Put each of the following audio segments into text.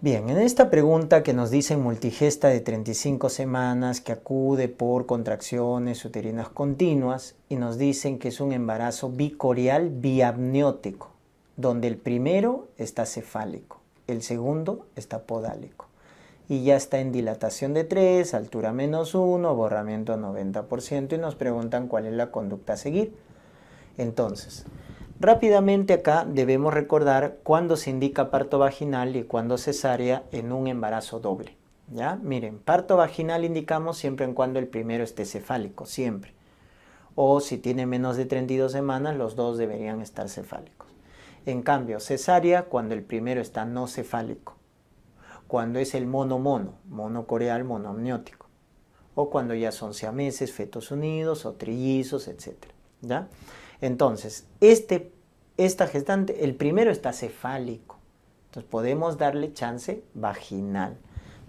Bien, en esta pregunta que nos dicen multigesta de 35 semanas que acude por contracciones uterinas continuas y nos dicen que es un embarazo bicorial biamniótico, donde el primero está cefálico, el segundo está podálico y ya está en dilatación de 3, altura menos 1, borramiento 90% y nos preguntan cuál es la conducta a seguir. Entonces, Rápidamente acá debemos recordar cuándo se indica parto vaginal y cuándo cesárea en un embarazo doble. ¿ya? Miren, parto vaginal indicamos siempre en cuando el primero esté cefálico, siempre. O si tiene menos de 32 semanas, los dos deberían estar cefálicos. En cambio, cesárea cuando el primero está no cefálico, cuando es el mono-mono, monocoreal, monoamniótico, o cuando ya son meses fetos unidos o trillizos, etc. ¿ya? Entonces, este esta gestante, el primero está cefálico. Entonces podemos darle chance vaginal,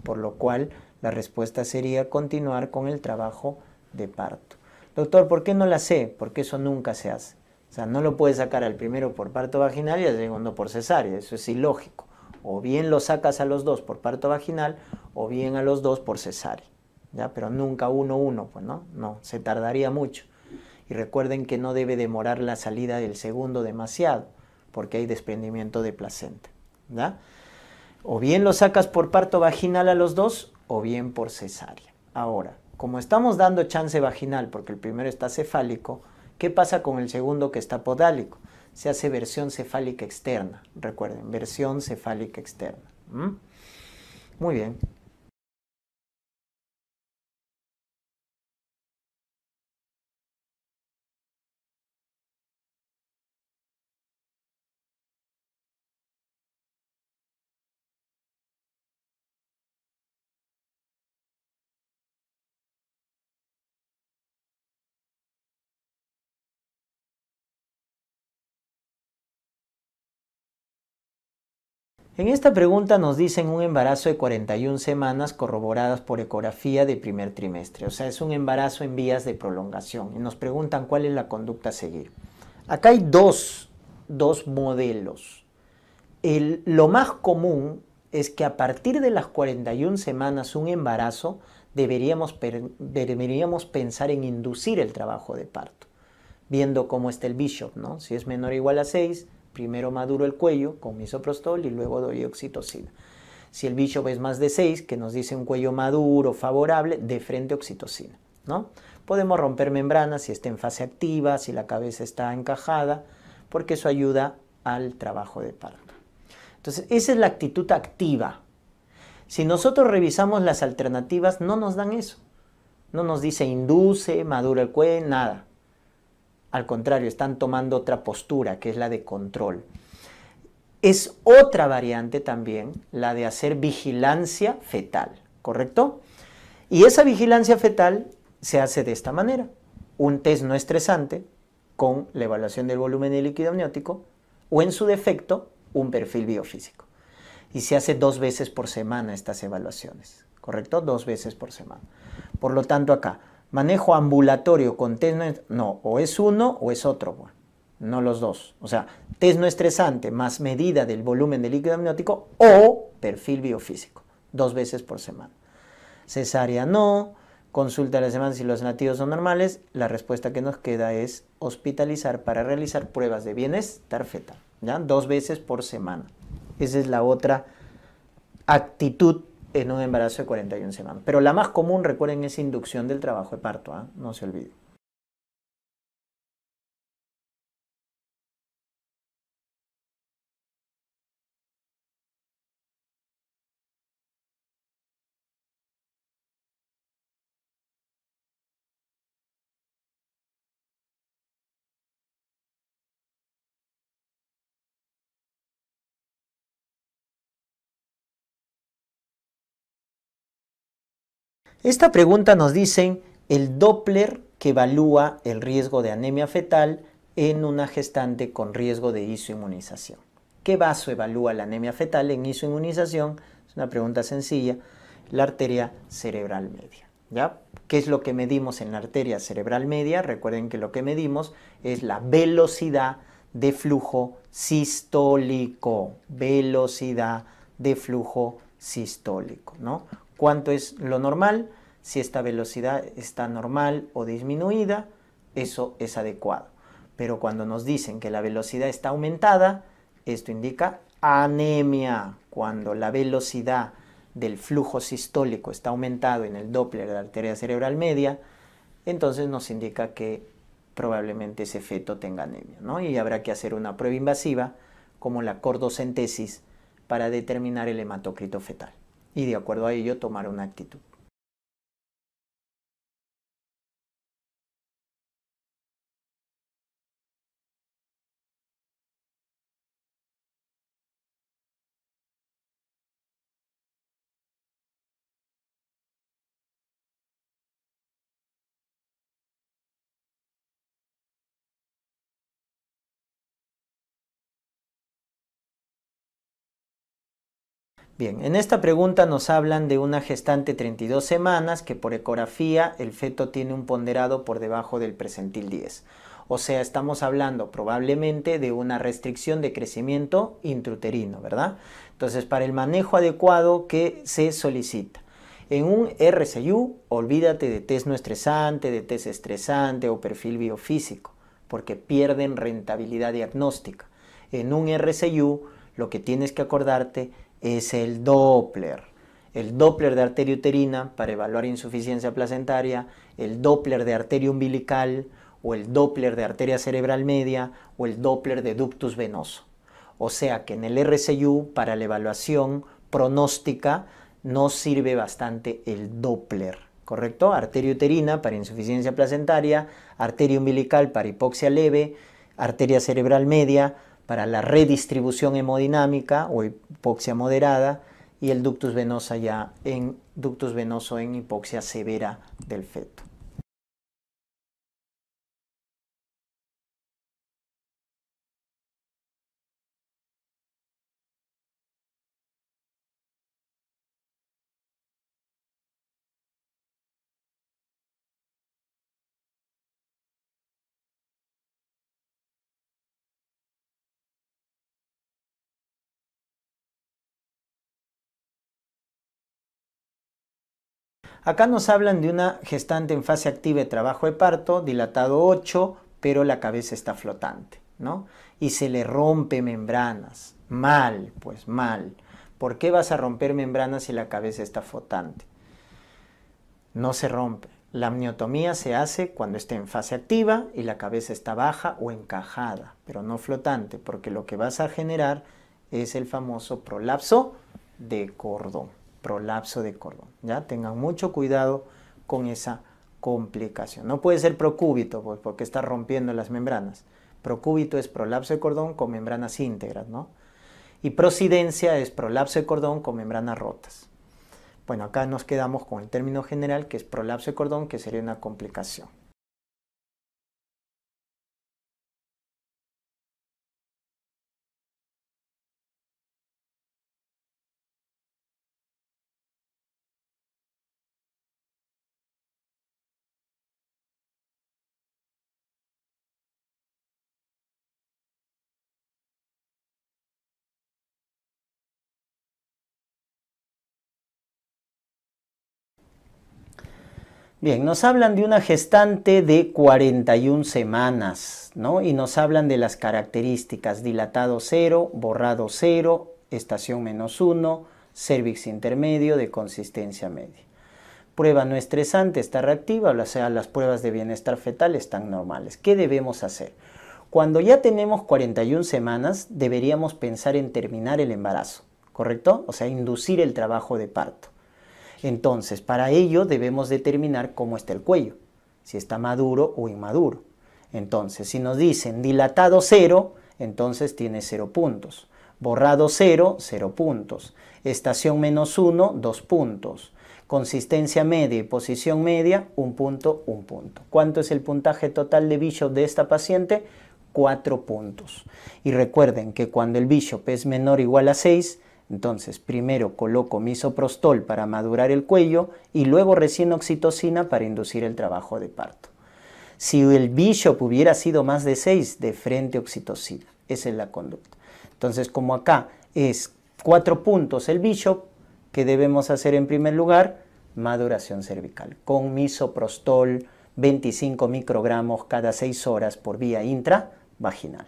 por lo cual la respuesta sería continuar con el trabajo de parto. Doctor, ¿por qué no la sé? Porque eso nunca se hace. O sea, no lo puedes sacar al primero por parto vaginal y al segundo por cesárea, eso es ilógico. O bien lo sacas a los dos por parto vaginal o bien a los dos por cesárea. ¿ya? Pero nunca uno uno, pues no, no, se tardaría mucho. Y recuerden que no debe demorar la salida del segundo demasiado, porque hay desprendimiento de placenta. O bien lo sacas por parto vaginal a los dos, o bien por cesárea. Ahora, como estamos dando chance vaginal, porque el primero está cefálico, ¿qué pasa con el segundo que está podálico? Se hace versión cefálica externa. Recuerden, versión cefálica externa. Muy bien. En esta pregunta nos dicen un embarazo de 41 semanas corroboradas por ecografía de primer trimestre, o sea, es un embarazo en vías de prolongación y nos preguntan cuál es la conducta a seguir. Acá hay dos, modelos. lo más común es que a partir de las 41 semanas un embarazo deberíamos, pensar en inducir el trabajo de parto, viendo cómo está el Bishop, ¿no? Si es menor o igual a 6, primero maduro el cuello con misoprostol y luego doy oxitocina. Si el bicho es más de 6, que nos dice un cuello maduro, favorable, de frente oxitocina. ¿no? Podemos romper membranas si está en fase activa, si la cabeza está encajada, porque eso ayuda al trabajo de parto. Entonces, esa es la actitud activa. Si nosotros revisamos las alternativas, no nos dan eso. No nos dice induce, madura el cuello, nada. Al contrario, están tomando otra postura, que es la de control. Es otra variante también la de hacer vigilancia fetal, ¿correcto? Y esa vigilancia fetal se hace de esta manera. Un test no estresante con la evaluación del volumen de líquido amniótico o en su defecto un perfil biofísico. Y se hace dos veces por semana estas evaluaciones, ¿correcto? Dos veces por semana. Por lo tanto, acá manejo ambulatorio con test no, no, o es uno o es otro, no los dos. O sea, test no estresante más medida del volumen de líquido amniótico o perfil biofísico, dos veces por semana. Cesárea no, consulta a la semana si los nativos son normales, la respuesta que nos queda es hospitalizar para realizar pruebas de bienestar fetal, ¿ya? dos veces por semana. Esa es la otra actitud en un embarazo de 41 semanas. Pero la más común, recuerden, es inducción del trabajo de parto, ¿ah? no se olviden. Esta pregunta nos dicen el Doppler que evalúa el riesgo de anemia fetal en una gestante con riesgo de isoinmunización. ¿Qué vaso evalúa la anemia fetal en isoinmunización? Es una pregunta sencilla. La arteria cerebral media. ¿Ya? ¿Qué es lo que medimos en la arteria cerebral media? Recuerden que lo que medimos es la velocidad de flujo sistólico. Velocidad de flujo sistólico, ¿no? cuánto es lo normal, si esta velocidad está normal o disminuida, eso es adecuado. Pero cuando nos dicen que la velocidad está aumentada, esto indica anemia. Cuando la velocidad del flujo sistólico está aumentado en el Doppler de la arteria cerebral media, entonces nos indica que probablemente ese feto tenga anemia, Y habrá que hacer una prueba invasiva como la cordocentesis para determinar el hematocrito fetal y de acuerdo a ello tomar una actitud. Bien, en esta pregunta nos hablan de una gestante 32 semanas que por ecografía el feto tiene un ponderado por debajo del presentil 10. O sea, estamos hablando probablemente de una restricción de crecimiento intruterino, ¿verdad? Entonces, para el manejo adecuado que se solicita. En un RCU, olvídate de test no estresante, de test estresante o perfil biofísico, porque pierden rentabilidad diagnóstica. En un RCU, lo que tienes que acordarte es el Doppler. El Doppler de arteria uterina para evaluar insuficiencia placentaria, el Doppler de arteria umbilical o el Doppler de arteria cerebral media o el Doppler de ductus venoso. O sea que en el RCU para la evaluación pronóstica no sirve bastante el Doppler, ¿correcto? Arteria uterina para insuficiencia placentaria, arteria umbilical para hipoxia leve, arteria cerebral media, para la redistribución hemodinámica o hipoxia moderada y el ductus venoso ya en ductus venoso en hipoxia severa del feto. Acá nos hablan de una gestante en fase activa de trabajo de parto, dilatado 8, pero la cabeza está flotante, ¿no? Y se le rompe membranas. Mal, pues mal. ¿Por qué vas a romper membranas si la cabeza está flotante? No se rompe. La amniotomía se hace cuando está en fase activa y la cabeza está baja o encajada, pero no flotante, porque lo que vas a generar es el famoso prolapso de cordón prolapso de cordón. ¿ya? Tengan mucho cuidado con esa complicación. No puede ser procúbito, pues, porque está rompiendo las membranas. Procúbito es prolapso de cordón con membranas íntegras, ¿no? Y procidencia es prolapso de cordón con membranas rotas. Bueno, acá nos quedamos con el término general que es prolapso de cordón, que sería una complicación. Bien, nos hablan de una gestante de 41 semanas, ¿no? Y nos hablan de las características, dilatado cero, borrado cero, estación menos 1, cervix intermedio de consistencia media. Prueba no estresante, está reactiva, o sea, las pruebas de bienestar fetal están normales. ¿Qué debemos hacer? Cuando ya tenemos 41 semanas, deberíamos pensar en terminar el embarazo, ¿correcto? O sea, inducir el trabajo de parto. Entonces, para ello debemos determinar cómo está el cuello, si está maduro o inmaduro. Entonces, si nos dicen dilatado 0, entonces tiene 0 puntos. Borrado 0, 0 puntos. Estación menos 1, 2 puntos. Consistencia media y posición media, 1 punto, 1 punto. ¿Cuánto es el puntaje total de Bishop de esta paciente? 4 puntos. Y recuerden que cuando el Bishop es menor o igual a 6, entonces, primero coloco misoprostol para madurar el cuello y luego recién oxitocina para inducir el trabajo de parto. Si el bishop hubiera sido más de 6, de frente oxitocina. Esa es la conducta. Entonces, como acá es cuatro puntos el bishop, que debemos hacer en primer lugar? Maduración cervical con misoprostol 25 microgramos cada 6 horas por vía intravaginal.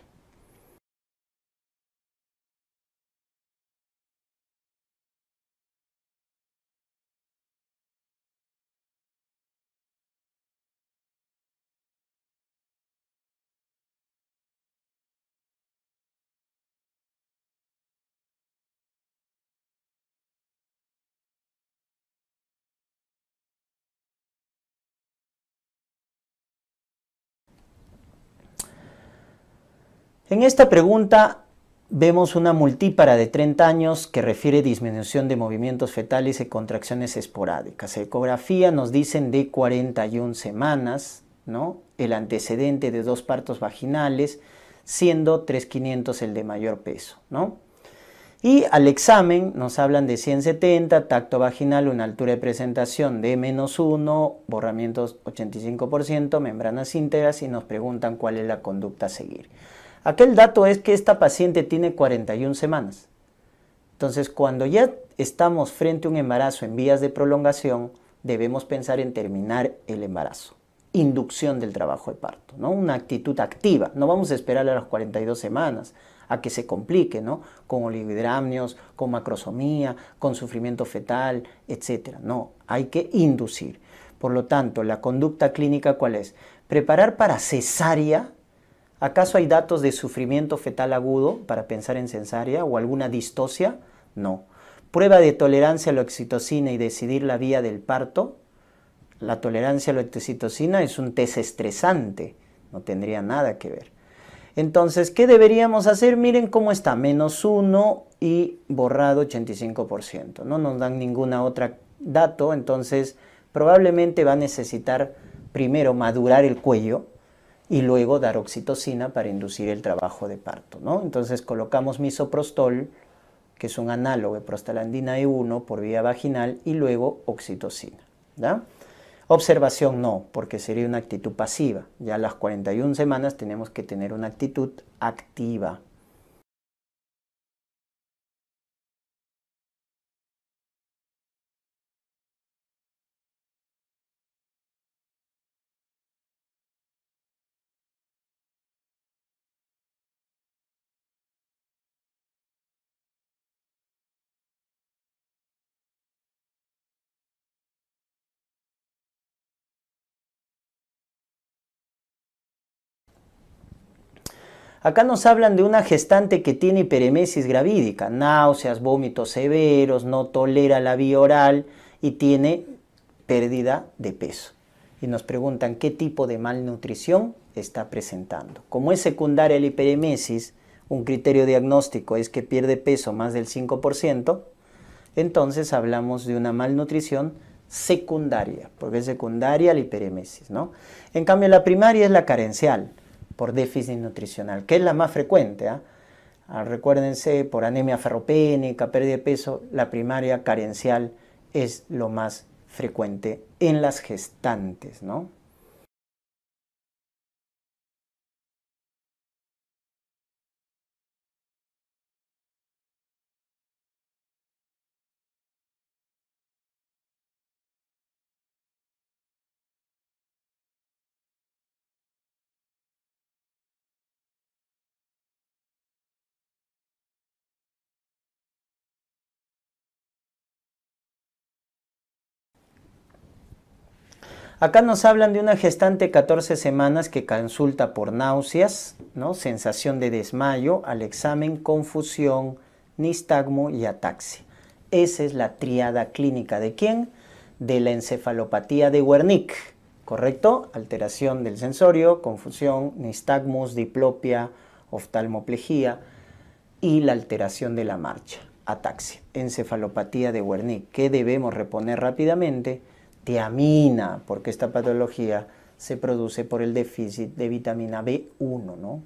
En esta pregunta vemos una multípara de 30 años que refiere disminución de movimientos fetales y contracciones esporádicas. Ecografía nos dicen de 41 semanas, ¿no? El antecedente de dos partos vaginales, siendo 3500 el de mayor peso, Y al examen nos hablan de 170, tacto vaginal, una altura de presentación de menos 1, borramientos 85%, membranas íntegras y nos preguntan cuál es la conducta a seguir. Aquel dato es que esta paciente tiene 41 semanas. Entonces, cuando ya estamos frente a un embarazo en vías de prolongación, debemos pensar en terminar el embarazo. Inducción del trabajo de parto, ¿no? Una actitud activa. No vamos a esperar a las 42 semanas a que se complique, ¿no? Con olividramnios, con macrosomía, con sufrimiento fetal, etc. No, hay que inducir. Por lo tanto, la conducta clínica, ¿cuál es? Preparar para cesárea ¿Acaso hay datos de sufrimiento fetal agudo para pensar en cesárea o alguna distosia? No. ¿Prueba de tolerancia a la oxitocina y decidir la vía del parto? La tolerancia a la oxitocina es un test estresante, no tendría nada que ver. Entonces, ¿qué deberíamos hacer? Miren cómo está, menos 1 y borrado 85%. No nos dan ninguna otra dato, entonces probablemente va a necesitar primero madurar el cuello, y luego dar oxitocina para inducir el trabajo de parto. ¿no? Entonces colocamos misoprostol, que es un análogo de prostalandina E1 por vía vaginal, y luego oxitocina. Observación no, porque sería una actitud pasiva. Ya a las 41 semanas tenemos que tener una actitud activa. Acá nos hablan de una gestante que tiene hiperemesis gravídica, náuseas, vómitos severos, no tolera la vía oral y tiene pérdida de peso. Y nos preguntan qué tipo de malnutrición está presentando. Como es secundaria la hiperemesis, un criterio diagnóstico es que pierde peso más del 5%, entonces hablamos de una malnutrición secundaria, porque es secundaria la hiperemesis, ¿no? En cambio, la primaria es la carencial por déficit nutricional, que es la más frecuente. ¿ah? Ah, recuérdense, por anemia ferropénica, pérdida de peso, la primaria carencial es lo más frecuente en las gestantes, ¿no? Acá nos hablan de una gestante 14 semanas que consulta por náuseas, ¿no? sensación de desmayo, al examen confusión, nistagmo y ataxia. Esa es la triada clínica de quién? De la encefalopatía de Wernicke, ¿correcto? Alteración del sensorio, confusión, nistagmus, diplopia, oftalmoplejía y la alteración de la marcha, ataxia, encefalopatía de Wernicke, ¿Qué debemos reponer rápidamente tiamina, porque esta patología se produce por el déficit de vitamina B1, ¿no?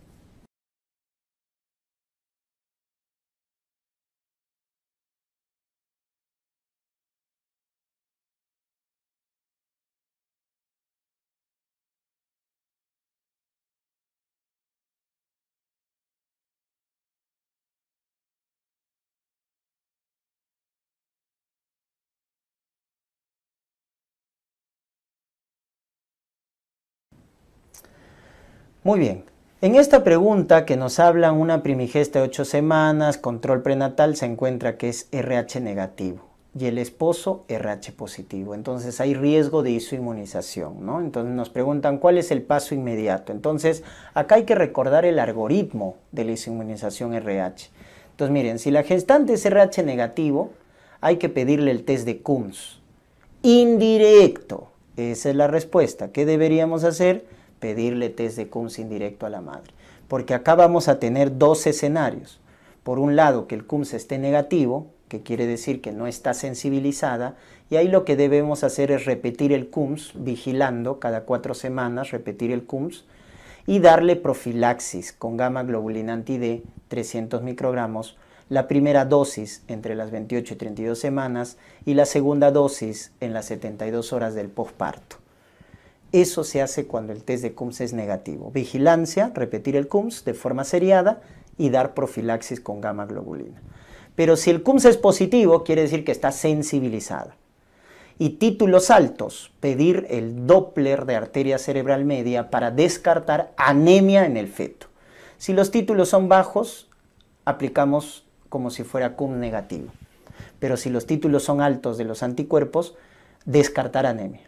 Muy bien. En esta pregunta que nos habla una primigesta de 8 semanas, control prenatal, se encuentra que es RH negativo y el esposo RH positivo. Entonces hay riesgo de isoinmunización, ¿no? Entonces nos preguntan cuál es el paso inmediato. Entonces acá hay que recordar el algoritmo de la inmunización RH. Entonces miren, si la gestante es RH negativo, hay que pedirle el test de Coombs Indirecto, esa es la respuesta. ¿Qué deberíamos hacer? pedirle test de CUMS indirecto a la madre. Porque acá vamos a tener dos escenarios. Por un lado, que el CUMS esté negativo, que quiere decir que no está sensibilizada, y ahí lo que debemos hacer es repetir el CUMS, vigilando cada cuatro semanas, repetir el CUMS, y darle profilaxis con gamma globulina anti-D, 300 microgramos, la primera dosis entre las 28 y 32 semanas y la segunda dosis en las 72 horas del posparto. Eso se hace cuando el test de CUMS es negativo. Vigilancia, repetir el CUMS de forma seriada y dar profilaxis con gamma globulina. Pero si el CUMS es positivo, quiere decir que está sensibilizada. Y títulos altos, pedir el Doppler de arteria cerebral media para descartar anemia en el feto. Si los títulos son bajos, aplicamos como si fuera CUM negativo. Pero si los títulos son altos de los anticuerpos, descartar anemia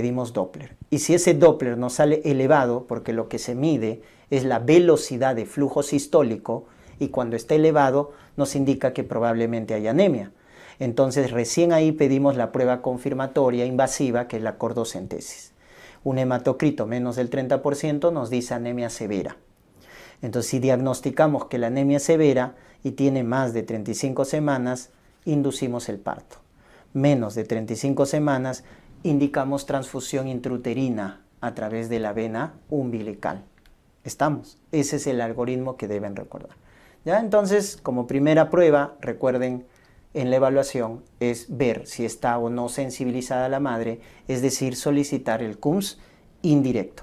pedimos Doppler. Y si ese Doppler nos sale elevado, porque lo que se mide es la velocidad de flujo sistólico, y cuando está elevado nos indica que probablemente hay anemia. Entonces recién ahí pedimos la prueba confirmatoria invasiva, que es la cordocentesis. Un hematocrito menos del 30% nos dice anemia severa. Entonces si diagnosticamos que la anemia es severa y tiene más de 35 semanas, inducimos el parto. Menos de 35 semanas, indicamos transfusión intruterina a través de la vena umbilical. Estamos. Ese es el algoritmo que deben recordar. ¿Ya? Entonces, como primera prueba, recuerden en la evaluación es ver si está o no sensibilizada la madre, es decir, solicitar el CUMS indirecto.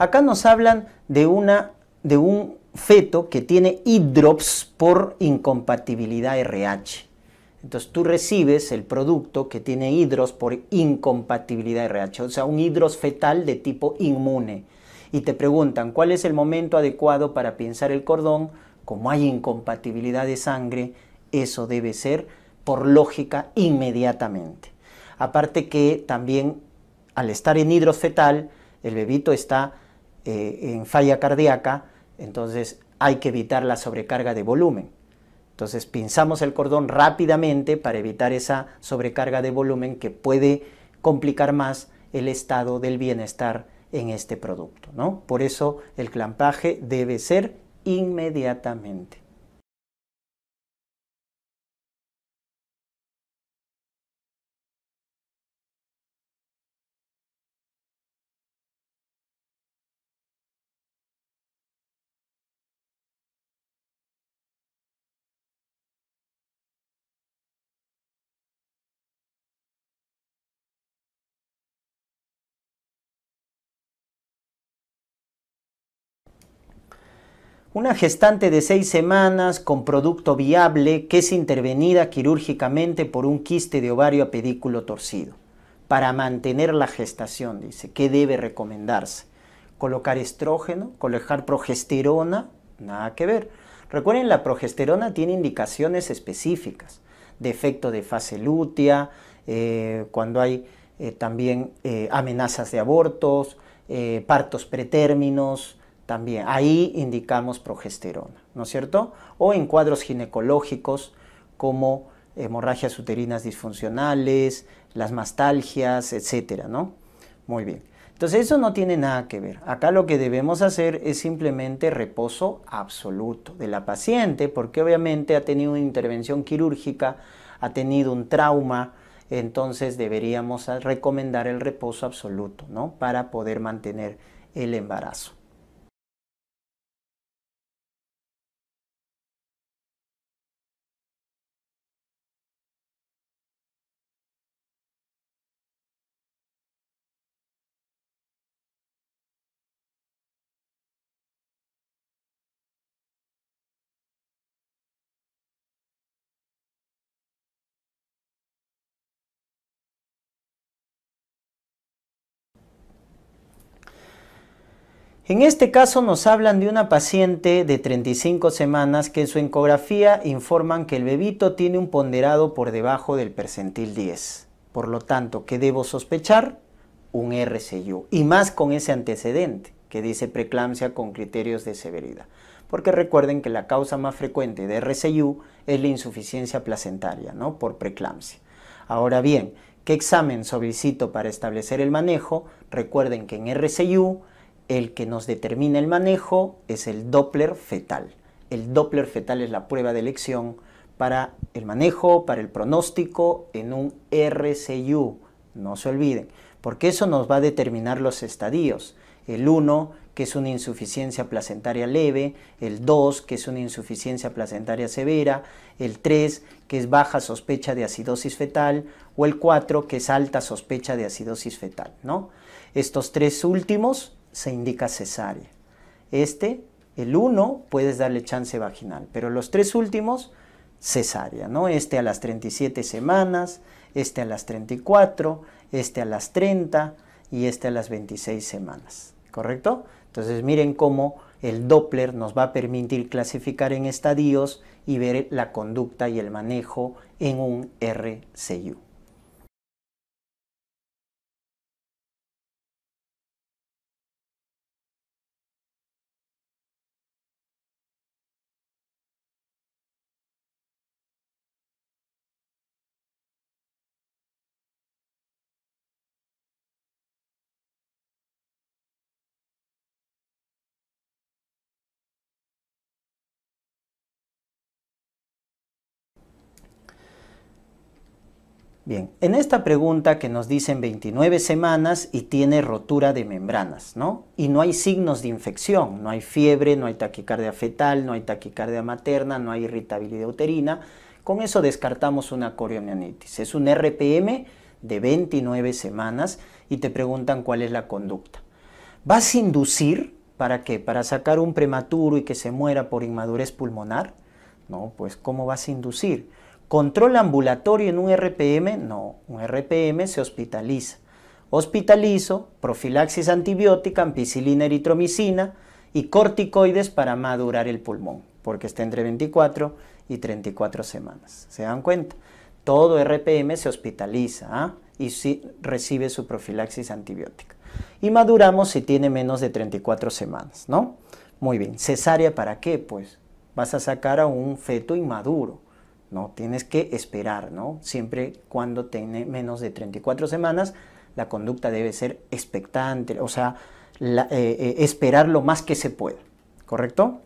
Acá nos hablan de, una, de un feto que tiene hidrops por incompatibilidad RH. Entonces tú recibes el producto que tiene hidros por incompatibilidad RH, o sea, un hidros fetal de tipo inmune. Y te preguntan cuál es el momento adecuado para pinzar el cordón. Como hay incompatibilidad de sangre, eso debe ser por lógica inmediatamente. Aparte que también al estar en hidros fetal, el bebito está eh, en falla cardíaca, entonces hay que evitar la sobrecarga de volumen. Entonces pinzamos el cordón rápidamente para evitar esa sobrecarga de volumen que puede complicar más el estado del bienestar en este producto. ¿no? Por eso el clampaje debe ser inmediatamente. Una gestante de seis semanas con producto viable que es intervenida quirúrgicamente por un quiste de ovario a pedículo torcido. Para mantener la gestación, dice, ¿qué debe recomendarse? Colocar estrógeno, colocar progesterona, nada que ver. Recuerden, la progesterona tiene indicaciones específicas, defecto de fase lútea, eh, cuando hay eh, también eh, amenazas de abortos, partos pretérminos, también. Ahí indicamos progesterona, ¿no es cierto? O en cuadros ginecológicos como hemorragias uterinas disfuncionales, las mastalgias, etcétera, ¿no? Muy bien. Entonces eso no tiene nada que ver. Acá lo que debemos hacer es simplemente reposo absoluto de la paciente porque obviamente ha tenido una intervención quirúrgica, ha tenido un trauma, entonces deberíamos recomendar el reposo absoluto, ¿no? Para poder mantener el embarazo. En este caso nos hablan de una paciente de 35 semanas que en su encografía informan que el bebito tiene un ponderado por debajo del percentil 10. Por lo tanto, ¿qué debo sospechar? Un RCU. Y más con ese antecedente que dice preeclampsia con criterios de severidad. Porque recuerden que la causa más frecuente de RCU es la insuficiencia placentaria, ¿no? Por preeclampsia. Ahora bien, ¿qué examen solicito para establecer el manejo? Recuerden que en RCU el que nos determina el manejo es el Doppler fetal. El Doppler fetal es la prueba de elección para el manejo, para el pronóstico en un RCU. No se olviden, porque eso nos va a determinar los estadios. El 1, que es una insuficiencia placentaria leve, el 2, que es una insuficiencia placentaria severa, el 3, que es baja sospecha de acidosis fetal, o el 4, que es alta sospecha de acidosis fetal. ¿no? Estos tres últimos se indica cesárea. Este, el 1, puedes darle chance vaginal, pero los tres últimos, cesárea, ¿no? Este a las 37 semanas, este a las 34, este a las 30 y este a las 26 semanas, ¿correcto? Entonces miren cómo el Doppler nos va a permitir clasificar en estadios y ver la conducta y el manejo en un RCU. Bien, en esta pregunta que nos dicen 29 semanas y tiene rotura de membranas, ¿no? Y no hay signos de infección, no hay fiebre, no hay taquicardia fetal, no hay taquicardia materna, no hay irritabilidad uterina. Con eso descartamos una coriomionitis. Es un RPM de 29 semanas y te preguntan cuál es la conducta. ¿Vas a inducir para qué? ¿Para sacar un prematuro y que se muera por inmadurez pulmonar? No, pues ¿cómo vas a inducir? ¿Control ambulatorio en un RPM? No, un RPM se hospitaliza. Hospitalizo, profilaxis antibiótica, ampicilina, eritromicina y corticoides para madurar el pulmón, porque está entre 24 y 34 semanas. ¿Se dan cuenta? Todo RPM se hospitaliza ¿ah? y si recibe su profilaxis antibiótica. Y maduramos si tiene menos de 34 semanas, ¿no? Muy bien. ¿Cesárea para qué? Pues vas a sacar a un feto inmaduro ¿no? Tienes que esperar, ¿no? Siempre cuando tiene menos de 34 semanas, la conducta debe ser expectante, o sea, eh, eh, esperar lo más que se pueda, ¿correcto?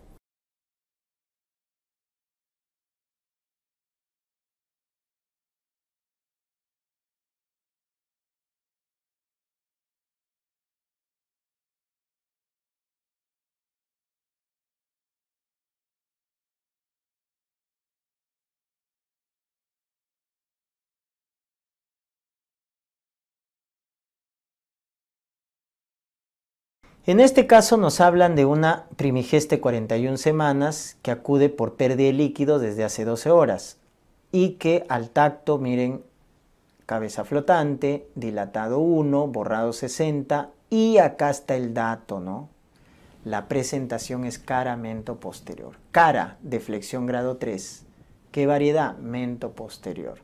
En este caso nos hablan de una primigeste 41 semanas que acude por pérdida de líquido desde hace 12 horas y que al tacto, miren, cabeza flotante, dilatado 1, borrado 60 y acá está el dato, ¿no? La presentación es cara, mento posterior. Cara, deflexión grado 3. ¿Qué variedad? Mento posterior.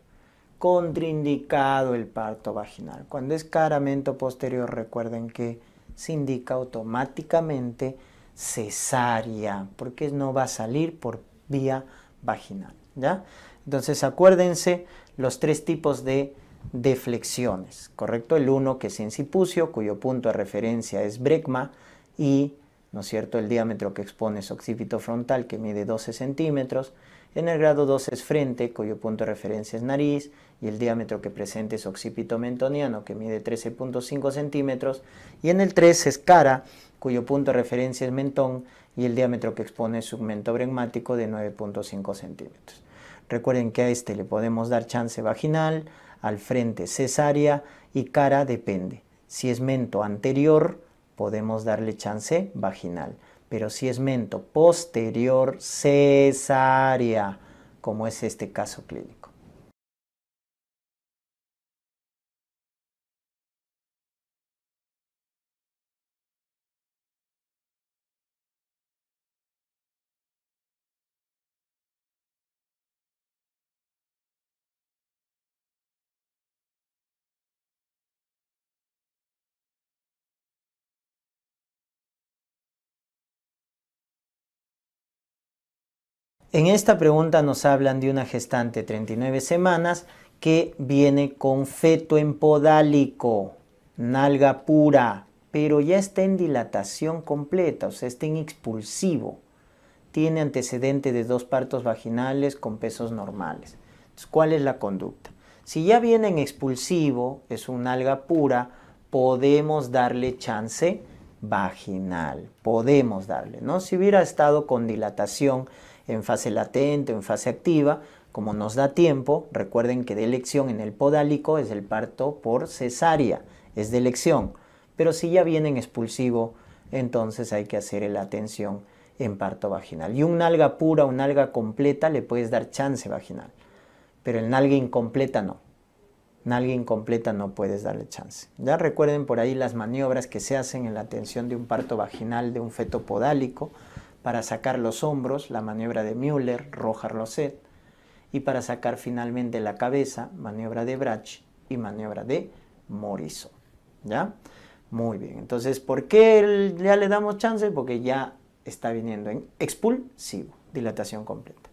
Contraindicado el parto vaginal. Cuando es cara, mento posterior, recuerden que se indica automáticamente cesárea, porque no va a salir por vía vaginal. ¿ya? Entonces acuérdense los tres tipos de deflexiones, ¿correcto? El uno que es incipucio, cuyo punto de referencia es brecma y, ¿no es cierto?, el diámetro que expone es occipito frontal, que mide 12 centímetros. En el grado 2 es frente, cuyo punto de referencia es nariz y el diámetro que presenta es occipito mentoniano, que mide 13.5 centímetros, y en el 3 es cara, cuyo punto de referencia es mentón, y el diámetro que expone es segmento bregmático de 9.5 centímetros. Recuerden que a este le podemos dar chance vaginal, al frente cesárea y cara depende. Si es mento anterior, podemos darle chance vaginal, pero si es mento posterior, cesárea, como es este caso clínico. En esta pregunta nos hablan de una gestante 39 semanas que viene con feto empodálico, nalga pura, pero ya está en dilatación completa, o sea, está en expulsivo. Tiene antecedente de dos partos vaginales con pesos normales. ¿cuál es la conducta? Si ya viene en expulsivo, es un nalga pura, podemos darle chance vaginal. Podemos darle, ¿no? Si hubiera estado con dilatación, en fase latente, en fase activa. Como nos da tiempo, recuerden que de elección en el podálico es el parto por cesárea, es de elección. Pero si ya viene en expulsivo, entonces hay que hacer la atención en parto vaginal. Y un nalga pura, un nalga completa, le puedes dar chance vaginal. Pero el nalga incompleta no. Nalga incompleta no puedes darle chance. Ya recuerden por ahí las maniobras que se hacen en la atención de un parto vaginal, de un feto podálico para sacar los hombros, la maniobra de Müller, Rojas set. y para sacar finalmente la cabeza, maniobra de Brach y maniobra de Morizo, ¿Ya? Muy bien, entonces, ¿por qué ya le damos chance? Porque ya está viniendo en expulsivo, dilatación completa.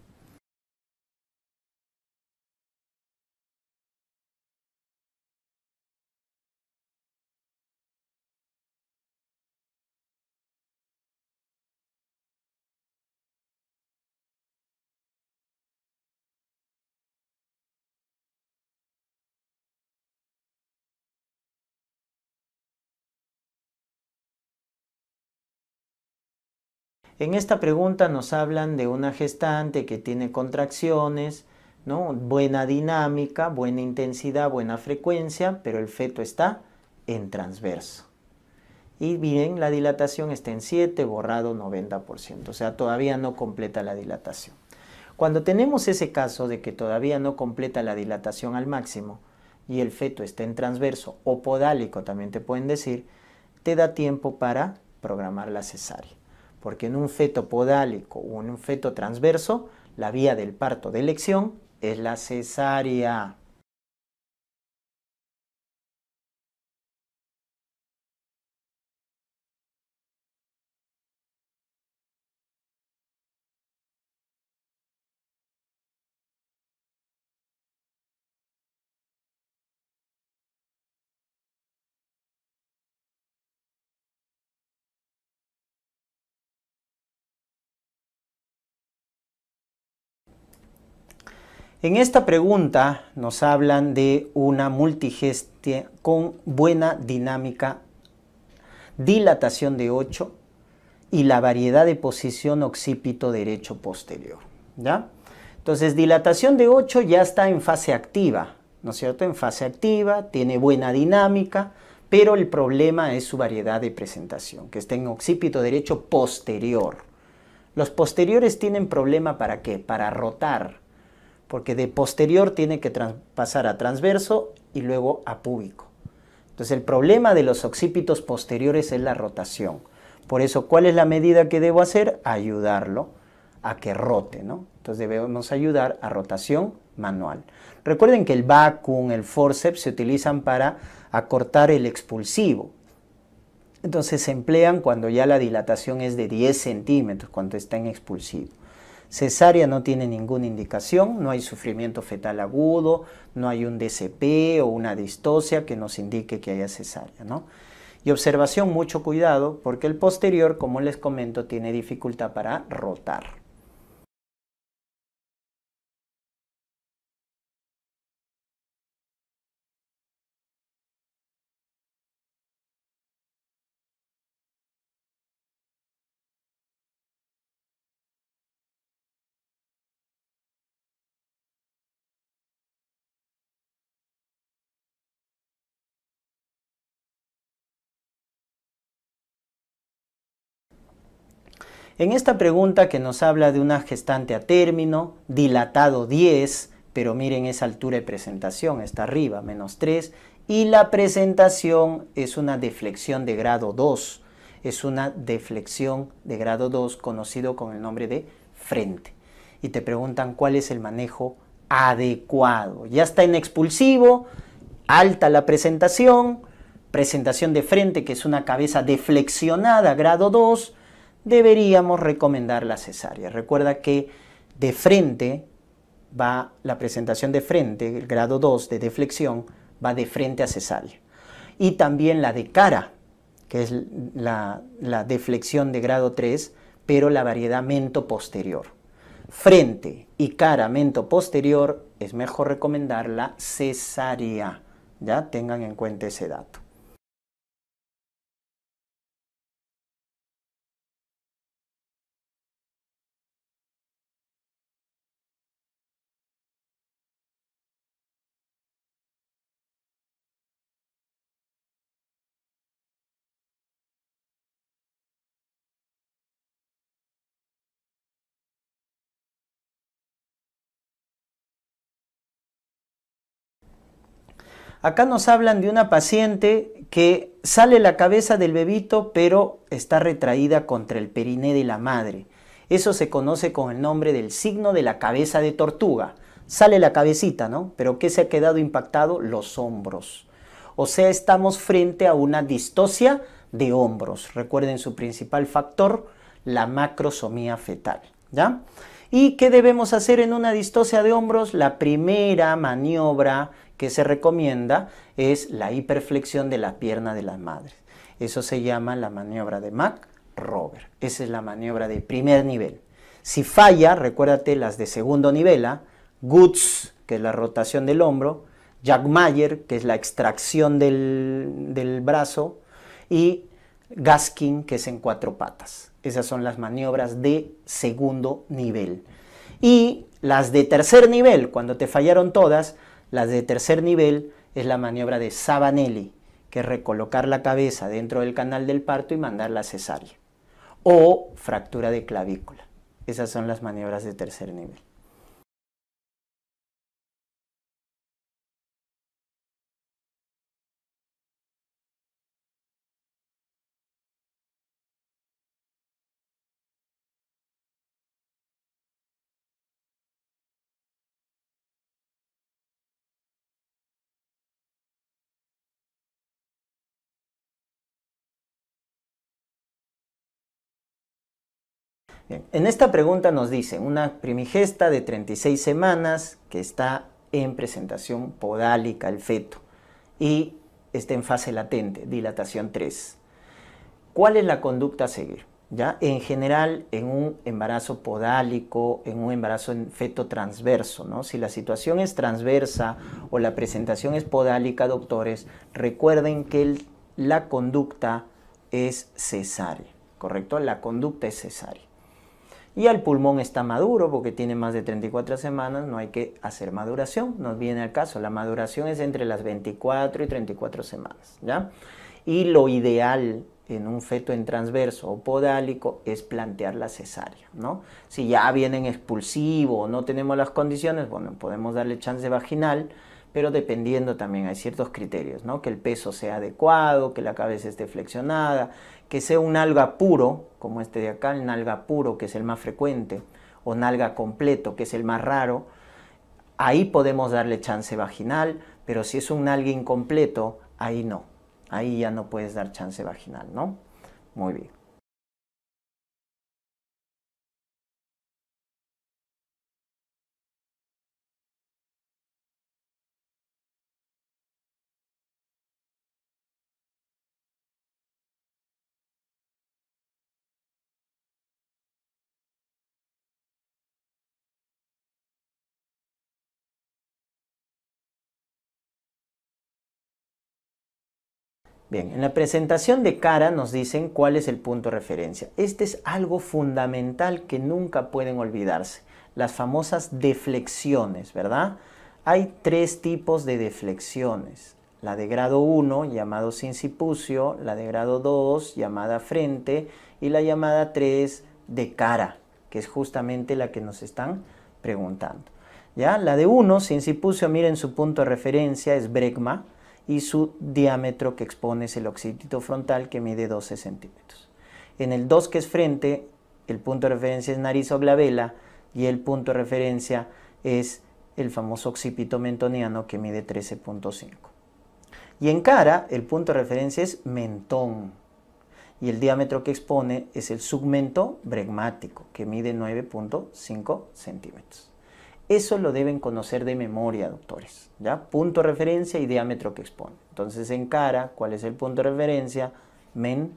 En esta pregunta nos hablan de una gestante que tiene contracciones, buena dinámica, buena intensidad, buena frecuencia, pero el feto está en transverso. Y bien, la dilatación está en 7, borrado 90%, o sea, todavía no completa la dilatación. Cuando tenemos ese caso de que todavía no completa la dilatación al máximo y el feto está en transverso o podálico, también te pueden decir, te da tiempo para programar la cesárea porque en un feto podálico o en un feto transverso, la vía del parto de elección es la cesárea. En esta pregunta nos hablan de una multigestia con buena dinámica, dilatación de 8 y la variedad de posición occipito derecho posterior. ¿ya? Entonces, dilatación de 8 ya está en fase activa, ¿no es cierto? En fase activa, tiene buena dinámica, pero el problema es su variedad de presentación, que está en occipito derecho posterior. Los posteriores tienen problema para qué? Para rotar porque de posterior tiene que pasar a transverso y luego a púbico. Entonces el problema de los occipitos posteriores es la rotación. Por eso, ¿cuál es la medida que debo hacer? Ayudarlo a que rote, ¿no? Entonces debemos ayudar a rotación manual. Recuerden que el vacuum, el forceps se utilizan para acortar el expulsivo. Entonces se emplean cuando ya la dilatación es de 10 centímetros, cuando está en expulsivo. Cesárea no tiene ninguna indicación, no hay sufrimiento fetal agudo, no hay un DCP o una distosia que nos indique que haya cesárea, ¿no? Y observación, mucho cuidado, porque el posterior, como les comento, tiene dificultad para rotar. En esta pregunta que nos habla de una gestante a término, dilatado 10, pero miren esa altura de presentación, está arriba, menos 3, y la presentación es una deflexión de grado 2, es una deflexión de grado 2 conocido con el nombre de frente. Y te preguntan cuál es el manejo adecuado. Ya está en expulsivo, alta la presentación, presentación de frente que es una cabeza deflexionada, grado 2, deberíamos recomendar la cesárea. Recuerda que de frente va la presentación de frente, el grado 2 de deflexión, va de frente a cesárea. Y también la de cara, que es la, deflexión de grado 3, pero la variedad mento posterior. Frente y cara mento posterior es mejor recomendar la cesárea. Ya tengan en cuenta ese dato. Acá nos hablan de una paciente que sale la cabeza del bebito, pero está retraída contra el periné de la madre. Eso se conoce con el nombre del signo de la cabeza de tortuga. Sale la cabecita, ¿no? Pero ¿qué se ha quedado impactado? Los hombros. O sea, estamos frente a una distosia de hombros. Recuerden su principal factor, la macrosomía fetal. ¿Y qué debemos hacer en una distosia de hombros? La primera maniobra que se recomienda es la hiperflexión de la pierna de las madres. Eso se llama la maniobra de Mac Robert. Esa es la maniobra de primer nivel. Si falla, recuérdate las de segundo nivel, ¿ah? Gutz, Goods, que es la rotación del hombro, Jack Mayer, que es la extracción del brazo, y Gaskin, que es en cuatro patas. Esas son las maniobras de segundo nivel. Y las de tercer nivel, cuando te fallaron todas, la de tercer nivel es la maniobra de Sabanelli, que es recolocar la cabeza dentro del canal del parto y mandar la cesárea. O fractura de clavícula. Esas son las maniobras de tercer nivel. en esta pregunta nos dice una primigesta de 36 semanas que está en presentación podálica el feto y está en fase latente, dilatación 3. ¿Cuál es la conducta a seguir? ¿Ya? En general, en un embarazo podálico, en un embarazo en feto transverso, ¿no? Si la situación es transversa o la presentación es podálica, doctores, recuerden que la conducta es cesárea, ¿correcto? La conducta es cesárea. Y el pulmón está maduro porque tiene más de 34 semanas, no hay que hacer maduración, nos viene al caso. La maduración es entre las 24 y 34 semanas, ¿ya? Y lo ideal en un feto en transverso o podálico es plantear la cesárea, ¿no? Si ya en expulsivo o no tenemos las condiciones, bueno, podemos darle chance vaginal, pero dependiendo también hay ciertos criterios, ¿no? Que el peso sea adecuado, que la cabeza esté flexionada, que sea un alga puro, como este de acá, el nalga puro, que es el más frecuente, o nalga completo, que es el más raro, ahí podemos darle chance vaginal, pero si es un nalga incompleto, ahí no. Ahí ya no puedes dar chance vaginal, ¿no? Muy bien. Bien, en la presentación de cara nos dicen cuál es el punto de referencia. Este es algo fundamental que nunca pueden olvidarse, las famosas deflexiones, ¿verdad? Hay tres tipos de deflexiones. La de grado 1, llamado sincipucio, la de grado 2, llamada frente, y la llamada 3 de cara, que es justamente la que nos están preguntando. ¿Ya? La de 1, sincipucio, miren su punto de referencia, es bregma y su diámetro que expone es el occipito frontal que mide 12 centímetros. En el 2 que es frente, el punto de referencia es nariz o glabela y el punto de referencia es el famoso occipito mentoniano que mide 13.5. Y en cara, el punto de referencia es mentón y el diámetro que expone es el submento bregmático que mide 9.5 centímetros. Eso lo deben conocer de memoria, doctores. ¿ya? Punto de referencia y diámetro que expone. Entonces, en cara, ¿cuál es el punto de referencia? Men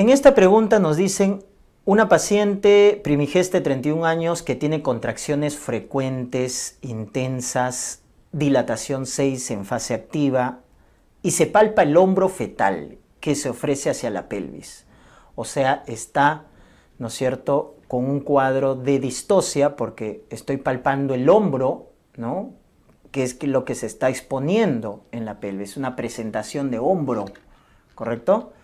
En esta pregunta nos dicen una paciente primigesta de 31 años que tiene contracciones frecuentes, intensas, dilatación 6 en fase activa y se palpa el hombro fetal que se ofrece hacia la pelvis. O sea, está, ¿no es cierto?, con un cuadro de distosia porque estoy palpando el hombro, ¿no? Que es lo que se está exponiendo en la pelvis, una presentación de hombro, ¿correcto?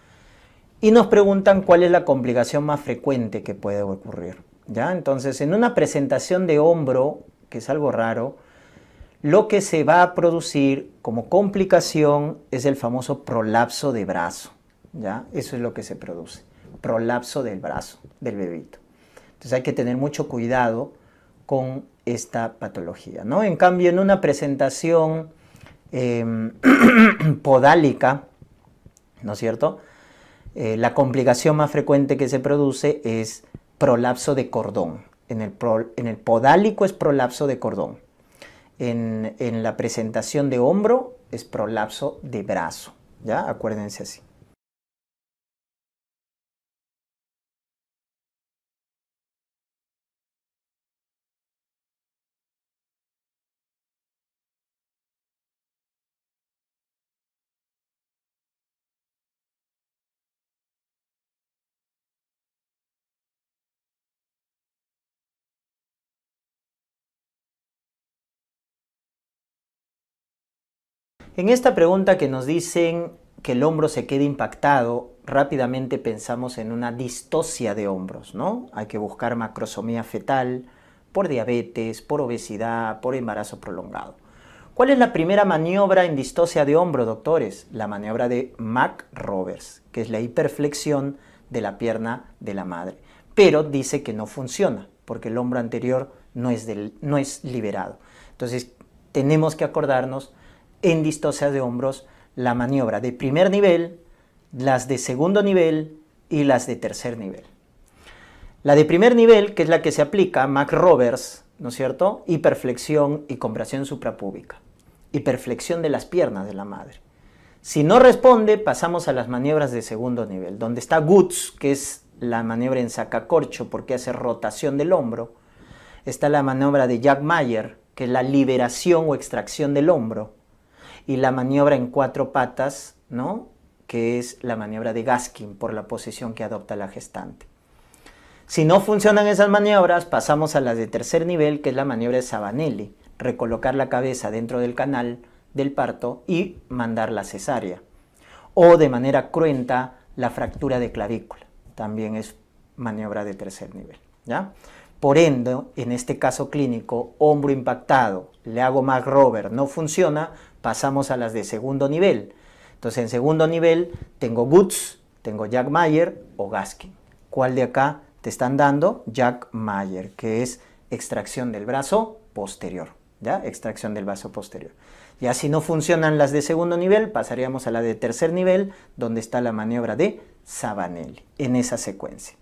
Y nos preguntan cuál es la complicación más frecuente que puede ocurrir. ¿ya? Entonces, en una presentación de hombro, que es algo raro, lo que se va a producir como complicación es el famoso prolapso de brazo. ¿ya? Eso es lo que se produce, prolapso del brazo del bebito. Entonces hay que tener mucho cuidado con esta patología. ¿no? En cambio, en una presentación em, podálica, ¿no es cierto? Eh, la complicación más frecuente que se produce es prolapso de cordón. En el, en el podálico es prolapso de cordón. En, en, la presentación de hombro es prolapso de brazo. ¿Ya? Acuérdense así. En esta pregunta que nos dicen que el hombro se quede impactado, rápidamente pensamos en una distosia de hombros, ¿no? Hay que buscar macrosomía fetal por diabetes, por obesidad, por embarazo prolongado. ¿Cuál es la primera maniobra en distosia de hombro, doctores? La maniobra de Mac Roberts, que es la hiperflexión de la pierna de la madre. Pero dice que no funciona porque el hombro anterior no es, del, no es liberado. Entonces, tenemos que acordarnos en distocia de hombros la maniobra de primer nivel, las de segundo nivel y las de tercer nivel. La de primer nivel, que es la que se aplica, Mac Roberts, ¿no es cierto? Hiperflexión y compresión suprapúbica. Hiperflexión de las piernas de la madre. Si no responde, pasamos a las maniobras de segundo nivel, donde está Gutz, que es la maniobra en sacacorcho porque hace rotación del hombro. Está la maniobra de Jack Mayer, que es la liberación o extracción del hombro y la maniobra en cuatro patas, ¿no? que es la maniobra de Gaskin por la posición que adopta la gestante. Si no funcionan esas maniobras, pasamos a las de tercer nivel, que es la maniobra de Sabanelli, recolocar la cabeza dentro del canal del parto y mandar la cesárea. O de manera cruenta, la fractura de clavícula, también es maniobra de tercer nivel. ¿ya? Por ende, en este caso clínico, hombro impactado, le hago más rover, no funciona, pasamos a las de segundo nivel. Entonces, en segundo nivel tengo boots, tengo Jack Mayer o Gaskin. ¿Cuál de acá te están dando? Jack Mayer, que es extracción del brazo posterior. ¿Ya? Extracción del brazo posterior. Ya si no funcionan las de segundo nivel, pasaríamos a la de tercer nivel, donde está la maniobra de Sabanelli, en esa secuencia.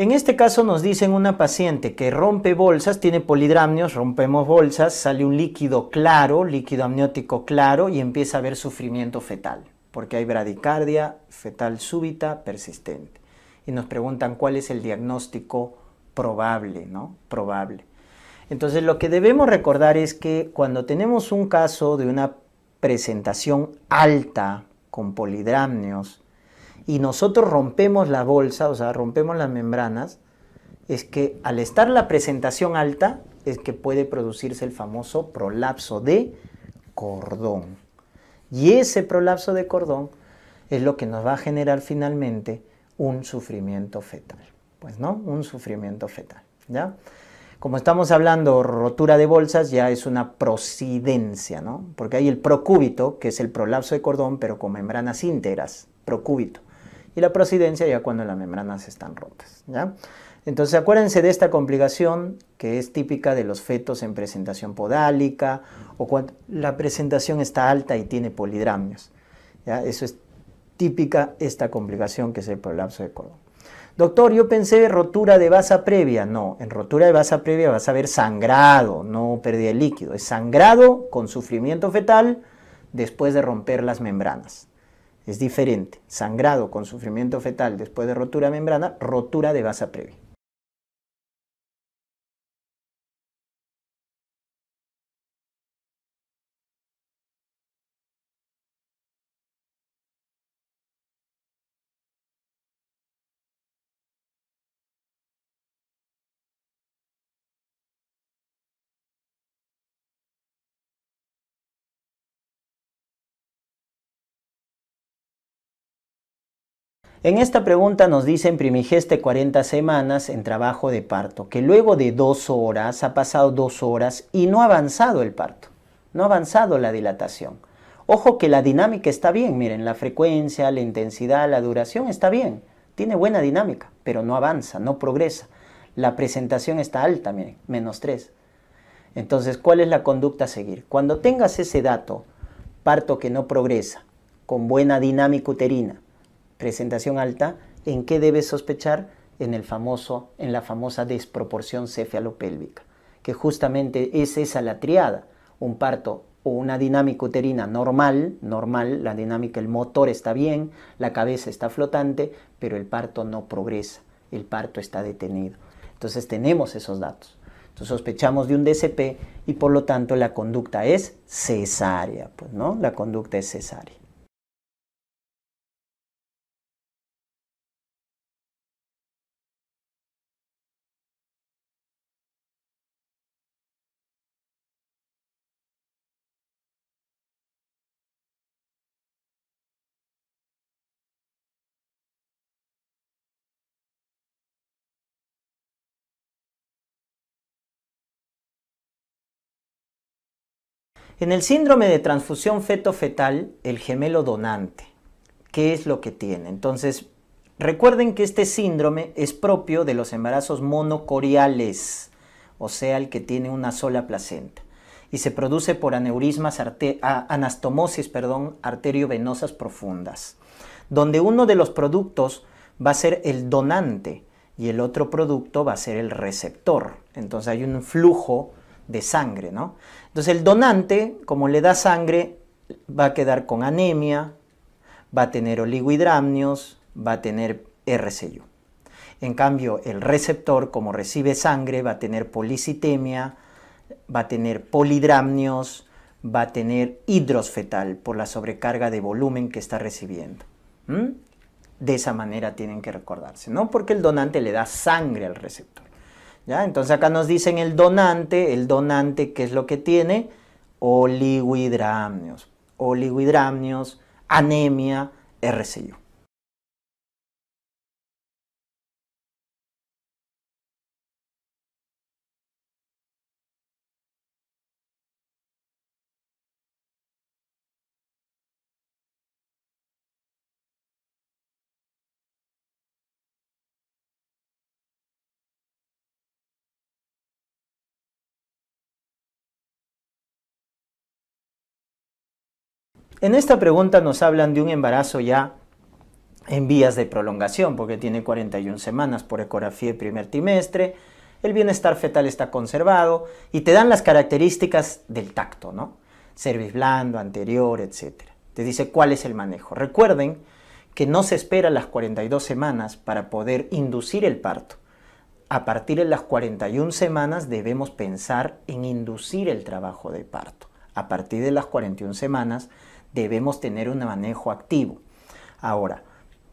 En este caso nos dicen una paciente que rompe bolsas, tiene polidramnios, rompemos bolsas, sale un líquido claro, líquido amniótico claro y empieza a haber sufrimiento fetal, porque hay bradicardia fetal súbita persistente. Y nos preguntan cuál es el diagnóstico probable, ¿no? Probable. Entonces lo que debemos recordar es que cuando tenemos un caso de una presentación alta con polidramnios, y nosotros rompemos la bolsa, o sea, rompemos las membranas, es que al estar la presentación alta, es que puede producirse el famoso prolapso de cordón. Y ese prolapso de cordón es lo que nos va a generar finalmente un sufrimiento fetal. Pues no, un sufrimiento fetal, ¿ya? Como estamos hablando rotura de bolsas, ya es una procidencia, ¿no? Porque hay el procúbito, que es el prolapso de cordón, pero con membranas íntegras, procúbito y la procedencia ya cuando las membranas están rotas. Entonces acuérdense de esta complicación que es típica de los fetos en presentación podálica o cuando la presentación está alta y tiene polidramios. Eso es típica esta complicación que es el prolapso de colon. Doctor, yo pensé rotura de basa previa. No, en rotura de basa previa vas a ver sangrado, no pérdida de líquido. Es sangrado con sufrimiento fetal después de romper las membranas. Es diferente sangrado con sufrimiento fetal después de rotura membrana, rotura de base previa. En esta pregunta nos dicen primigeste 40 semanas en trabajo de parto, que luego de dos horas, ha pasado dos horas y no ha avanzado el parto, no ha avanzado la dilatación. Ojo que la dinámica está bien, miren, la frecuencia, la intensidad, la duración está bien, tiene buena dinámica, pero no avanza, no progresa. La presentación está alta, miren, menos tres. Entonces, ¿cuál es la conducta a seguir? Cuando tengas ese dato, parto que no progresa, con buena dinámica uterina, presentación alta, ¿en qué debes sospechar? En, el famoso, en la famosa desproporción cefalopélvica, que justamente es esa la triada, un parto o una dinámica uterina normal, normal, la dinámica, el motor está bien, la cabeza está flotante, pero el parto no progresa, el parto está detenido. Entonces tenemos esos datos. Entonces sospechamos de un DCP y por lo tanto la conducta es cesárea, pues, ¿no? La conducta es cesárea. En el síndrome de transfusión feto-fetal, el gemelo donante, ¿qué es lo que tiene? Entonces, recuerden que este síndrome es propio de los embarazos monocoriales, o sea, el que tiene una sola placenta, y se produce por aneurismas, anastomosis, perdón, arteriovenosas profundas, donde uno de los productos va a ser el donante y el otro producto va a ser el receptor. Entonces hay un flujo de sangre, ¿no? Entonces el donante, como le da sangre, va a quedar con anemia, va a tener oligohidramnios, va a tener RCU. En cambio, el receptor, como recibe sangre, va a tener policitemia, va a tener polidramnios, va a tener hidrosfetal por la sobrecarga de volumen que está recibiendo. De esa manera tienen que recordarse, ¿no? Porque el donante le da sangre al receptor. Entonces acá nos dicen el donante, el donante ¿qué es lo que tiene? Oligohidramnios, oligohidramnios, anemia, RCU. En esta pregunta nos hablan de un embarazo ya en vías de prolongación, porque tiene 41 semanas por ecografía y primer trimestre, el bienestar fetal está conservado y te dan las características del tacto, ¿no? Cerviz blando, anterior, etc. Te dice cuál es el manejo. Recuerden que no se espera las 42 semanas para poder inducir el parto. A partir de las 41 semanas debemos pensar en inducir el trabajo de parto. A partir de las 41 semanas debemos tener un manejo activo. Ahora,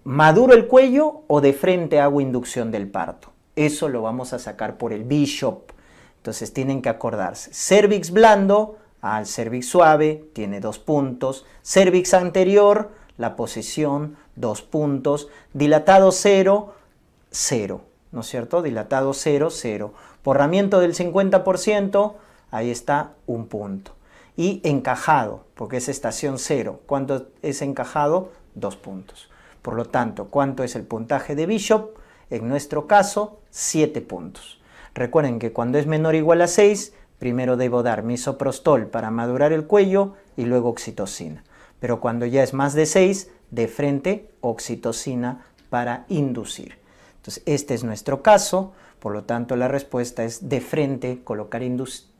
maduro el cuello o de frente hago inducción del parto. Eso lo vamos a sacar por el Bishop. Entonces tienen que acordarse. Cervix blando al cervix suave, tiene dos puntos. Cervix anterior, la posición, dos puntos. Dilatado cero, cero. ¿No es cierto? Dilatado cero, cero. Porramiento del 50%, ahí está un punto y encajado, porque es estación cero, ¿Cuánto es encajado? Dos puntos. Por lo tanto, ¿cuánto es el puntaje de Bishop? En nuestro caso, siete puntos. Recuerden que cuando es menor o igual a 6, primero debo dar misoprostol para madurar el cuello y luego oxitocina. Pero cuando ya es más de 6, de frente oxitocina para inducir. Entonces, este es nuestro caso, por lo tanto la respuesta es de frente colocar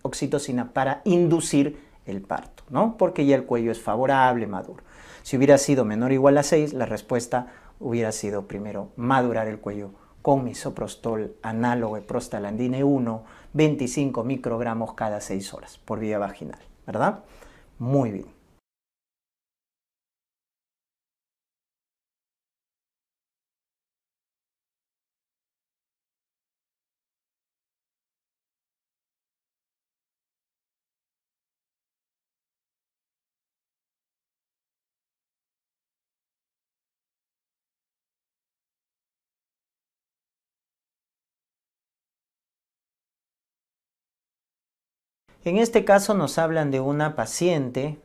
oxitocina para inducir el parto, ¿no? Porque ya el cuello es favorable, maduro. Si hubiera sido menor o igual a 6, la respuesta hubiera sido primero madurar el cuello con misoprostol análogo de prostalandine 1, 25 microgramos cada 6 horas por vía vaginal, ¿verdad? Muy bien. En este caso nos hablan de una paciente,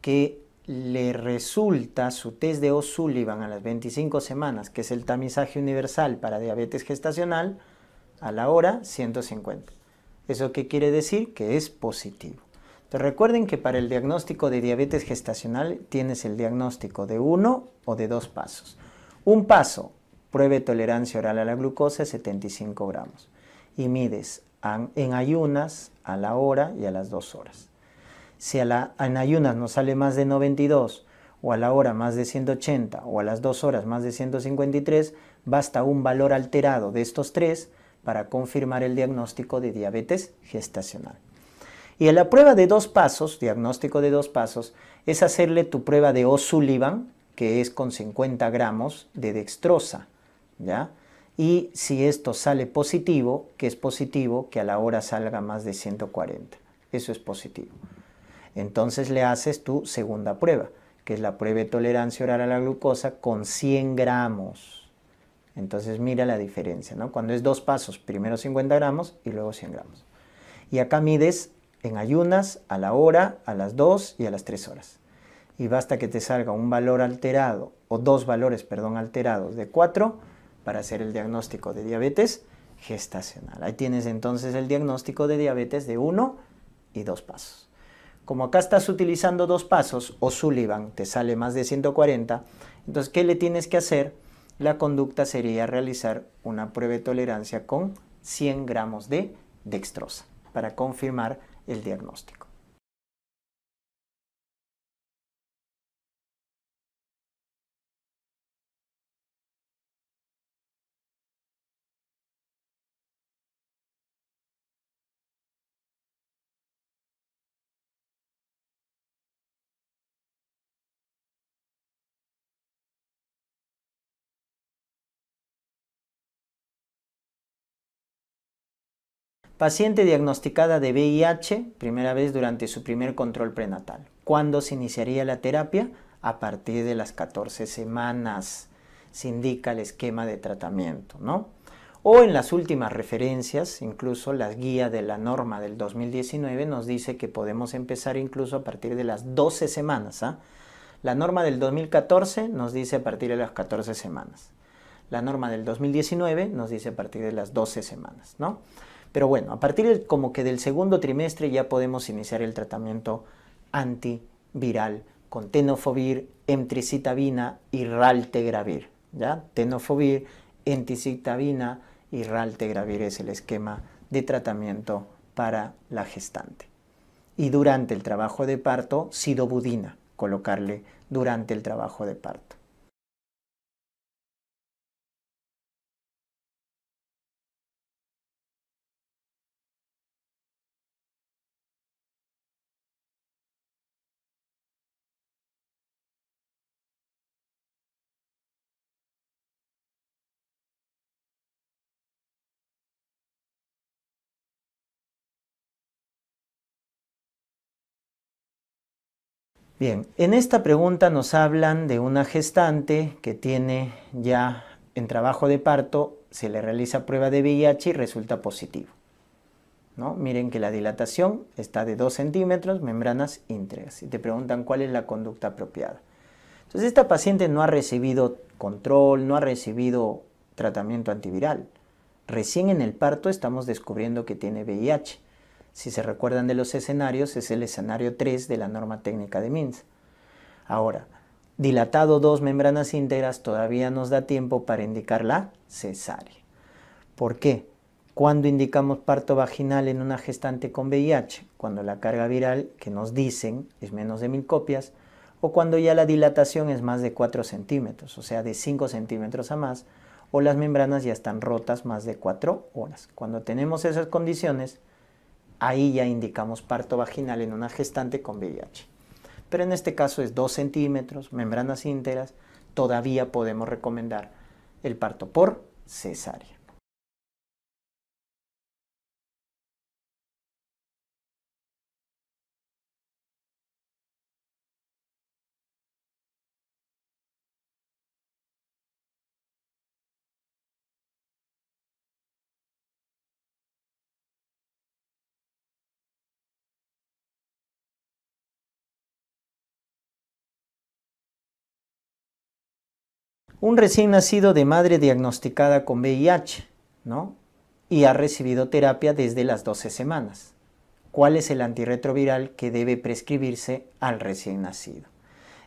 Que le resulta su test de O'Sullivan a las 25 semanas, que es el tamizaje universal para diabetes gestacional, a la hora 150. ¿Eso qué quiere decir? Que es positivo. Entonces recuerden que para el diagnóstico de diabetes gestacional tienes el diagnóstico de uno o de dos pasos. Un paso, pruebe tolerancia oral a la glucosa 75 gramos y mides en ayunas a la hora y a las dos horas. Si a la, en ayunas no sale más de 92 o a la hora más de 180 o a las dos horas más de 153, basta un valor alterado de estos tres para confirmar el diagnóstico de diabetes gestacional. Y a la prueba de dos pasos, diagnóstico de dos pasos, es hacerle tu prueba de O'Sullivan, que es con 50 gramos de dextrosa, ¿ya? y si esto sale positivo, que es positivo, que a la hora salga más de 140. Eso es positivo. Entonces le haces tu segunda prueba, que es la prueba de tolerancia oral a la glucosa con 100 gramos. Entonces mira la diferencia, ¿no? Cuando es dos pasos, primero 50 gramos y luego 100 gramos. Y acá mides en ayunas, a la hora, a las 2 y a las 3 horas. Y basta que te salga un valor alterado, o dos valores, perdón, alterados de 4 para hacer el diagnóstico de diabetes gestacional. Ahí tienes entonces el diagnóstico de diabetes de uno y dos pasos. Como acá estás utilizando dos pasos o Sullivan te sale más de 140, entonces ¿qué le tienes que hacer? La conducta sería realizar una prueba de tolerancia con 100 gramos de dextrosa para confirmar el diagnóstico. Paciente diagnosticada de VIH primera vez durante su primer control prenatal. ¿Cuándo se iniciaría la terapia? A partir de las 14 semanas se indica el esquema de tratamiento, ¿no? O en las últimas referencias, incluso las guías de la norma del 2019 nos dice que podemos empezar incluso a partir de las 12 semanas. ¿ah? La norma del 2014 nos dice a partir de las 14 semanas. La norma del 2019 nos dice a partir de las 12 semanas, ¿no? Pero bueno, a partir como que del segundo trimestre ya podemos iniciar el tratamiento antiviral con tenofovir, emtricitabina y raltegravir. ¿ya? Tenofovir, emtricitabina y raltegravir es el esquema de tratamiento para la gestante. Y durante el trabajo de parto, sidobudina, colocarle durante el trabajo de parto. Bien, en esta pregunta nos hablan de una gestante que tiene ya en trabajo de parto, se le realiza prueba de VIH y resulta positivo. Miren que la dilatación está de 2 centímetros, membranas íntegras. Y te preguntan cuál es la conducta apropiada. Entonces, esta paciente no ha recibido control, no ha recibido tratamiento antiviral. Recién en el parto estamos descubriendo que tiene VIH si se recuerdan de los escenarios, es el escenario 3 de la norma técnica de MINS. Ahora, dilatado dos membranas íntegras todavía nos da tiempo para indicar la cesárea. ¿Por qué? Cuando indicamos parto vaginal en una gestante con VIH? Cuando la carga viral, que nos dicen, es menos de mil copias, o cuando ya la dilatación es más de 4 centímetros, o sea, de 5 centímetros a más, o las membranas ya están rotas más de 4 horas. Cuando tenemos esas condiciones, ahí ya indicamos parto vaginal en una gestante con VIH. Pero en este caso es 2 centímetros, membranas ínteras, todavía podemos recomendar el parto por cesárea. un recién nacido de madre diagnosticada con VIH, ¿no? Y ha recibido terapia desde las 12 semanas. ¿Cuál es el antirretroviral que debe prescribirse al recién nacido?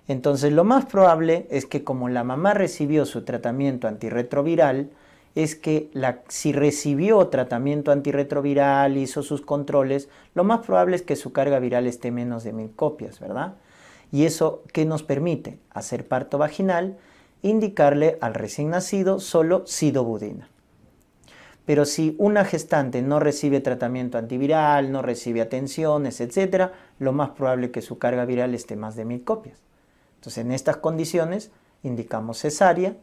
Entonces, lo más probable es que como la mamá recibió su tratamiento antirretroviral, es que si recibió tratamiento antirretroviral, hizo sus controles, lo más probable es que su carga viral esté menos de mil copias, ¿verdad? Y eso, ¿qué nos permite? Hacer parto vaginal indicarle al recién nacido solo sidobudina. Pero si una gestante no recibe tratamiento antiviral, no recibe atenciones, etc., lo más probable que su carga viral esté más de mil copias. Entonces, en estas condiciones, indicamos cesárea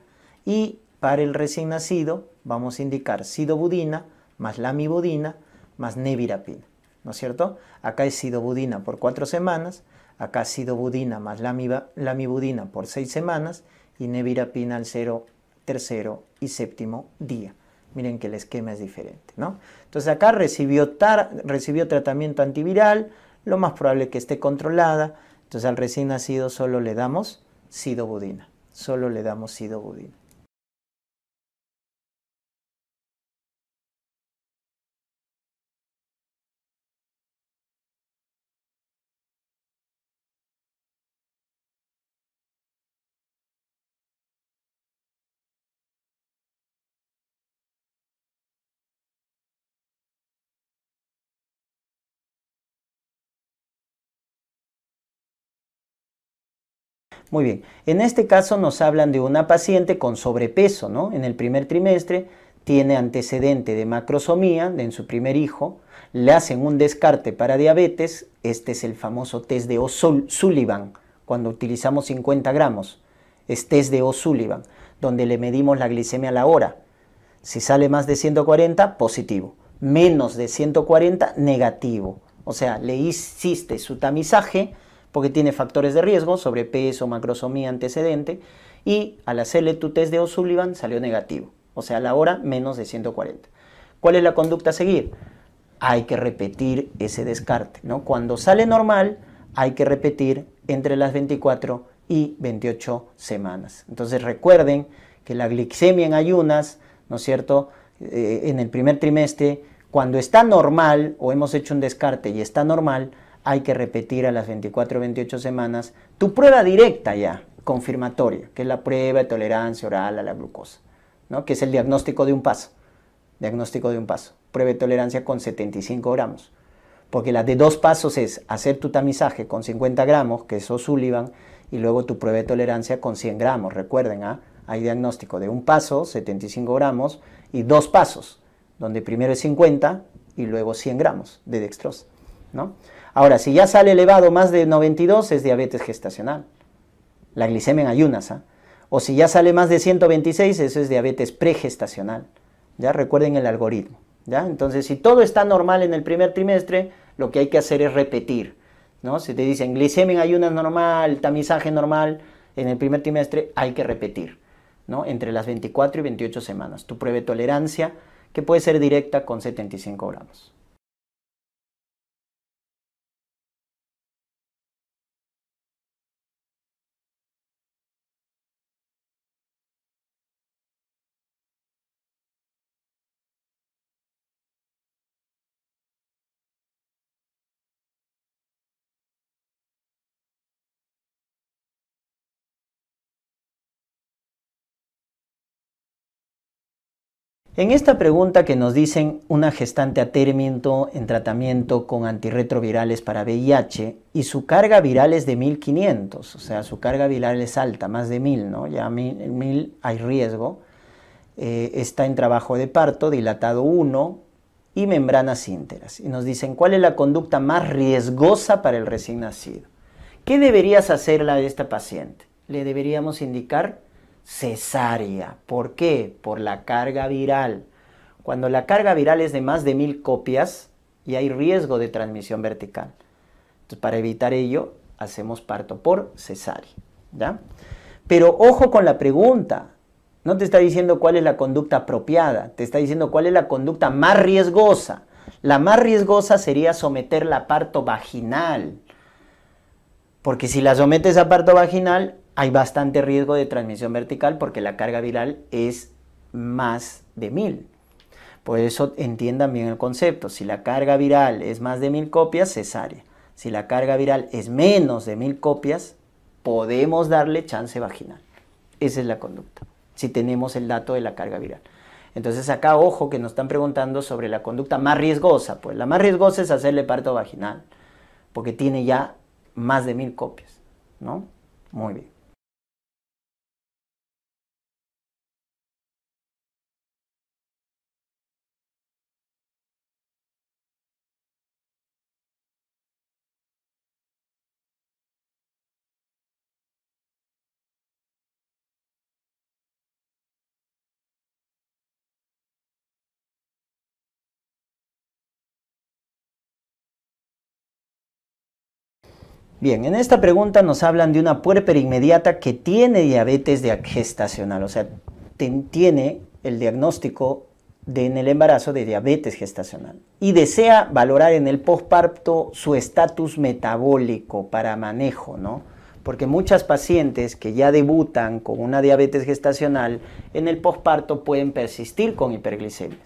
y para el recién nacido vamos a indicar sidobudina más lamibudina más nevirapina. ¿No es cierto? Acá es sidobudina por cuatro semanas, acá sidobudina más lamibudina por seis semanas y nevirapina al cero, tercero y séptimo día. Miren que el esquema es diferente, ¿no? Entonces acá recibió, recibió tratamiento antiviral, lo más probable es que esté controlada. Entonces al recién nacido solo le damos sidobudina, solo le damos sidobudina. Muy bien, en este caso nos hablan de una paciente con sobrepeso, ¿no? En el primer trimestre tiene antecedente de macrosomía en su primer hijo, le hacen un descarte para diabetes, este es el famoso test de O'Sullivan, cuando utilizamos 50 gramos, es test de O'Sullivan, donde le medimos la glicemia a la hora. Si sale más de 140, positivo, menos de 140, negativo. O sea, le hiciste su tamizaje, porque tiene factores de riesgo, sobre sobrepeso, macrosomía antecedente, y al hacerle tu test de O'Sullivan salió negativo, o sea, a la hora menos de 140. ¿Cuál es la conducta a seguir? Hay que repetir ese descarte, ¿no? Cuando sale normal, hay que repetir entre las 24 y 28 semanas. Entonces recuerden que la glicemia en ayunas, ¿no es cierto?, eh, en el primer trimestre, cuando está normal o hemos hecho un descarte y está normal, hay que repetir a las 24 o 28 semanas tu prueba directa ya, confirmatoria, que es la prueba de tolerancia oral a la glucosa, ¿no? que es el diagnóstico de un paso. Diagnóstico de un paso. Prueba de tolerancia con 75 gramos. Porque la de dos pasos es hacer tu tamizaje con 50 gramos, que es O'Sullivan, y luego tu prueba de tolerancia con 100 gramos. Recuerden, ¿ah? hay diagnóstico de un paso, 75 gramos, y dos pasos, donde primero es 50 y luego 100 gramos de dextrosa. ¿no? Ahora, si ya sale elevado más de 92, es diabetes gestacional. La glicemia en ayunas. ¿ah? O si ya sale más de 126, eso es diabetes pregestacional. Ya recuerden el algoritmo. ¿ya? Entonces, si todo está normal en el primer trimestre, lo que hay que hacer es repetir. ¿no? Si te dicen glicemia en ayunas normal, tamizaje normal, en el primer trimestre hay que repetir. ¿no? Entre las 24 y 28 semanas. Tu prueba de tolerancia, que puede ser directa con 75 gramos. En esta pregunta que nos dicen una gestante a término en tratamiento con antirretrovirales para VIH y su carga viral es de 1500, o sea, su carga viral es alta, más de 1000, ¿no? Ya 1000, 1000 hay riesgo. Eh, está en trabajo de parto, dilatado 1 y membranas ínteras. Y nos dicen cuál es la conducta más riesgosa para el recién nacido. ¿Qué deberías hacerle a esta paciente? Le deberíamos indicar cesárea. ¿Por qué? Por la carga viral. Cuando la carga viral es de más de mil copias y hay riesgo de transmisión vertical. Entonces, para evitar ello, hacemos parto por cesárea. Pero ojo con la pregunta. No te está diciendo cuál es la conducta apropiada, te está diciendo cuál es la conducta más riesgosa. La más riesgosa sería someterla a parto vaginal. Porque si la sometes a parto vaginal, hay bastante riesgo de transmisión vertical porque la carga viral es más de mil. Por eso entiendan bien el concepto. Si la carga viral es más de mil copias, cesárea. Si la carga viral es menos de mil copias, podemos darle chance vaginal. Esa es la conducta, si tenemos el dato de la carga viral. Entonces acá, ojo, que nos están preguntando sobre la conducta más riesgosa. Pues la más riesgosa es hacerle parto vaginal, porque tiene ya más de mil copias, ¿no? Muy bien. Bien, en esta pregunta nos hablan de una puerpera inmediata que tiene diabetes gestacional, o sea, tiene el diagnóstico en el embarazo de diabetes gestacional y desea valorar en el posparto su estatus metabólico para manejo, ¿no? Porque muchas pacientes que ya debutan con una diabetes gestacional en el posparto pueden persistir con hiperglicemia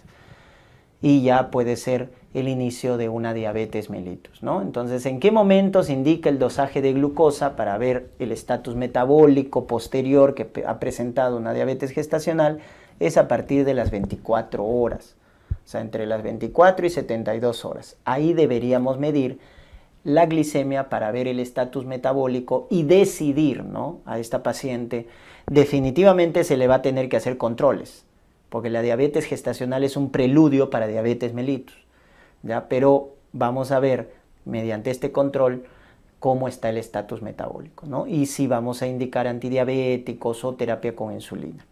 y ya puede ser el inicio de una diabetes mellitus. ¿no? Entonces, ¿en qué momento se indica el dosaje de glucosa para ver el estatus metabólico posterior que ha presentado una diabetes gestacional? Es a partir de las 24 horas, o sea, entre las 24 y 72 horas. Ahí deberíamos medir la glicemia para ver el estatus metabólico y decidir ¿no? a esta paciente definitivamente se le va a tener que hacer controles porque la diabetes gestacional es un preludio para diabetes mellitus, ¿ya? Pero vamos a ver mediante este control cómo está el estatus metabólico, Y si vamos a indicar antidiabéticos o terapia con insulina.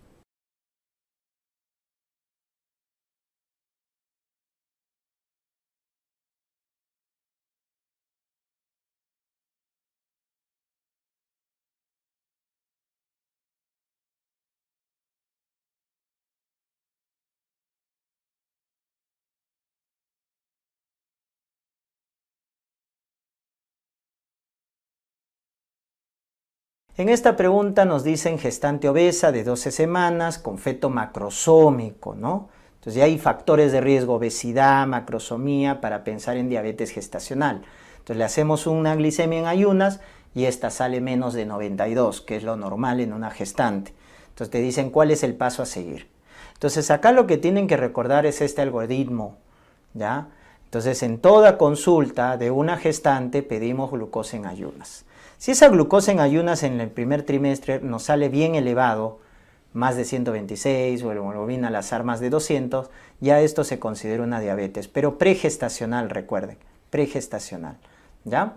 En esta pregunta nos dicen gestante obesa de 12 semanas con feto macrosómico, ¿no? Entonces ya hay factores de riesgo, obesidad, macrosomía, para pensar en diabetes gestacional. Entonces le hacemos una glicemia en ayunas y esta sale menos de 92, que es lo normal en una gestante. Entonces te dicen cuál es el paso a seguir. Entonces acá lo que tienen que recordar es este algoritmo, ¿ya? Entonces en toda consulta de una gestante pedimos glucosa en ayunas. Si esa glucosa en ayunas en el primer trimestre nos sale bien elevado, más de 126 o el hemoglobina al azar más de 200, ya esto se considera una diabetes, pero pregestacional, recuerden, pregestacional, ¿ya?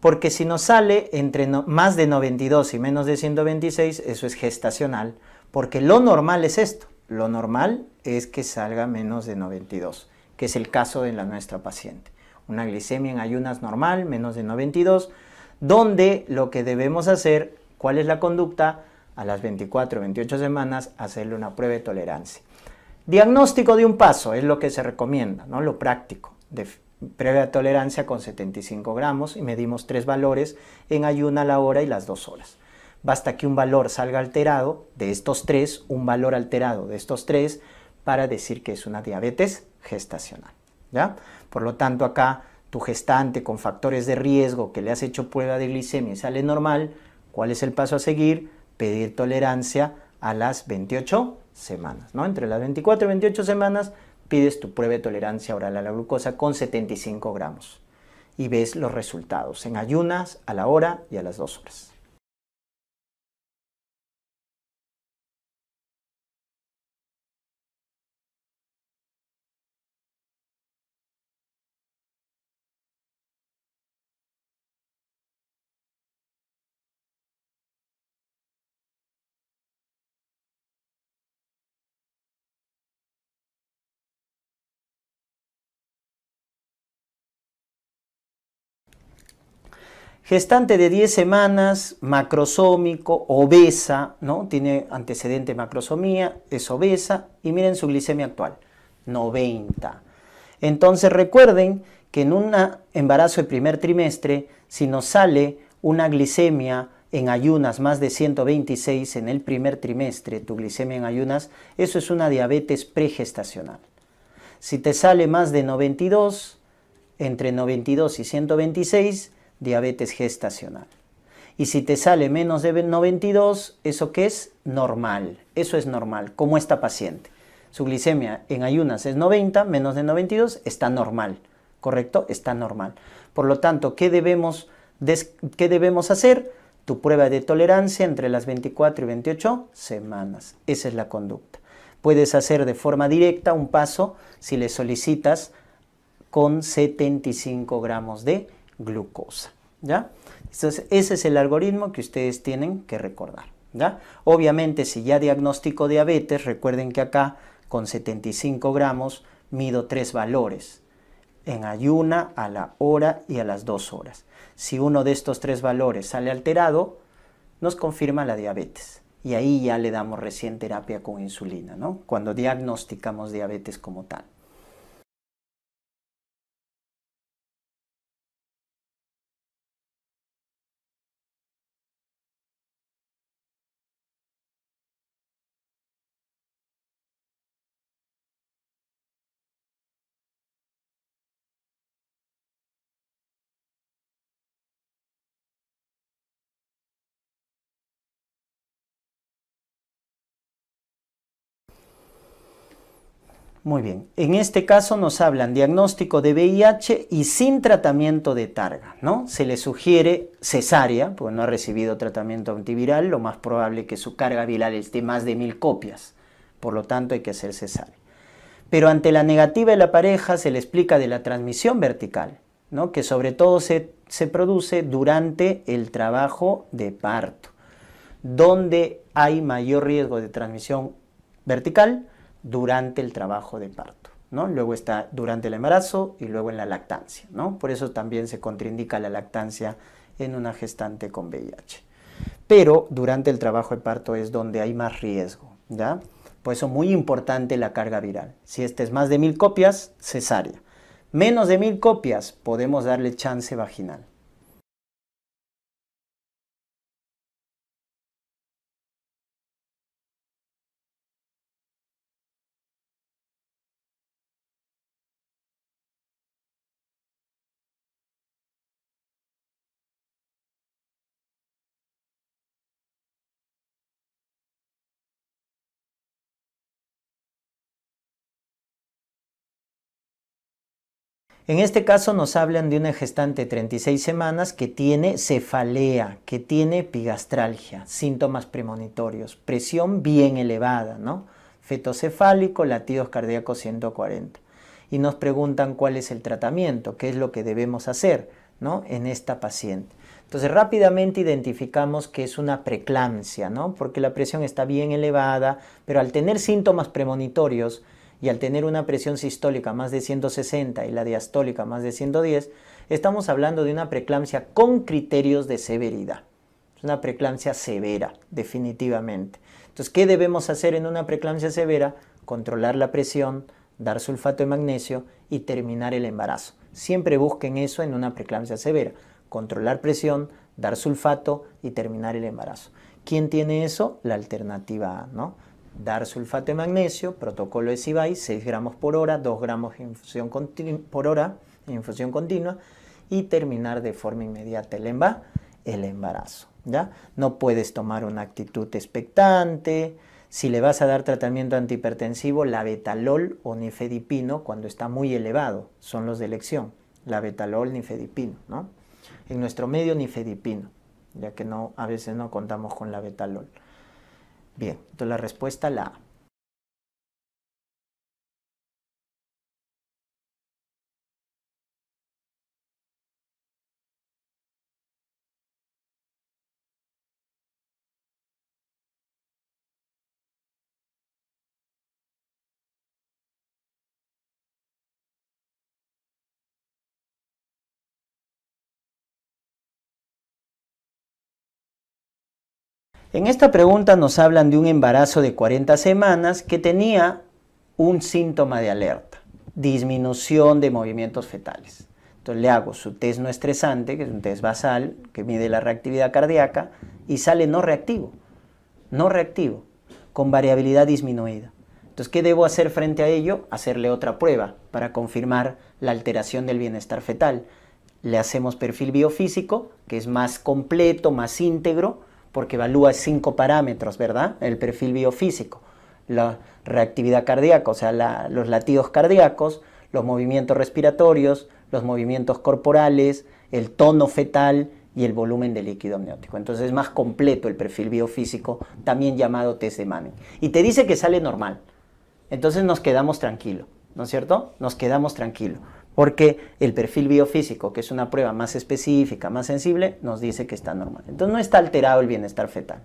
Porque si nos sale entre más de 92 y menos de 126, eso es gestacional, porque lo normal es esto, lo normal es que salga menos de 92, que es el caso de la nuestra paciente. Una glicemia en ayunas normal, menos de 92, donde lo que debemos hacer, cuál es la conducta, a las 24 28 semanas hacerle una prueba de tolerancia. Diagnóstico de un paso es lo que se recomienda, ¿no? lo práctico. De prueba de tolerancia con 75 gramos y medimos tres valores en ayuna la hora y las dos horas. Basta que un valor salga alterado de estos tres, un valor alterado de estos tres, para decir que es una diabetes gestacional. ¿ya? Por lo tanto, acá tu gestante con factores de riesgo que le has hecho prueba de glicemia y sale normal, ¿cuál es el paso a seguir? Pedir tolerancia a las 28 semanas, ¿no? Entre las 24 y 28 semanas pides tu prueba de tolerancia oral a la glucosa con 75 gramos y ves los resultados en ayunas, a la hora y a las 2 horas. Gestante de 10 semanas, macrosómico, obesa, ¿no? Tiene antecedente macrosomía, es obesa y miren su glicemia actual, 90. Entonces recuerden que en un embarazo de primer trimestre, si nos sale una glicemia en ayunas más de 126 en el primer trimestre, tu glicemia en ayunas, eso es una diabetes pregestacional. Si te sale más de 92, entre 92 y 126, diabetes gestacional. Y si te sale menos de 92, ¿eso qué es? Normal. Eso es normal, como esta paciente. Su glicemia en ayunas es 90, menos de 92, está normal. ¿Correcto? Está normal. Por lo tanto, ¿qué debemos, qué debemos hacer? Tu prueba de tolerancia entre las 24 y 28 semanas. Esa es la conducta. Puedes hacer de forma directa un paso si le solicitas con 75 gramos de glucosa. ¿ya? Entonces, ese es el algoritmo que ustedes tienen que recordar. ¿ya? Obviamente, si ya diagnóstico diabetes, recuerden que acá con 75 gramos mido tres valores en ayuna, a la hora y a las dos horas. Si uno de estos tres valores sale alterado, nos confirma la diabetes. Y ahí ya le damos recién terapia con insulina, ¿no? Cuando diagnosticamos diabetes como tal. Muy bien, en este caso nos hablan diagnóstico de VIH y sin tratamiento de targa, ¿no? Se le sugiere cesárea, porque no ha recibido tratamiento antiviral, lo más probable que su carga viral esté más de mil copias, por lo tanto hay que hacer cesárea. Pero ante la negativa de la pareja se le explica de la transmisión vertical, ¿no? Que sobre todo se, se produce durante el trabajo de parto, donde hay mayor riesgo de transmisión vertical, durante el trabajo de parto. ¿no? Luego está durante el embarazo y luego en la lactancia, ¿no? Por eso también se contraindica la lactancia en una gestante con VIH. Pero durante el trabajo de parto es donde hay más riesgo, ¿ya? Por eso muy importante la carga viral. Si este es más de mil copias, cesárea. Menos de mil copias, podemos darle chance vaginal. En este caso nos hablan de una gestante de 36 semanas que tiene cefalea, que tiene epigastralgia, síntomas premonitorios, presión bien elevada, ¿no? Fetocefálico, latidos cardíacos 140. Y nos preguntan cuál es el tratamiento, qué es lo que debemos hacer, ¿no? En esta paciente. Entonces rápidamente identificamos que es una preeclampsia, ¿no? Porque la presión está bien elevada, pero al tener síntomas premonitorios, y al tener una presión sistólica más de 160 y la diastólica más de 110, estamos hablando de una preeclampsia con criterios de severidad. Es una preeclampsia severa, definitivamente. Entonces, ¿qué debemos hacer en una preeclampsia severa? Controlar la presión, dar sulfato de magnesio y terminar el embarazo. Siempre busquen eso en una preeclampsia severa. Controlar presión, dar sulfato y terminar el embarazo. ¿Quién tiene eso? La alternativa A, ¿no? dar sulfato de magnesio, protocolo de SIBAI, 6 gramos por hora, 2 gramos infusión por hora, infusión continua, y terminar de forma inmediata el, el embarazo. ¿ya? No puedes tomar una actitud expectante. Si le vas a dar tratamiento antihipertensivo, la betalol o nifedipino, cuando está muy elevado, son los de elección. La betalol, nifedipino. En nuestro medio, nifedipino, ya que no, a veces no contamos con la betalol. Bien, entonces la respuesta la En esta pregunta nos hablan de un embarazo de 40 semanas que tenía un síntoma de alerta, disminución de movimientos fetales. Entonces le hago su test no estresante, que es un test basal que mide la reactividad cardíaca, y sale no reactivo, no reactivo, con variabilidad disminuida. Entonces, ¿qué debo hacer frente a ello? Hacerle otra prueba para confirmar la alteración del bienestar fetal. Le hacemos perfil biofísico, que es más completo, más íntegro, porque evalúa cinco parámetros, ¿verdad? El perfil biofísico, la reactividad cardíaca, o sea, los latidos cardíacos, los movimientos respiratorios, los movimientos corporales, el tono fetal y el volumen de líquido amniótico. Entonces es más completo el perfil biofísico, también llamado test de Manning. Y te dice que sale normal. Entonces nos quedamos tranquilos, ¿no es cierto? Nos quedamos tranquilos porque el perfil biofísico, que es una prueba más específica, más sensible, nos dice que está normal. Entonces no está alterado el bienestar fetal.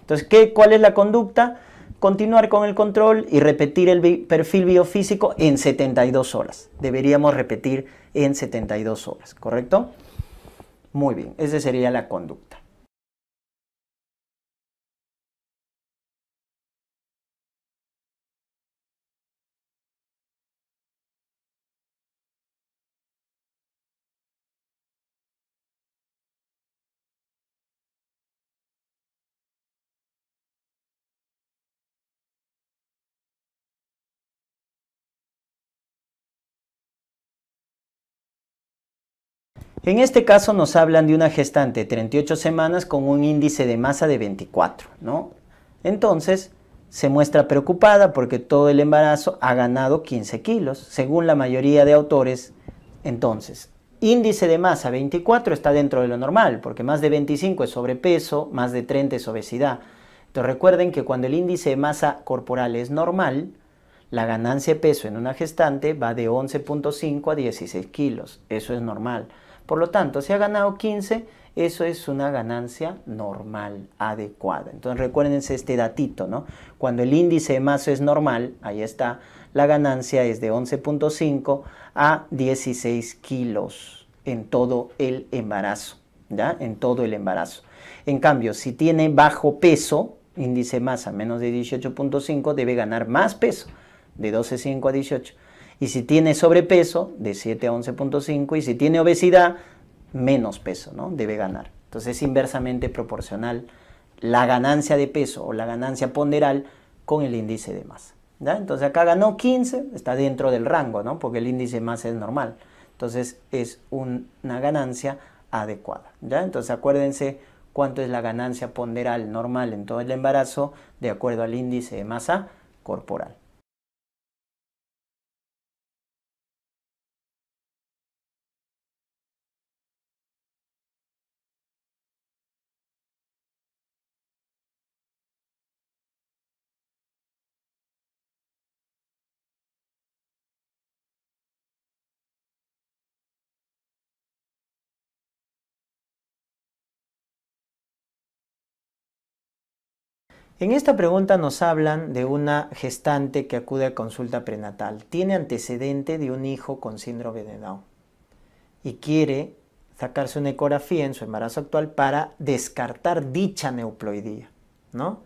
Entonces, ¿cuál es la conducta? Continuar con el control y repetir el perfil biofísico en 72 horas. Deberíamos repetir en 72 horas, ¿correcto? Muy bien, esa sería la conducta. En este caso nos hablan de una gestante de 38 semanas con un índice de masa de 24, ¿no? Entonces, se muestra preocupada porque todo el embarazo ha ganado 15 kilos, según la mayoría de autores. Entonces, índice de masa 24 está dentro de lo normal, porque más de 25 es sobrepeso, más de 30 es obesidad. Entonces recuerden que cuando el índice de masa corporal es normal, la ganancia de peso en una gestante va de 11.5 a 16 kilos. Eso es normal. Por lo tanto, si ha ganado 15, eso es una ganancia normal, adecuada. Entonces recuérdense este datito, ¿no? Cuando el índice de masa es normal, ahí está, la ganancia es de 11.5 a 16 kilos en todo el embarazo, ¿ya? En todo el embarazo. En cambio, si tiene bajo peso, índice de masa menos de 18.5, debe ganar más peso, de 12.5 a 18. Y si tiene sobrepeso, de 7 a 11.5. Y si tiene obesidad, menos peso, ¿no? Debe ganar. Entonces es inversamente proporcional la ganancia de peso o la ganancia ponderal con el índice de masa. Entonces acá ganó 15, está dentro del rango, ¿no? Porque el índice de masa es normal. Entonces es una ganancia adecuada. ¿ya? Entonces acuérdense cuánto es la ganancia ponderal normal en todo el embarazo de acuerdo al índice de masa corporal. En esta pregunta nos hablan de una gestante que acude a consulta prenatal. Tiene antecedente de un hijo con síndrome de Down y quiere sacarse una ecografía en su embarazo actual para descartar dicha neuploidía, ¿no?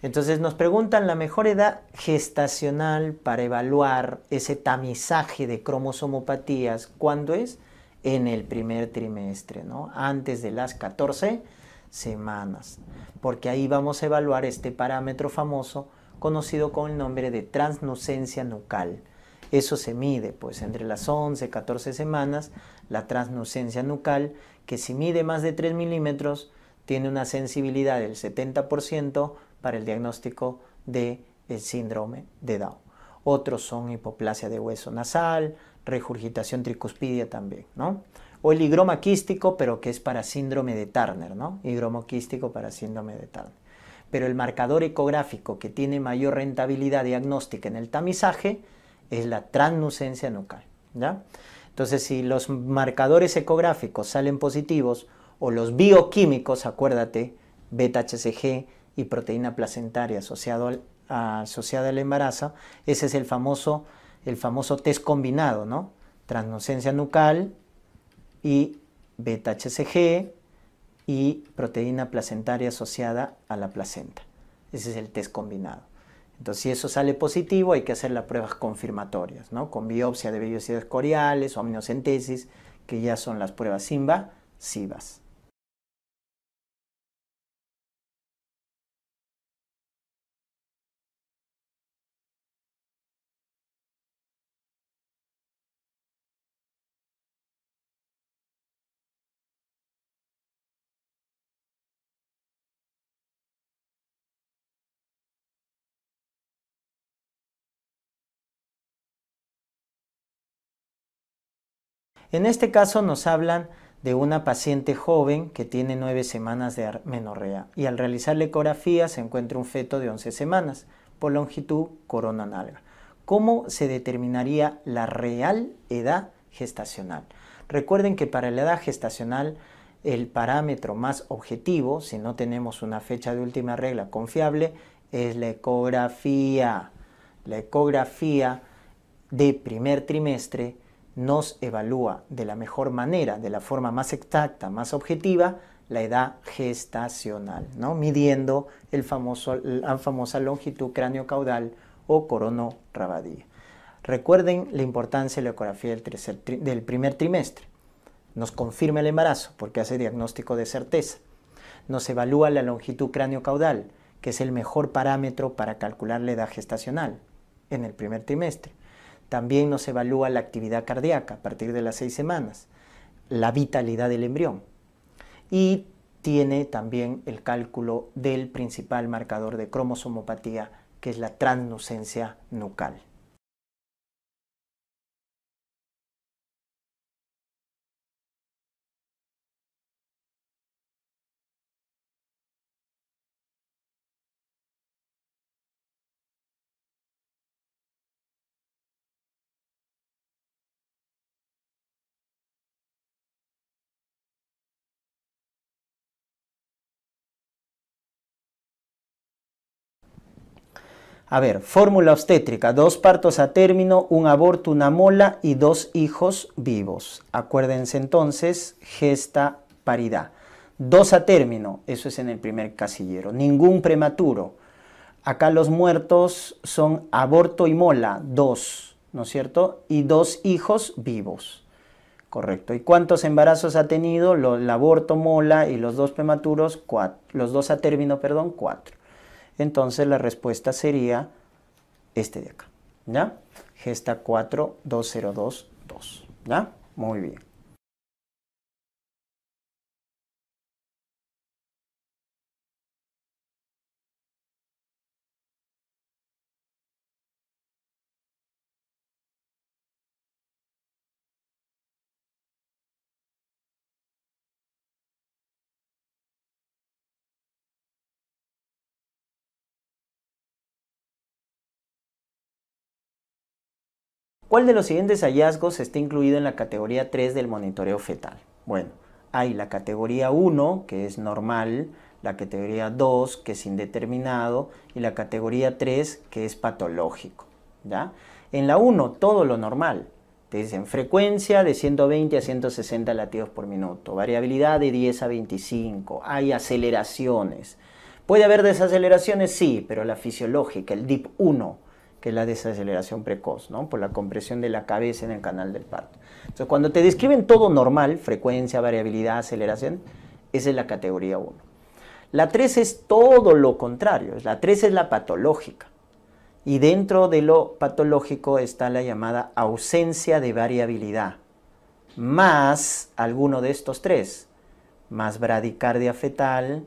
Entonces nos preguntan la mejor edad gestacional para evaluar ese tamizaje de cromosomopatías, ¿cuándo es? En el primer trimestre, ¿no? Antes de las 14 semanas, porque ahí vamos a evaluar este parámetro famoso conocido con el nombre de transnucencia nucal. Eso se mide, pues entre las 11, 14 semanas, la transnucencia nucal, que si mide más de 3 milímetros, tiene una sensibilidad del 70% para el diagnóstico del el síndrome de Down. Otros son hipoplasia de hueso nasal, regurgitación tricuspidia también, ¿no? o el higroma pero que es para síndrome de Turner, ¿no? Higroma para síndrome de Turner. Pero el marcador ecográfico que tiene mayor rentabilidad diagnóstica en el tamizaje es la translucencia nucal, ¿ya? Entonces, si los marcadores ecográficos salen positivos o los bioquímicos, acuérdate, beta-HCG y proteína placentaria asociado a, asociada al embarazo, ese es el famoso, el famoso test combinado, ¿no? Transnucencia nucal, y beta-HCG y proteína placentaria asociada a la placenta. Ese es el test combinado. Entonces, si eso sale positivo, hay que hacer las pruebas confirmatorias, ¿no? Con biopsia de vellosidades coriales o amniocentesis, que ya son las pruebas SIMBA, SIVAS. En este caso nos hablan de una paciente joven que tiene nueve semanas de menorrea y al realizar la ecografía se encuentra un feto de 11 semanas por longitud corona nalga. ¿Cómo se determinaría la real edad gestacional? Recuerden que para la edad gestacional el parámetro más objetivo, si no tenemos una fecha de última regla confiable, es la ecografía. La ecografía de primer trimestre nos evalúa de la mejor manera, de la forma más exacta, más objetiva, la edad gestacional, midiendo el la famosa longitud cráneo-caudal o corono Recuerden la importancia de la ecografía del, del primer trimestre. Nos confirma el embarazo porque hace diagnóstico de certeza. Nos evalúa la longitud cráneo-caudal, que es el mejor parámetro para calcular la edad gestacional en el primer trimestre también nos evalúa la actividad cardíaca a partir de las seis semanas, la vitalidad del embrión y tiene también el cálculo del principal marcador de cromosomopatía, que es la transnucencia nucal. A ver, fórmula obstétrica, dos partos a término, un aborto, una mola y dos hijos vivos. Acuérdense entonces, gesta paridad. Dos a término, eso es en el primer casillero. Ningún prematuro. Acá los muertos son aborto y mola, dos, ¿no es cierto? Y dos hijos vivos. Correcto. ¿Y cuántos embarazos ha tenido? el aborto mola y los dos prematuros, Los dos a término, perdón, cuatro entonces la respuesta sería este de acá, ¿ya? Gesta 42022, ¿ya? Muy bien. ¿Cuál de los siguientes hallazgos está incluido en la categoría 3 del monitoreo fetal? Bueno, hay la categoría 1, que es normal, la categoría 2, que es indeterminado, y la categoría 3, que es patológico. En la 1, todo lo normal. Te dicen frecuencia de 120 a 160 latidos por minuto, variabilidad de 10 a 25, hay aceleraciones. ¿Puede haber desaceleraciones? Sí, pero la fisiológica, el DIP 1 que es la desaceleración precoz, ¿no? por la compresión de la cabeza en el canal del parto. Entonces, cuando te describen todo normal, frecuencia, variabilidad, aceleración, esa es la categoría 1. La 3 es todo lo contrario, la 3 es la patológica. Y dentro de lo patológico está la llamada ausencia de variabilidad, más alguno de estos tres, más bradicardia fetal,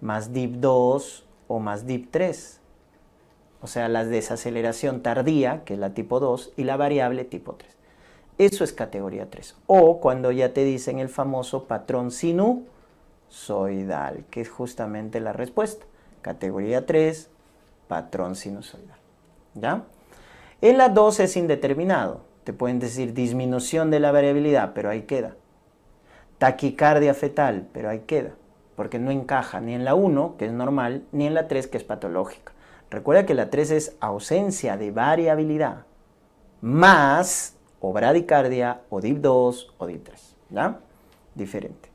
más DIP2 o más DIP3 o sea, la desaceleración tardía, que es la tipo 2, y la variable tipo 3. Eso es categoría 3. O cuando ya te dicen el famoso patrón sinusoidal, que es justamente la respuesta. Categoría 3, patrón sinusoidal. ¿Ya? En la 2 es indeterminado. Te pueden decir disminución de la variabilidad, pero ahí queda. Taquicardia fetal, pero ahí queda. Porque no encaja ni en la 1, que es normal, ni en la 3, que es patológica. Recuerda que la 3 es ausencia de variabilidad más o bradicardia o DIP2 o DIP3, ¿ya? Diferente.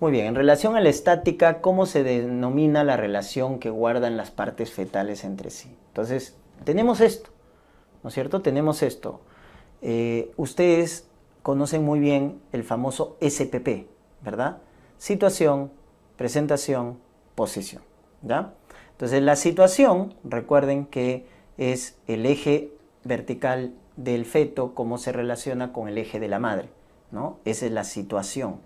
Muy bien, en relación a la estática, ¿cómo se denomina la relación que guardan las partes fetales entre sí? Entonces, tenemos esto, ¿no es cierto? Tenemos esto. Eh, ustedes conocen muy bien el famoso SPP, ¿verdad? Situación, presentación, posición, ¿ya? Entonces, la situación, recuerden que es el eje vertical del feto, cómo se relaciona con el eje de la madre, ¿no? Esa es la situación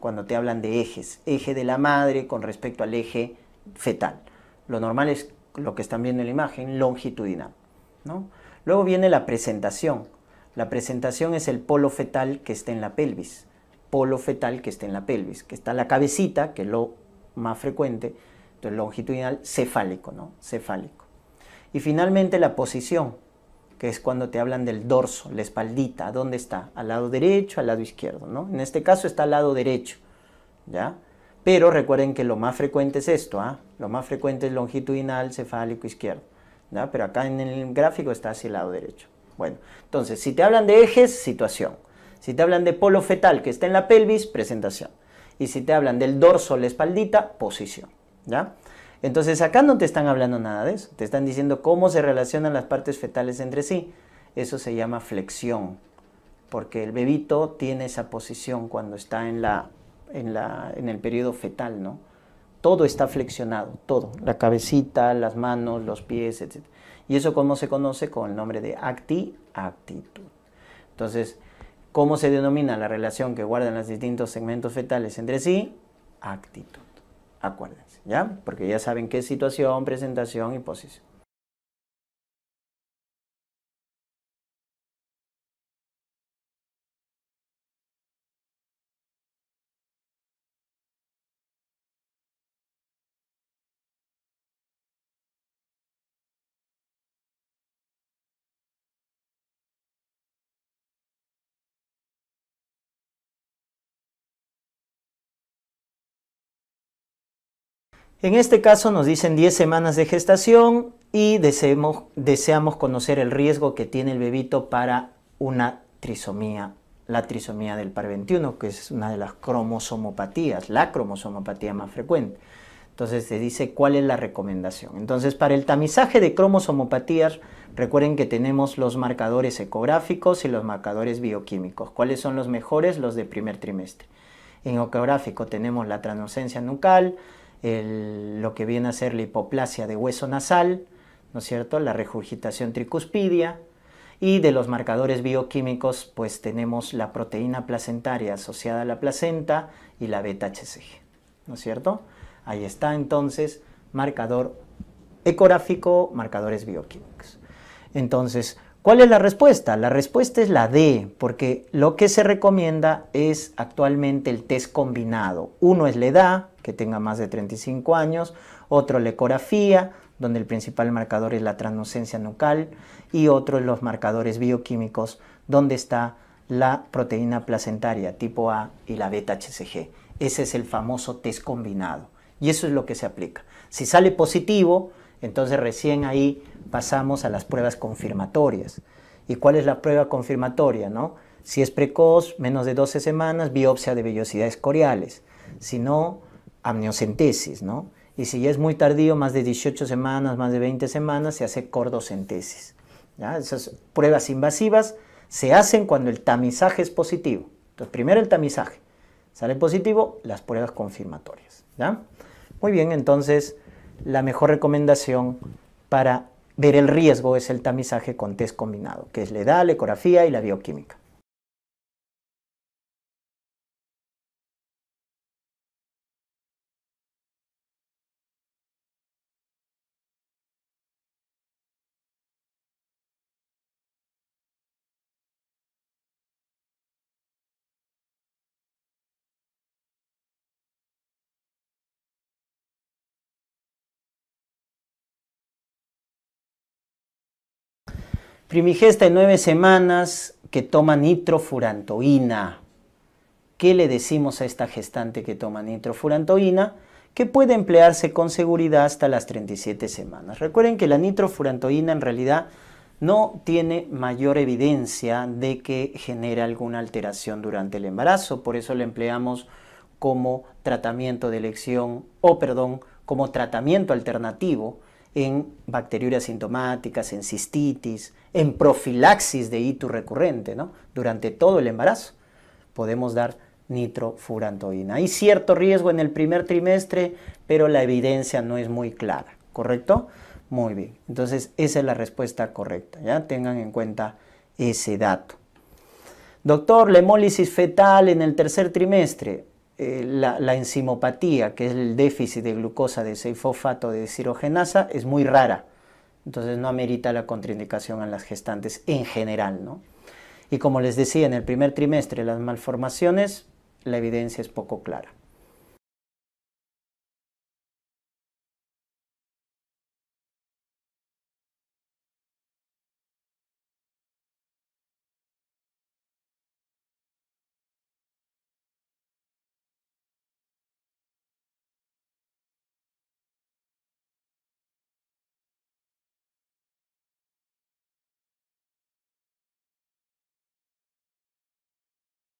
cuando te hablan de ejes, eje de la madre con respecto al eje fetal. Lo normal es lo que están viendo en la imagen, longitudinal. Luego viene la presentación. La presentación es el polo fetal que está en la pelvis, polo fetal que está en la pelvis, que está la cabecita, que es lo más frecuente, entonces longitudinal cefálico, ¿no? Cefálico. Y finalmente la posición, que es cuando te hablan del dorso, la espaldita, ¿dónde está? Al lado derecho, al lado izquierdo, ¿no? En este caso está al lado derecho, ¿ya? Pero recuerden que lo más frecuente es esto, ¿ah? Lo más frecuente es longitudinal, cefálico, izquierdo, ¿ya? Pero acá en el gráfico está hacia el lado derecho. Bueno, entonces, si te hablan de ejes, situación. Si te hablan de polo fetal que está en la pelvis, presentación. Y si te hablan del dorso, la espaldita, posición, ¿ya? Entonces acá no te están hablando nada de eso, te están diciendo cómo se relacionan las partes fetales entre sí. Eso se llama flexión, porque el bebito tiene esa posición cuando está en, la, en, el periodo fetal, ¿no? Todo está flexionado, todo, la cabecita, las manos, los pies, etc. Y eso cómo se conoce con el nombre de acti, actitud. Entonces, ¿cómo se denomina la relación que guardan los distintos segmentos fetales entre sí? Actitud. Acuérdense. ¿ya? Porque ya saben qué situación, presentación y posición. En este caso nos dicen 10 semanas de gestación y deseamos conocer el riesgo que tiene el bebito para una trisomía, la trisomía del par 21, que es una de las cromosomopatías, la cromosomopatía más frecuente. Entonces se dice cuál es la recomendación. Entonces para el tamizaje de cromosomopatías, recuerden que tenemos los marcadores ecográficos y los marcadores bioquímicos. ¿Cuáles son los mejores? Los de primer trimestre. En ecográfico tenemos la translucencia nucal, lo que viene a ser la hipoplasia de hueso nasal, ¿no es cierto? La regurgitación tricuspidia y de los marcadores bioquímicos pues tenemos la proteína placentaria asociada a la placenta y la beta-HCG, ¿no es cierto? Ahí está entonces marcador ecográfico, marcadores bioquímicos. Entonces, ¿Cuál es la respuesta? La respuesta es la D, porque lo que se recomienda es actualmente el test combinado. Uno es la edad, que tenga más de 35 años, otro la ecografía, donde el principal marcador es la transnucencia nucal, y otro los marcadores bioquímicos, donde está la proteína placentaria tipo A y la beta-HCG. Ese es el famoso test combinado. Y eso es lo que se aplica. Si sale positivo, entonces recién ahí pasamos a las pruebas confirmatorias. ¿Y cuál es la prueba confirmatoria? No? Si es precoz, menos de 12 semanas, biopsia de vellosidades coriales. Si no, amniocentesis, ¿no? Y si ya es muy tardío, más de 18 semanas, más de 20 semanas, se hace cordocentesis. ¿ya? Esas pruebas invasivas se hacen cuando el tamizaje es positivo. Entonces, primero el tamizaje. Sale positivo, las pruebas confirmatorias. ¿ya? Muy bien, entonces, la mejor recomendación para ver el riesgo es el tamizaje con test combinado, que es la edad, la ecografía y la bioquímica. Primigesta en nueve semanas que toma nitrofurantoína. ¿Qué le decimos a esta gestante que toma nitrofurantoína? Que puede emplearse con seguridad hasta las 37 semanas. Recuerden que la nitrofurantoína en realidad no tiene mayor evidencia de que genera alguna alteración durante el embarazo, por eso la empleamos como tratamiento de elección o perdón, como tratamiento alternativo en bacteriuria sintomáticas, en cistitis, en profilaxis de ITU recurrente, ¿no? Durante todo el embarazo podemos dar nitrofurantoína. Hay cierto riesgo en el primer trimestre, pero la evidencia no es muy clara, ¿correcto? Muy bien. Entonces, esa es la respuesta correcta, ¿ya? Tengan en cuenta ese dato. Doctor, la hemólisis fetal en el tercer trimestre. Eh, la, enzimopatía, que es el déficit de glucosa de ceifofato de cirogenasa, es muy rara. Entonces no amerita la contraindicación a las gestantes en general. ¿no? Y como les decía, en el primer trimestre las malformaciones, la evidencia es poco clara.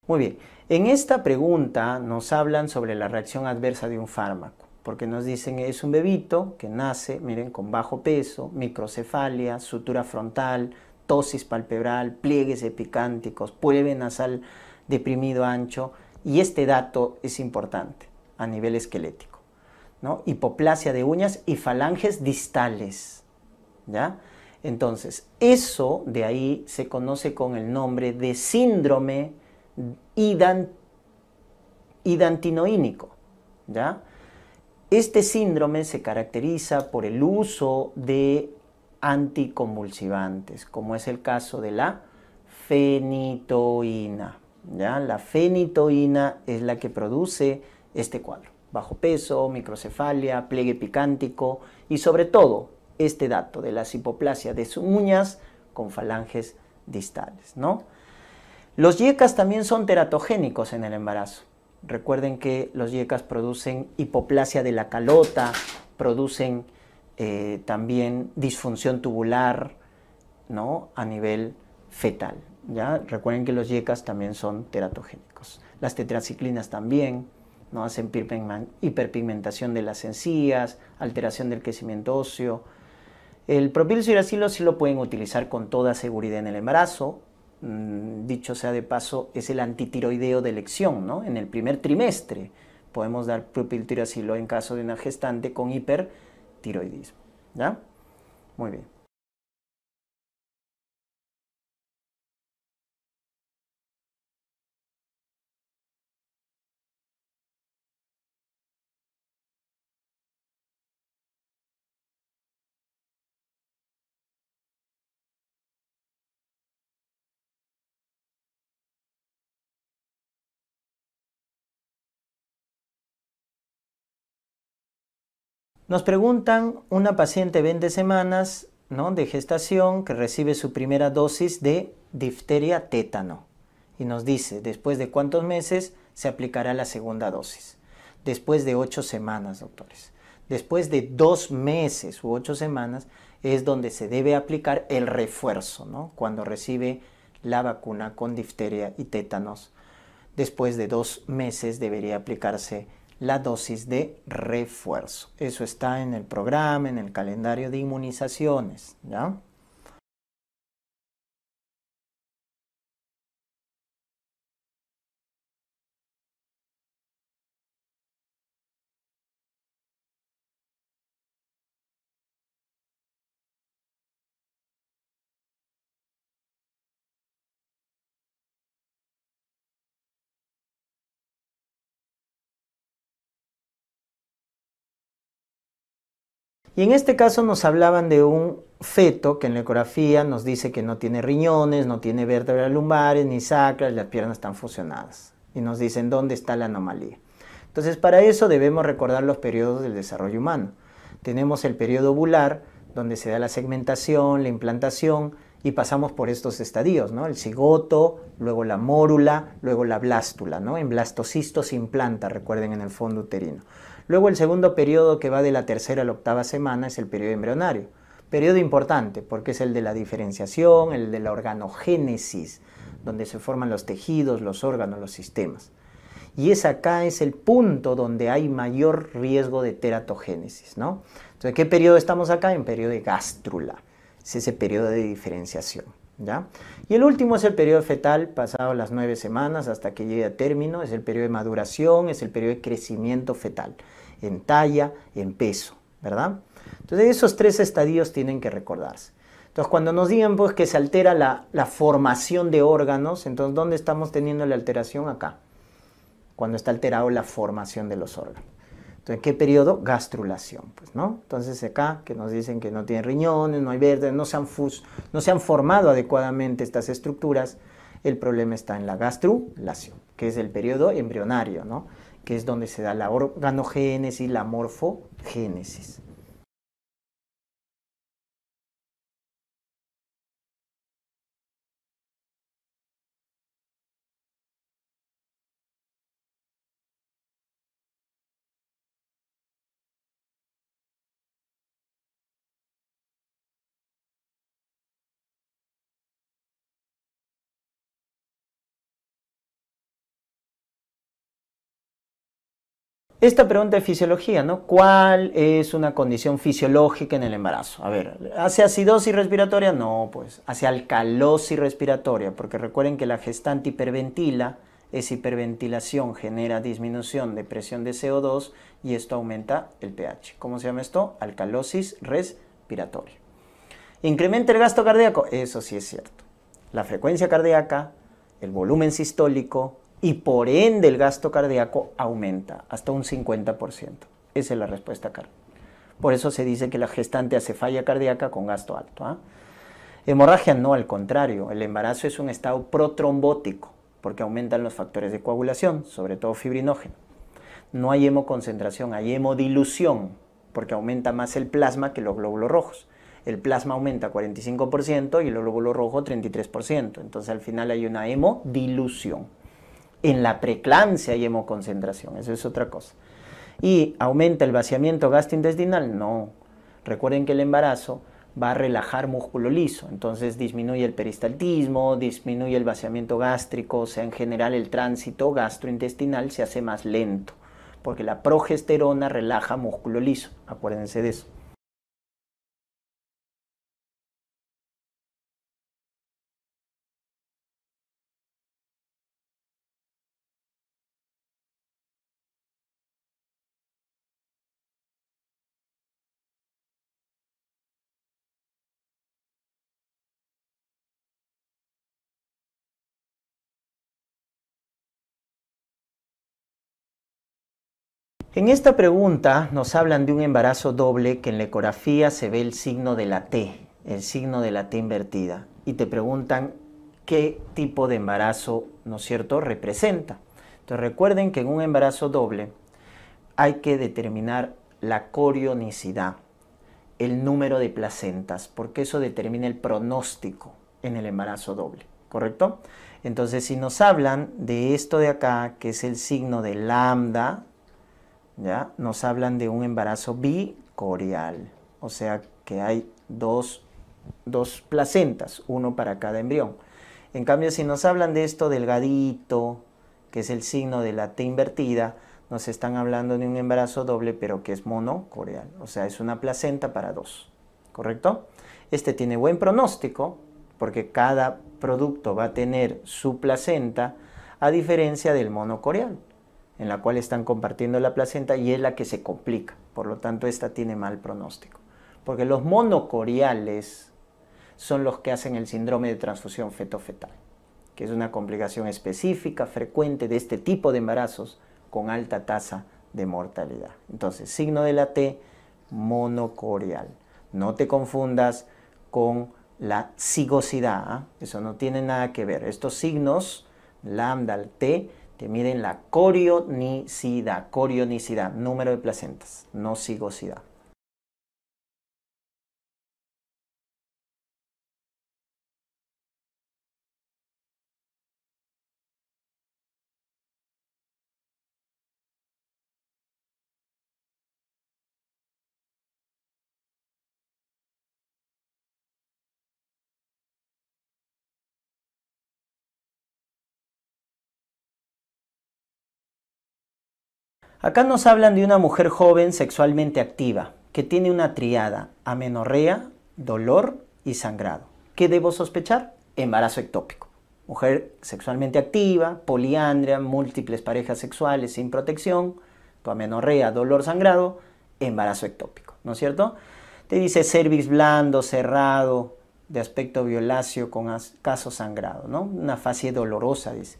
Muy bien, en esta pregunta nos hablan sobre la reacción adversa de un fármaco, porque nos dicen es un bebito que nace, miren, con bajo peso, microcefalia, sutura frontal, tosis palpebral, pliegues epicánticos, pueve nasal deprimido ancho, y este dato es importante a nivel esquelético, ¿no? Hipoplasia de uñas y falanges distales, ¿ya? Entonces, eso de ahí se conoce con el nombre de síndrome idantinoínico. ¿ya? Este síndrome se caracteriza por el uso de anticonvulsivantes, como es el caso de la fenitoína. ¿ya? La fenitoína es la que produce este cuadro. Bajo peso, microcefalia, pliegue picántico y sobre todo este dato de la hipoplasia de sus uñas con falanges distales. ¿no? Los yecas también son teratogénicos en el embarazo. Recuerden que los yecas producen hipoplasia de la calota, producen eh, también disfunción tubular ¿no? a nivel fetal. ¿ya? Recuerden que los yecas también son teratogénicos. Las tetraciclinas también ¿no? hacen hiperpigmentación de las encías, alteración del crecimiento óseo. El propilcio sí lo pueden utilizar con toda seguridad en el embarazo, Mm, dicho sea de paso, es el antitiroideo de elección, ¿no? En el primer trimestre podemos dar propiltiracilo en caso de una gestante con hipertiroidismo, ¿ya? Muy bien. Nos preguntan, una paciente 20 semanas de gestación que recibe su primera dosis de difteria tétano y nos dice después de cuántos meses se aplicará la segunda dosis. Después de ocho semanas, doctores. Después de dos meses u ocho semanas es donde se debe aplicar el refuerzo, cuando recibe la vacuna con difteria y tétanos. Después de dos meses debería aplicarse la dosis de refuerzo. Eso está en el programa, en el calendario de inmunizaciones, ¿ya? Y en este caso nos hablaban de un feto que en la ecografía nos dice que no tiene riñones, no tiene vértebras lumbares, ni sacras, las piernas están fusionadas. Y nos dicen dónde está la anomalía. Entonces, para eso debemos recordar los periodos del desarrollo humano. Tenemos el periodo ovular, donde se da la segmentación, la implantación, y pasamos por estos estadios, ¿no? El cigoto, luego la mórula, luego la blástula, ¿no? En blastocisto se implanta, recuerden, en el fondo uterino. Luego el segundo periodo que va de la tercera a la octava semana es el periodo embrionario. Periodo importante porque es el de la diferenciación, el de la organogénesis, donde se forman los tejidos, los órganos, los sistemas. Y es acá es el punto donde hay mayor riesgo de teratogénesis, ¿no? Entonces, ¿qué periodo estamos acá? En periodo de gástrula. Es ese periodo de diferenciación. Y el último es el periodo fetal, pasado las nueve semanas hasta que llegue a término, es el periodo de maduración, es el periodo de crecimiento fetal, en talla, en peso, ¿verdad? Entonces esos tres estadios tienen que recordarse. Entonces cuando nos digan pues, que se altera la, la formación de órganos, entonces ¿dónde estamos teniendo la alteración? Acá, cuando está alterado la formación de los órganos. ¿En ¿qué periodo? Gastrulación, pues, ¿no? Entonces, acá que nos dicen que no tienen riñones, no hay verde, no se han, formado adecuadamente estas estructuras, el problema está en la gastrulación, que es el periodo embrionario, ¿no? Que es donde se da la organogénesis, la morfogénesis. Esta pregunta de fisiología, ¿no? ¿Cuál es una condición fisiológica en el embarazo? A ver, ¿hace acidosis respiratoria? No, pues, hace alcalosis respiratoria, porque recuerden que la gestante hiperventila, esa hiperventilación genera disminución de presión de CO2 y esto aumenta el pH. ¿Cómo se llama esto? Alcalosis respiratoria. ¿Incrementa el gasto cardíaco? Eso sí es cierto. La frecuencia cardíaca, el volumen sistólico, y por ende el gasto cardíaco aumenta hasta un 50%. Esa es la respuesta, Carlos. Por eso se dice que la gestante hace falla cardíaca con gasto alto. ¿ah? Hemorragia no, al contrario, el embarazo es un estado protrombótico porque aumentan los factores de coagulación, sobre todo fibrinógeno. No hay hemoconcentración, hay hemodilución porque aumenta más el plasma que los glóbulos rojos. El plasma aumenta 45% y el glóbulo rojo 33%. Entonces al final hay una hemodilución en la preclancia hay hemoconcentración, eso es otra cosa. ¿Y aumenta el vaciamiento gastrointestinal? No. Recuerden que el embarazo va a relajar músculo liso, entonces disminuye el peristaltismo, disminuye el vaciamiento gástrico, o sea, en general el tránsito gastrointestinal se hace más lento, porque la progesterona relaja músculo liso, acuérdense de eso. En esta pregunta nos hablan de un embarazo doble que en la ecografía se ve el signo de la T, el signo de la T invertida, y te preguntan qué tipo de embarazo, ¿no es cierto?, representa. Entonces recuerden que en un embarazo doble hay que determinar la corionicidad, el número de placentas, porque eso determina el pronóstico en el embarazo doble, ¿correcto? Entonces si nos hablan de esto de acá, que es el signo de lambda, ¿ya? Nos hablan de un embarazo bicorial, o sea que hay dos, placentas, uno para cada embrión. En cambio, si nos hablan de esto delgadito, que es el signo de la T invertida, nos están hablando de un embarazo doble, pero que es monocorial, o sea, es una placenta para dos, ¿correcto? Este tiene buen pronóstico, porque cada producto va a tener su placenta, a diferencia del monocorial en la cual están compartiendo la placenta y es la que se complica. Por lo tanto, esta tiene mal pronóstico. Porque los monocoriales son los que hacen el síndrome de transfusión fetofetal, que es una complicación específica, frecuente de este tipo de embarazos con alta tasa de mortalidad. Entonces, signo de la T, monocorial. No te confundas con la cigosidad, ¿ah? eso no tiene nada que ver. Estos signos, lambda, T, que miden la corionicidad, corionicidad, número de placentas, no sigosidad. Acá nos hablan de una mujer joven sexualmente activa que tiene una triada, amenorrea, dolor y sangrado. ¿Qué debo sospechar? Embarazo ectópico. Mujer sexualmente activa, poliandria, múltiples parejas sexuales sin protección, tu amenorrea, dolor, sangrado, embarazo ectópico, ¿no es cierto? Te dice cervix blando, cerrado, de aspecto violáceo con caso sangrado, ¿no? Una fase dolorosa, dice.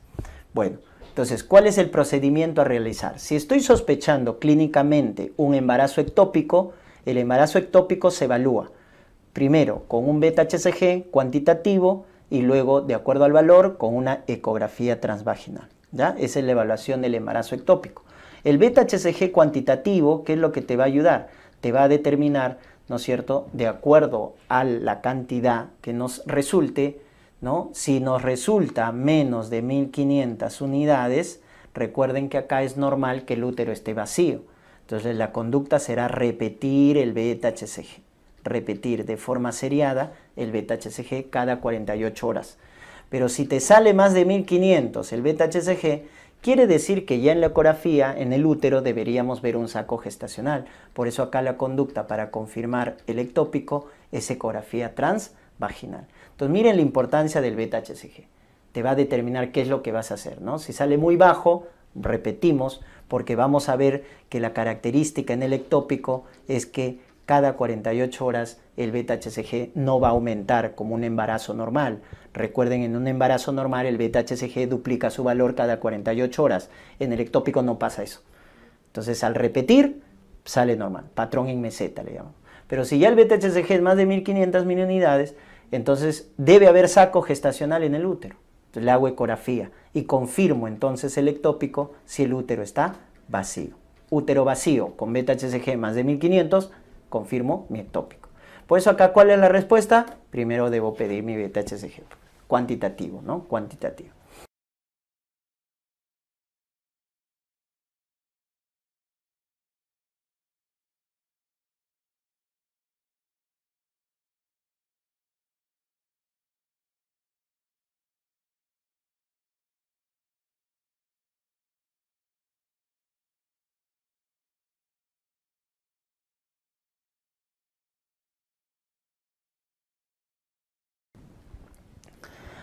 Bueno, entonces, ¿cuál es el procedimiento a realizar? Si estoy sospechando clínicamente un embarazo ectópico, el embarazo ectópico se evalúa primero con un beta-HCG cuantitativo y luego, de acuerdo al valor, con una ecografía transvaginal. ¿ya? Esa es la evaluación del embarazo ectópico. El beta-HCG cuantitativo, ¿qué es lo que te va a ayudar? Te va a determinar, ¿no es cierto?, de acuerdo a la cantidad que nos resulte, si nos resulta menos de 1500 unidades, recuerden que acá es normal que el útero esté vacío. Entonces la conducta será repetir el beta repetir de forma seriada el beta cada 48 horas. Pero si te sale más de 1500 el beta quiere decir que ya en la ecografía, en el útero, deberíamos ver un saco gestacional. Por eso acá la conducta para confirmar el ectópico es ecografía transvaginal. Entonces miren la importancia del beta HCG. Te va a determinar qué es lo que vas a hacer, ¿no? Si sale muy bajo, repetimos, porque vamos a ver que la característica en el ectópico es que cada 48 horas el beta-HCG no va a aumentar como un embarazo normal. Recuerden, en un embarazo normal el beta-HCG duplica su valor cada 48 horas. En el ectópico no pasa eso. Entonces, al repetir, sale normal. Patrón en meseta, le llamamos. Pero si ya el beta-HCG es más de 1500 mil unidades, entonces debe haber saco gestacional en el útero. La le hago ecografía y confirmo entonces el ectópico si el útero está vacío. Útero vacío con beta HCG más de 1500, confirmo mi ectópico. Por eso acá, ¿cuál es la respuesta? Primero debo pedir mi beta HCG. Cuantitativo, ¿no? Cuantitativo.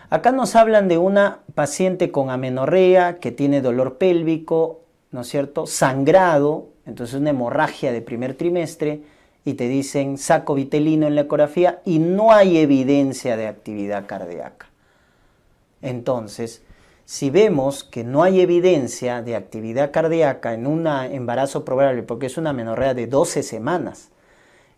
Acá nos hablan de una paciente con amenorrea que tiene dolor pélvico, ¿no es cierto? Sangrado, entonces una hemorragia de primer trimestre y te dicen saco vitelino en la ecografía y no hay evidencia de actividad cardíaca. Entonces, si vemos que no hay evidencia de actividad cardíaca en un embarazo probable, porque es una amenorrea de 12 semanas,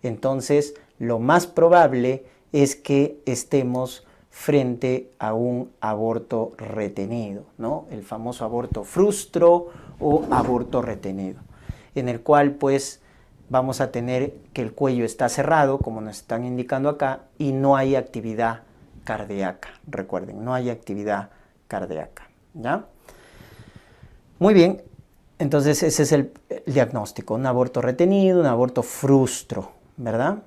entonces lo más probable es que estemos frente a un aborto retenido, ¿no? El famoso aborto frustro o aborto retenido, en el cual pues vamos a tener que el cuello está cerrado, como nos están indicando acá, y no hay actividad cardíaca. Recuerden, no hay actividad cardíaca, ¿ya? Muy bien, entonces ese es el, diagnóstico, un aborto retenido, un aborto frustro, ¿verdad?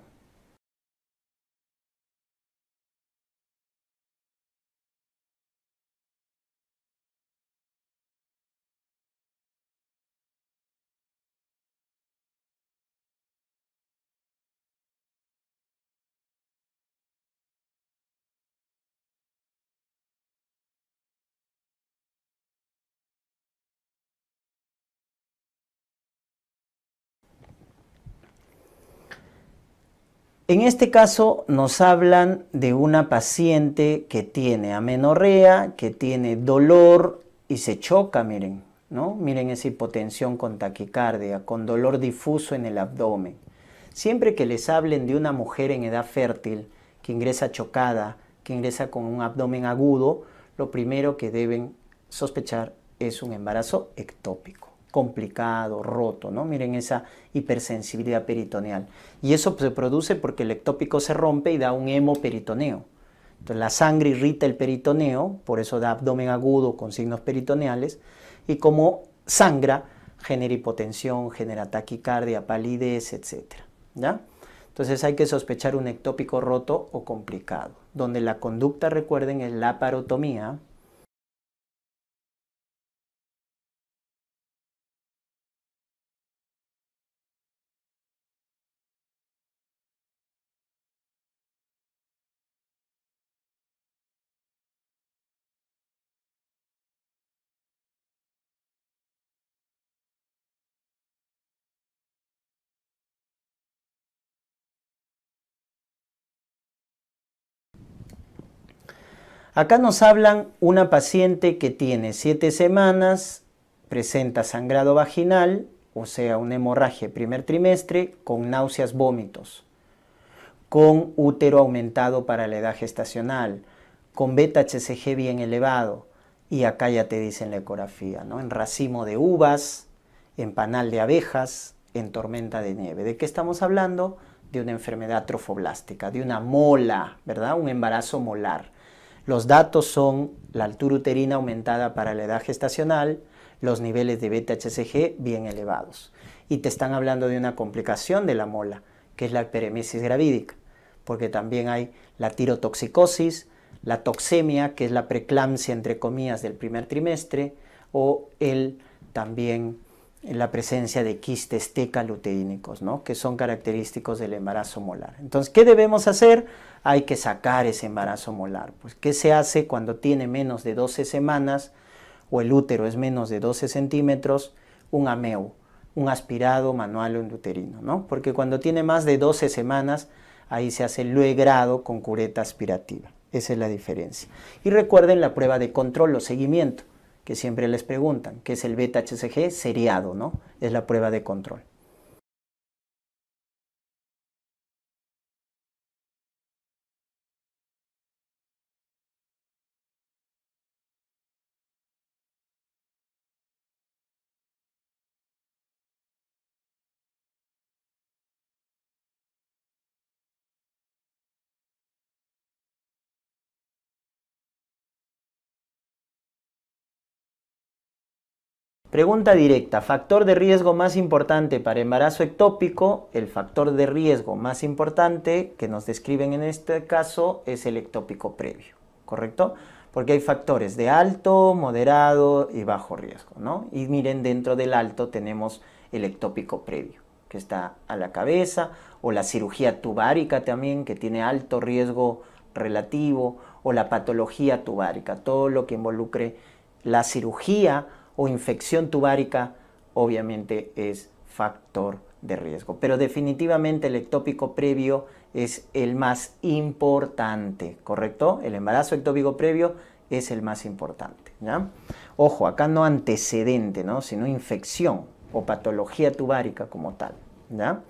En este caso nos hablan de una paciente que tiene amenorrea, que tiene dolor y se choca, miren, ¿no? Miren esa hipotensión con taquicardia, con dolor difuso en el abdomen. Siempre que les hablen de una mujer en edad fértil que ingresa chocada, que ingresa con un abdomen agudo, lo primero que deben sospechar es un embarazo ectópico complicado, roto, ¿no? Miren esa hipersensibilidad peritoneal. Y eso se produce porque el ectópico se rompe y da un hemoperitoneo. Entonces la sangre irrita el peritoneo, por eso da abdomen agudo con signos peritoneales, y como sangra genera hipotensión, genera taquicardia, palidez, etc. ¿Ya? Entonces hay que sospechar un ectópico roto o complicado, donde la conducta, recuerden, es la parotomía, Acá nos hablan una paciente que tiene 7 semanas, presenta sangrado vaginal, o sea, un hemorragia primer trimestre, con náuseas, vómitos, con útero aumentado para la edad gestacional, con beta-HCG bien elevado, y acá ya te dicen la ecografía, ¿no? En racimo de uvas, en panal de abejas, en tormenta de nieve. ¿De qué estamos hablando? De una enfermedad trofoblástica, de una mola, ¿verdad? Un embarazo molar. Los datos son la altura uterina aumentada para la edad gestacional, los niveles de beta-HCG bien elevados. Y te están hablando de una complicación de la mola, que es la peremesis gravídica, porque también hay la tirotoxicosis, la toxemia, que es la preeclampsia entre comillas del primer trimestre, o el también la presencia de quistes tecaluteínicos, ¿no? que son característicos del embarazo molar. Entonces, ¿qué debemos hacer? Hay que sacar ese embarazo molar. Pues, ¿Qué se hace cuando tiene menos de 12 semanas o el útero es menos de 12 centímetros? Un ameu, un aspirado manual o enduterino, ¿no? porque cuando tiene más de 12 semanas, ahí se hace el luegrado con cureta aspirativa. Esa es la diferencia. Y recuerden la prueba de control o seguimiento que siempre les preguntan, que es el beta-HCG seriado, ¿no? Es la prueba de control. Pregunta directa, factor de riesgo más importante para embarazo ectópico, el factor de riesgo más importante que nos describen en este caso es el ectópico previo, ¿correcto? Porque hay factores de alto, moderado y bajo riesgo, ¿no? Y miren, dentro del alto tenemos el ectópico previo, que está a la cabeza, o la cirugía tubárica también, que tiene alto riesgo relativo, o la patología tubárica, todo lo que involucre la cirugía o infección tubárica, obviamente es factor de riesgo. Pero definitivamente el ectópico previo es el más importante, ¿correcto? El embarazo ectópico previo es el más importante. ¿ya? Ojo, acá no antecedente, ¿no? sino infección o patología tubárica como tal. ¿ya?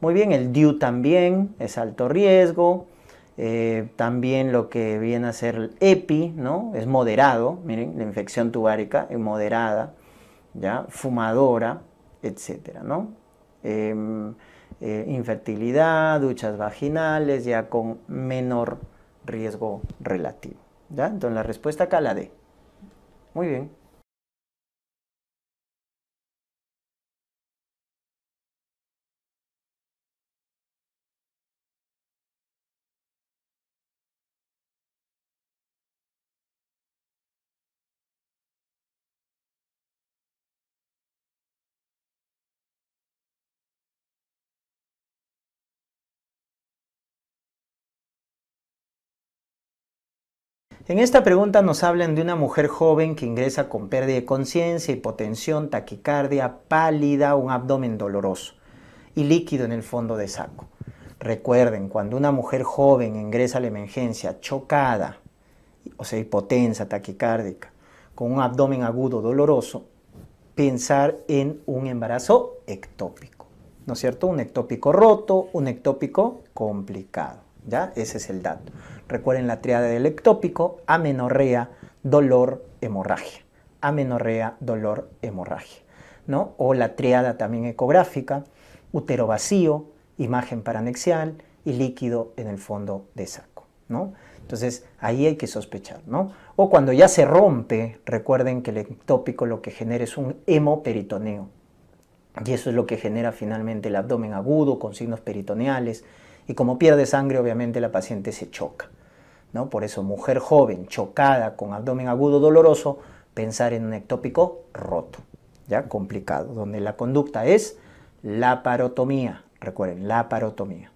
Muy bien, el DIU también es alto riesgo. Eh, también lo que viene a ser el EPI, ¿no? Es moderado, miren, la infección tubárica es moderada, ¿ya? Fumadora, etcétera, em, eh, infertilidad, duchas vaginales, ya con menor riesgo relativo, Entonces la respuesta acá la D. Muy bien. En esta pregunta nos hablan de una mujer joven que ingresa con pérdida de conciencia, hipotensión, taquicardia, pálida, un abdomen doloroso y líquido en el fondo de saco. Recuerden, cuando una mujer joven ingresa a la emergencia chocada, o sea, hipotensa, taquicárdica, con un abdomen agudo doloroso, pensar en un embarazo ectópico, ¿no es cierto? Un ectópico roto, un ectópico complicado. ¿ya? Ese es el dato. Recuerden la triada del ectópico, amenorrea, dolor, hemorragia. Amenorrea, dolor, hemorragia. ¿no? O la triada también ecográfica, útero vacío, imagen paranexial y líquido en el fondo de saco. ¿no? Entonces ahí hay que sospechar. ¿no? O cuando ya se rompe, recuerden que el ectópico lo que genera es un hemoperitoneo. Y eso es lo que genera finalmente el abdomen agudo con signos peritoneales y como pierde sangre, obviamente la paciente se choca. ¿no? Por eso, mujer joven, chocada, con abdomen agudo doloroso, pensar en un ectópico roto, ya complicado, donde la conducta es la parotomía, Recuerden, la parotomía.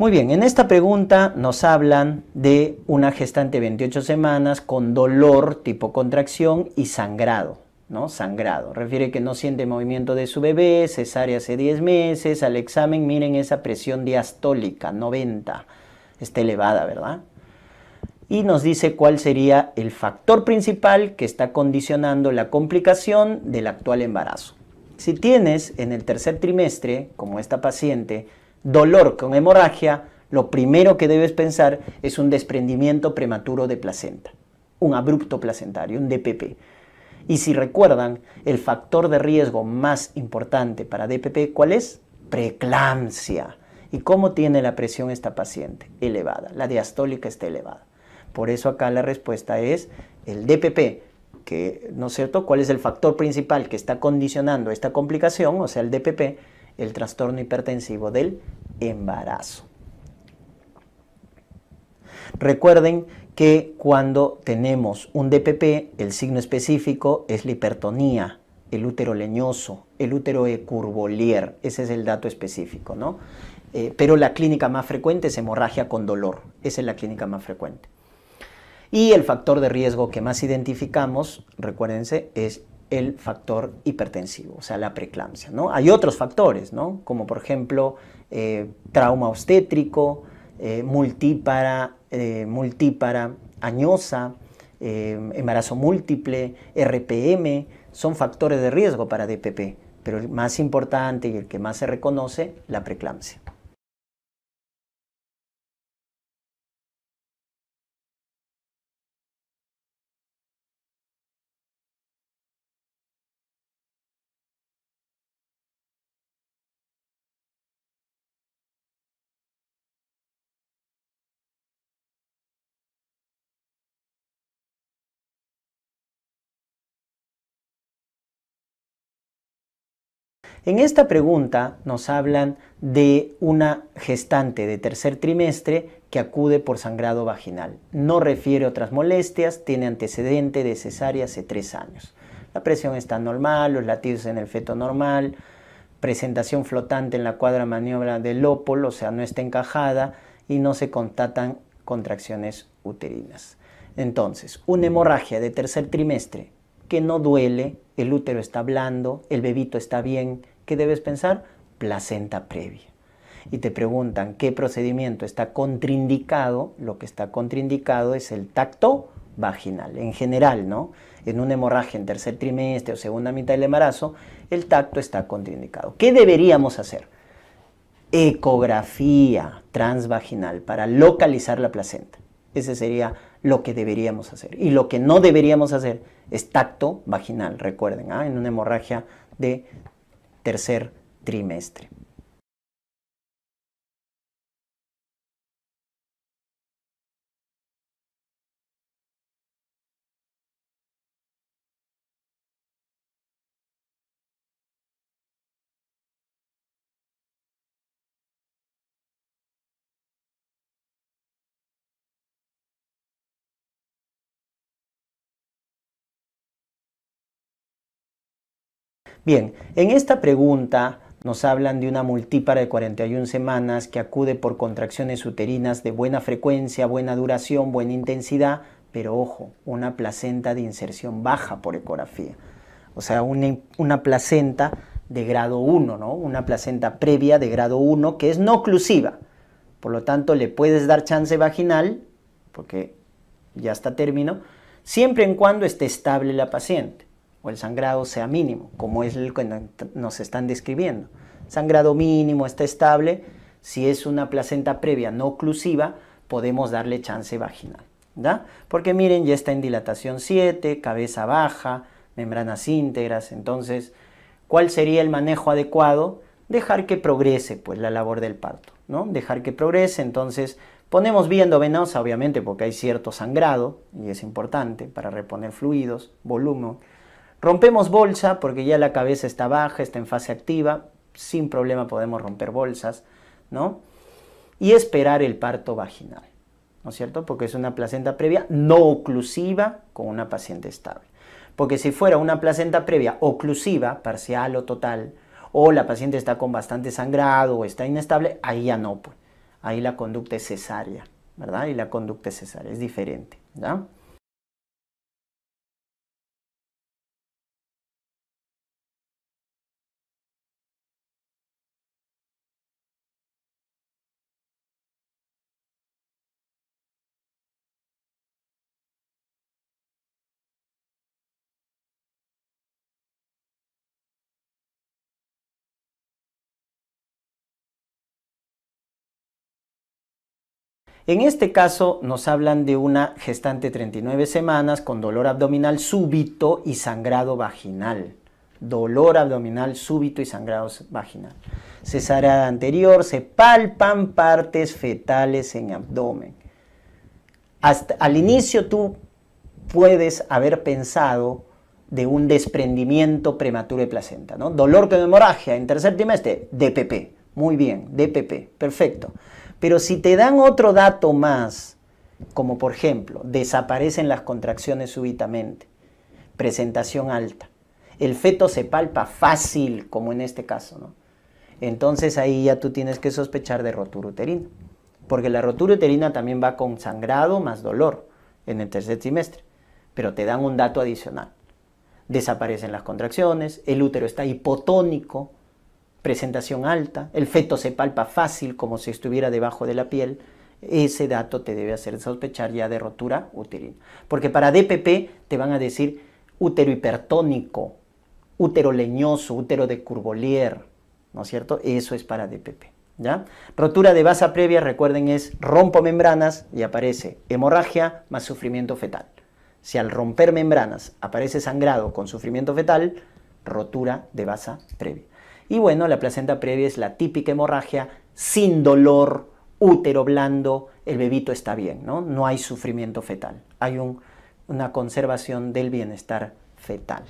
Muy bien, en esta pregunta nos hablan de una gestante de 28 semanas con dolor tipo contracción y sangrado, ¿no? Sangrado. Refiere que no siente movimiento de su bebé, cesárea hace 10 meses, al examen miren esa presión diastólica, 90. Está elevada, ¿verdad? Y nos dice cuál sería el factor principal que está condicionando la complicación del actual embarazo. Si tienes en el tercer trimestre, como esta paciente, dolor con hemorragia, lo primero que debes pensar es un desprendimiento prematuro de placenta, un abrupto placentario, un DPP. Y si recuerdan, el factor de riesgo más importante para DPP, ¿cuál es? Preeclampsia. ¿Y cómo tiene la presión esta paciente? Elevada, la diastólica está elevada. Por eso acá la respuesta es el DPP, que, ¿no es cierto? ¿Cuál es el factor principal que está condicionando esta complicación? O sea, el DPP el trastorno hipertensivo del embarazo. Recuerden que cuando tenemos un DPP, el signo específico es la hipertonía, el útero leñoso, el útero ecurbolier. ese es el dato específico, ¿no? Eh, pero la clínica más frecuente es hemorragia con dolor, esa es la clínica más frecuente. Y el factor de riesgo que más identificamos, recuérdense, es el factor hipertensivo, o sea, la preeclampsia. ¿no? Hay otros factores, ¿no? como por ejemplo eh, trauma obstétrico, eh, multípara, eh, multípara, añosa, eh, embarazo múltiple, RPM, son factores de riesgo para DPP, pero el más importante y el que más se reconoce, la preeclampsia. En esta pregunta nos hablan de una gestante de tercer trimestre que acude por sangrado vaginal. No refiere otras molestias, tiene antecedente de cesárea hace tres años. La presión está normal, los latidos en el feto normal, presentación flotante en la cuadra maniobra del ópolo, o sea, no está encajada y no se constatan contracciones uterinas. Entonces, una hemorragia de tercer trimestre que no duele, el útero está blando, el bebito está bien, ¿Qué debes pensar? Placenta previa. Y te preguntan qué procedimiento está contraindicado. Lo que está contraindicado es el tacto vaginal, en general, ¿no? En una hemorragia en tercer trimestre o segunda mitad del embarazo, el tacto está contraindicado. ¿Qué deberíamos hacer? Ecografía transvaginal para localizar la placenta. Ese sería lo que deberíamos hacer. Y lo que no deberíamos hacer es tacto vaginal, recuerden, ¿ah? en una hemorragia de tercer trimestre. Bien, en esta pregunta nos hablan de una multípara de 41 semanas que acude por contracciones uterinas de buena frecuencia, buena duración, buena intensidad, pero ojo, una placenta de inserción baja por ecografía. O sea, una, placenta de grado 1, ¿no? Una placenta previa de grado 1 que es no oclusiva. Por lo tanto, le puedes dar chance vaginal, porque ya está término, siempre en cuando esté estable la paciente o el sangrado sea mínimo, como es el que nos están describiendo. Sangrado mínimo está estable, si es una placenta previa no oclusiva, podemos darle chance vaginal. Porque miren, ya está en dilatación 7, cabeza baja, membranas íntegras, entonces, ¿cuál sería el manejo adecuado? Dejar que progrese pues la labor del parto, ¿no? Dejar que progrese, entonces ponemos viendo venosa, obviamente, porque hay cierto sangrado y es importante para reponer fluidos, volumen, Rompemos bolsa porque ya la cabeza está baja, está en fase activa, sin problema podemos romper bolsas, ¿no? Y esperar el parto vaginal, ¿no es cierto? Porque es una placenta previa no oclusiva con una paciente estable. Porque si fuera una placenta previa oclusiva, parcial o total, o la paciente está con bastante sangrado o está inestable, ahí ya no, pues. Ahí la conducta es cesárea, ¿verdad? Y la conducta es cesárea, es diferente, ¿no? En este caso nos hablan de una gestante 39 semanas con dolor abdominal súbito y sangrado vaginal. Dolor abdominal súbito y sangrado vaginal. Cesárea anterior, se palpan partes fetales en abdomen. al inicio tú puedes haber pensado de un desprendimiento prematuro de placenta, ¿no? Dolor con hemorragia en tercer trimestre, DPP. Muy bien, DPP, perfecto. Pero si te dan otro dato más, como por ejemplo, desaparecen las contracciones súbitamente, presentación alta, el feto se palpa fácil, como en este caso, Entonces ahí ya tú tienes que sospechar de rotura uterina, porque la rotura uterina también va con sangrado más dolor en el tercer trimestre, pero te dan un dato adicional. Desaparecen las contracciones, el útero está hipotónico, presentación alta, el feto se palpa fácil como si estuviera debajo de la piel, ese dato te debe hacer sospechar ya de rotura uterina. Porque para DPP te van a decir útero hipertónico, útero leñoso, útero de curbolier, ¿no es cierto? Eso es para DPP. ¿Ya? Rotura de base previa, recuerden, es rompo membranas y aparece hemorragia más sufrimiento fetal. Si al romper membranas aparece sangrado con sufrimiento fetal, rotura de basa previa. Y bueno, la placenta previa es la típica hemorragia sin dolor, útero blando, el bebito está bien, ¿no? No hay sufrimiento fetal, hay una conservación del bienestar fetal.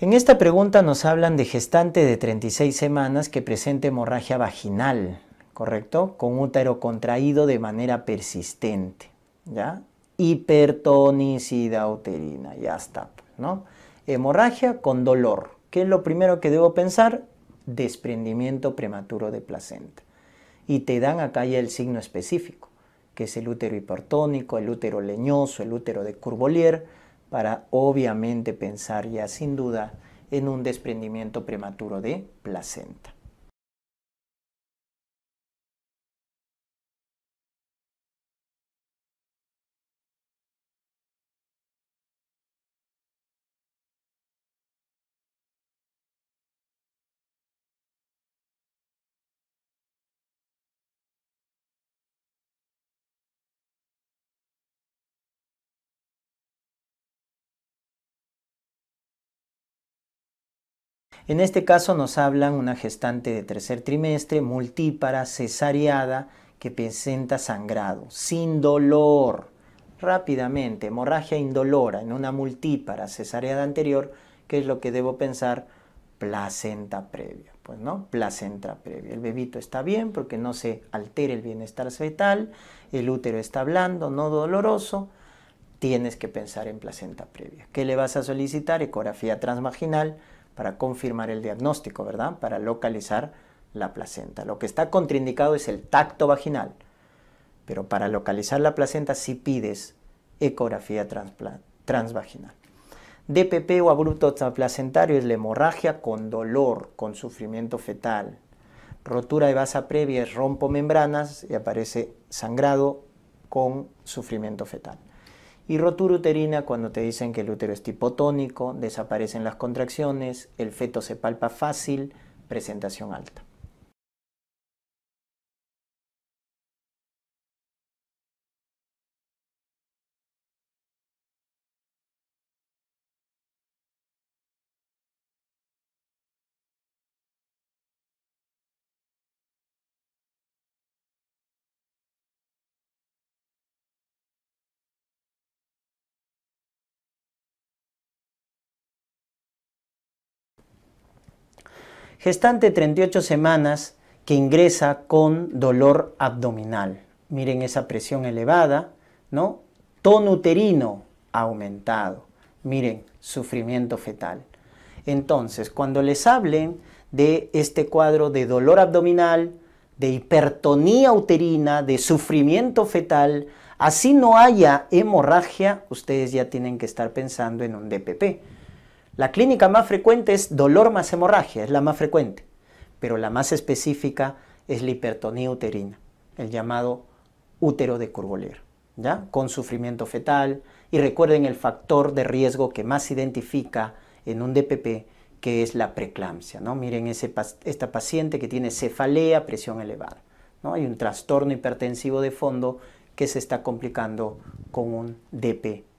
En esta pregunta nos hablan de gestante de 36 semanas que presenta hemorragia vaginal, ¿correcto? Con útero contraído de manera persistente, ¿ya? Hipertonicidad uterina, ya está, ¿no? Hemorragia con dolor. ¿Qué es lo primero que debo pensar? Desprendimiento prematuro de placenta. Y te dan acá ya el signo específico, que es el útero hipertónico, el útero leñoso, el útero de curbolier para obviamente pensar ya sin duda en un desprendimiento prematuro de placenta. En este caso nos hablan una gestante de tercer trimestre, multípara, cesareada, que presenta sangrado, sin dolor. Rápidamente, hemorragia indolora en una multípara cesareada anterior, qué es lo que debo pensar? Placenta previa. Pues no, placenta previa. El bebito está bien porque no se altera el bienestar fetal, el útero está blando, no doloroso. Tienes que pensar en placenta previa. ¿Qué le vas a solicitar? Ecografía transvaginal para confirmar el diagnóstico, ¿verdad? Para localizar la placenta. Lo que está contraindicado es el tacto vaginal, pero para localizar la placenta sí pides ecografía transvaginal. DPP o abrupto placentario es la hemorragia con dolor, con sufrimiento fetal. Rotura de vasa previa es rompo membranas y aparece sangrado con sufrimiento fetal. Y rotura uterina cuando te dicen que el útero es tipotónico, desaparecen las contracciones, el feto se palpa fácil, presentación alta. Gestante 38 semanas que ingresa con dolor abdominal. Miren esa presión elevada, ¿no? Tono uterino aumentado. Miren, sufrimiento fetal. Entonces, cuando les hablen de este cuadro de dolor abdominal, de hipertonía uterina, de sufrimiento fetal, así no haya hemorragia, ustedes ya tienen que estar pensando en un DPP la clínica más frecuente es dolor más hemorragia, es la más frecuente, pero la más específica es la hipertonía uterina, el llamado útero de Curvolier, ¿ya? Con sufrimiento fetal y recuerden el factor de riesgo que más se identifica en un DPP que es la preeclampsia, ¿no? Miren ese, esta paciente que tiene cefalea, presión elevada, ¿no? Hay un trastorno hipertensivo de fondo que se está complicando con un DPP.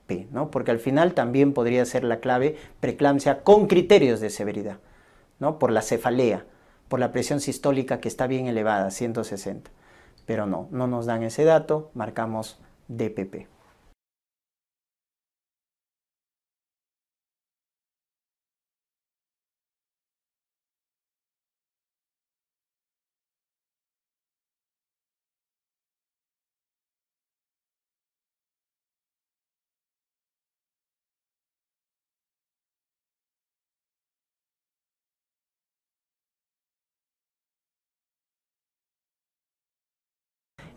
Porque al final también podría ser la clave preeclampsia con criterios de severidad, Por la cefalea, por la presión sistólica que está bien elevada, 160. Pero no, no nos dan ese dato, marcamos DPP.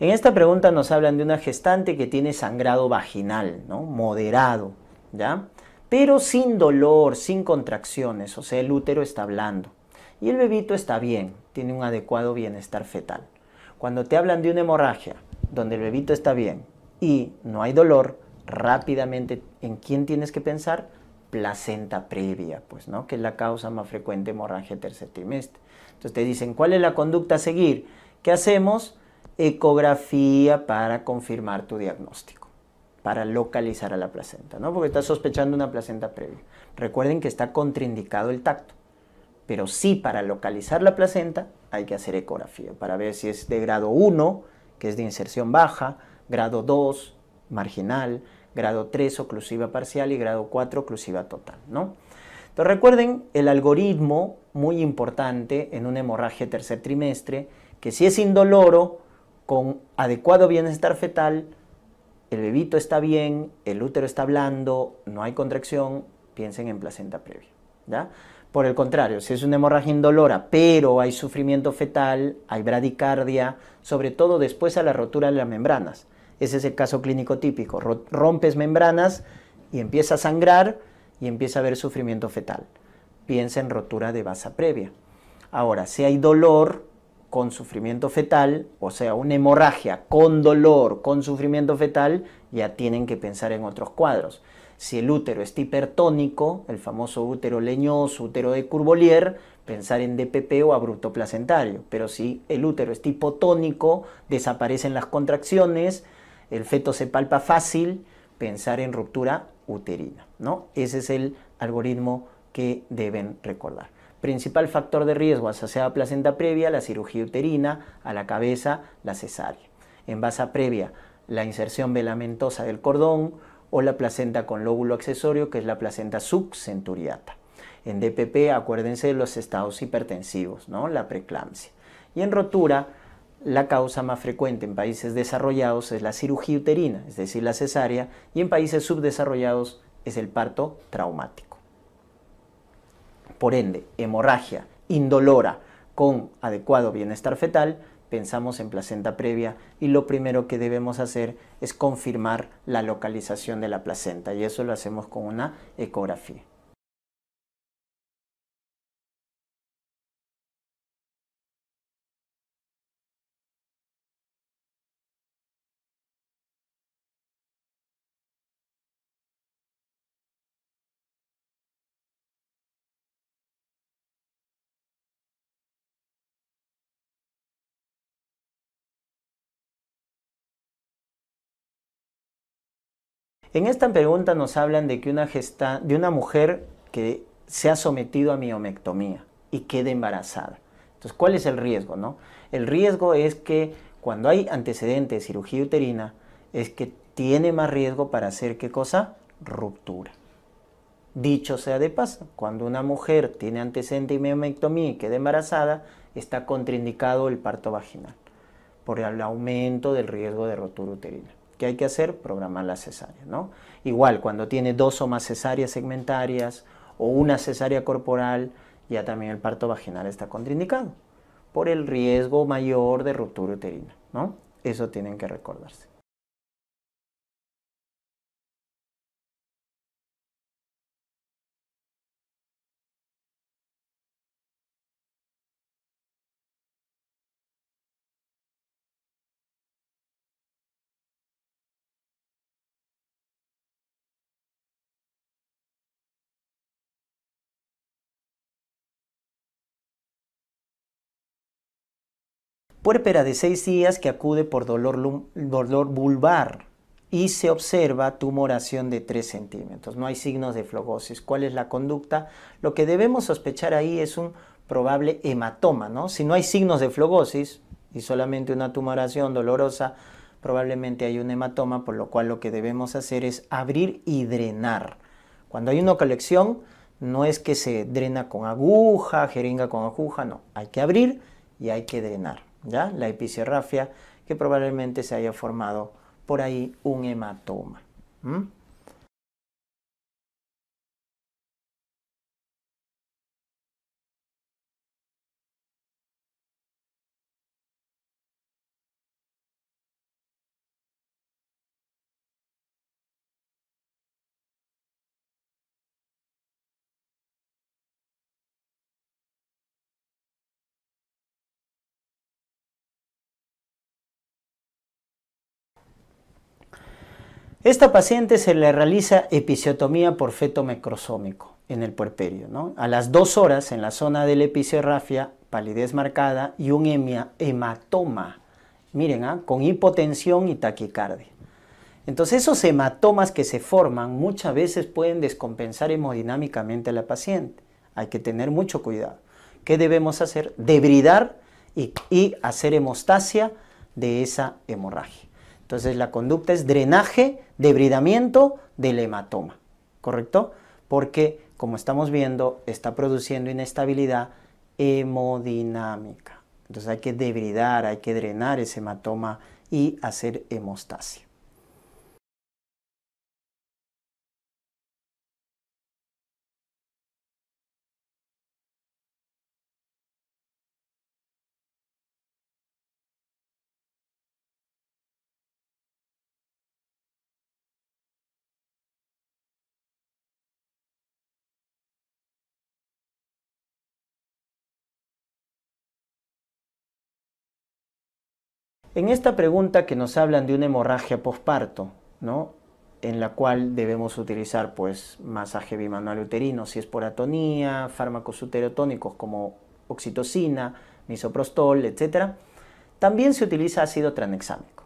En esta pregunta nos hablan de una gestante que tiene sangrado vaginal, ¿no? Moderado, ¿ya? Pero sin dolor, sin contracciones, o sea, el útero está blando. Y el bebito está bien, tiene un adecuado bienestar fetal. Cuando te hablan de una hemorragia, donde el bebito está bien y no hay dolor, rápidamente, ¿en quién tienes que pensar? placenta previa, pues, ¿no? Que es la causa más frecuente de hemorragia tercer trimestre. Entonces te dicen, ¿cuál es la conducta a seguir? ¿Qué hacemos? ecografía para confirmar tu diagnóstico, para localizar a la placenta, ¿no? Porque estás sospechando una placenta previa. Recuerden que está contraindicado el tacto, pero sí para localizar la placenta hay que hacer ecografía para ver si es de grado 1, que es de inserción baja, grado 2, marginal, grado 3, oclusiva parcial y grado 4, oclusiva total, ¿no? Entonces recuerden el algoritmo muy importante en un hemorragia tercer trimestre, que si es indoloro, con adecuado bienestar fetal, el bebito está bien, el útero está blando, no hay contracción, piensen en placenta previa. Por el contrario, si es una hemorragia indolora, pero hay sufrimiento fetal, hay bradicardia, sobre todo después a la rotura de las membranas. Ese es el caso clínico típico. Rompes membranas y empieza a sangrar y empieza a haber sufrimiento fetal. Piensa en rotura de vasa previa. Ahora, si hay dolor, con sufrimiento fetal, o sea, una hemorragia con dolor, con sufrimiento fetal, ya tienen que pensar en otros cuadros. Si el útero es hipertónico, el famoso útero leñoso, útero de curbolier, pensar en DPP o abrupto placentario. Pero si el útero es hipotónico, desaparecen las contracciones, el feto se palpa fácil, pensar en ruptura uterina. ¿no? Ese es el algoritmo que deben recordar. Principal factor de riesgo asociado a placenta previa, la cirugía uterina, a la cabeza, la cesárea. En base previa, la inserción velamentosa del cordón o la placenta con lóbulo accesorio, que es la placenta subcenturiata. En DPP, acuérdense de los estados hipertensivos, ¿no? la preeclampsia. Y en rotura, la causa más frecuente en países desarrollados es la cirugía uterina, es decir, la cesárea, y en países subdesarrollados es el parto traumático por ende, hemorragia indolora con adecuado bienestar fetal, pensamos en placenta previa y lo primero que debemos hacer es confirmar la localización de la placenta y eso lo hacemos con una ecografía. En esta pregunta nos hablan de que una mujer que se ha sometido a miomectomía y queda embarazada. Entonces, ¿cuál es el riesgo, no? El riesgo es que cuando hay antecedentes de cirugía uterina es que tiene más riesgo para hacer qué cosa? Ruptura. Dicho sea de paso, cuando una mujer tiene antecedente de miomectomía y queda embarazada, está contraindicado el parto vaginal por el aumento del riesgo de rotura uterina. ¿Qué hay que hacer? Programar la cesárea, ¿no? Igual, cuando tiene dos o más cesáreas segmentarias o una cesárea corporal, ya también el parto vaginal está contraindicado por el riesgo mayor de ruptura uterina, ¿no? Eso tienen que recordarse. Puerpera de seis días que acude por dolor, dolor vulvar y se observa tumoración de 3 centímetros. No hay signos de flogosis. ¿Cuál es la conducta? Lo que debemos sospechar ahí es un probable hematoma, ¿no? Si no hay signos de flogosis y solamente una tumoración dolorosa, probablemente hay un hematoma, por lo cual lo que debemos hacer es abrir y drenar. Cuando hay una colección, no es que se drena con aguja, jeringa con aguja, no. Hay que abrir y hay que drenar. ¿ya? la episiorrafia que probablemente se haya formado por ahí un hematoma. Esta paciente se le realiza episiotomía por feto microsómico en el puerperio. ¿no? A las dos horas, en la zona del la palidez marcada y un hematoma. Miren, ¿ah? con hipotensión y taquicardia. Entonces esos hematomas que se forman muchas veces pueden descompensar hemodinámicamente a la paciente. Hay que tener mucho cuidado. ¿Qué debemos hacer? Debridar y hacer hemostasia de esa hemorragia. Entonces la conducta es drenaje debridamiento del hematoma, ¿correcto? Porque, como estamos viendo, está produciendo inestabilidad hemodinámica. Entonces hay que debridar, hay que drenar ese hematoma y hacer hemostasia. En esta pregunta que nos hablan de una hemorragia posparto, ¿no? en la cual debemos utilizar pues masaje bimanual uterino si es por atonía, fármacos uterotónicos como oxitocina, misoprostol, etc. También se utiliza ácido tranexámico.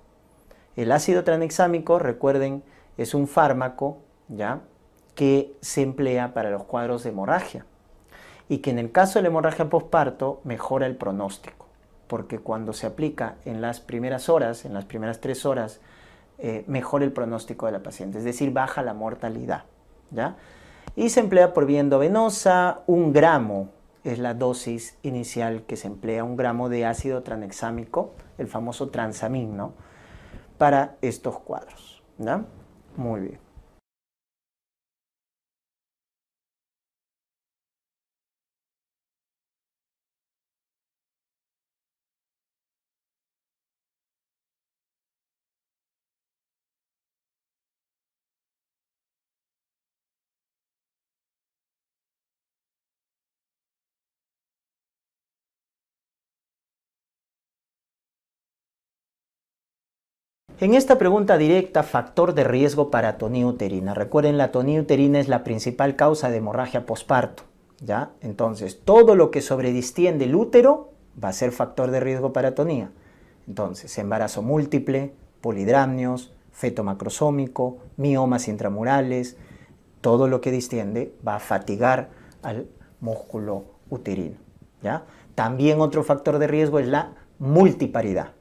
El ácido tranexámico, recuerden, es un fármaco ¿ya? que se emplea para los cuadros de hemorragia y que en el caso de la hemorragia posparto mejora el pronóstico porque cuando se aplica en las primeras horas, en las primeras tres horas, eh, mejora el pronóstico de la paciente, es decir, baja la mortalidad. ¿ya? Y se emplea por vía endovenosa, un gramo es la dosis inicial que se emplea, un gramo de ácido tranexámico, el famoso transamin, para estos cuadros. ¿ya? Muy bien. En esta pregunta directa, factor de riesgo para atonía uterina. Recuerden, la atonía uterina es la principal causa de hemorragia posparto. ¿ya? Entonces, todo lo que sobredistiende el útero va a ser factor de riesgo para atonía. Entonces, embarazo múltiple, polidramnios, feto macrosómico, miomas intramurales, todo lo que distiende va a fatigar al músculo uterino. ¿ya? También otro factor de riesgo es la multiparidad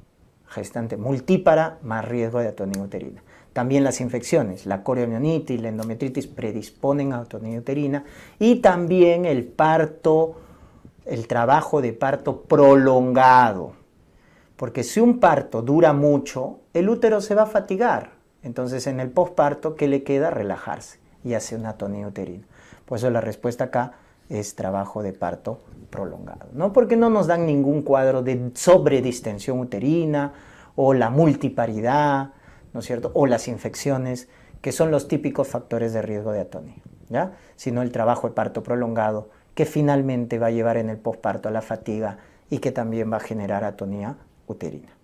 gestante multípara, más riesgo de atonía uterina. También las infecciones, la coriomionitis, la endometritis predisponen a atonía uterina y también el parto, el trabajo de parto prolongado. Porque si un parto dura mucho, el útero se va a fatigar. Entonces en el postparto, ¿qué le queda? Relajarse y hace una atonía uterina. Por eso la respuesta acá es trabajo de parto prolongado, ¿no? Porque no nos dan ningún cuadro de sobredistensión uterina o la multiparidad, ¿no es cierto? O las infecciones, que son los típicos factores de riesgo de atonía, ¿ya? Sino el trabajo de parto prolongado, que finalmente va a llevar en el posparto a la fatiga y que también va a generar atonía uterina.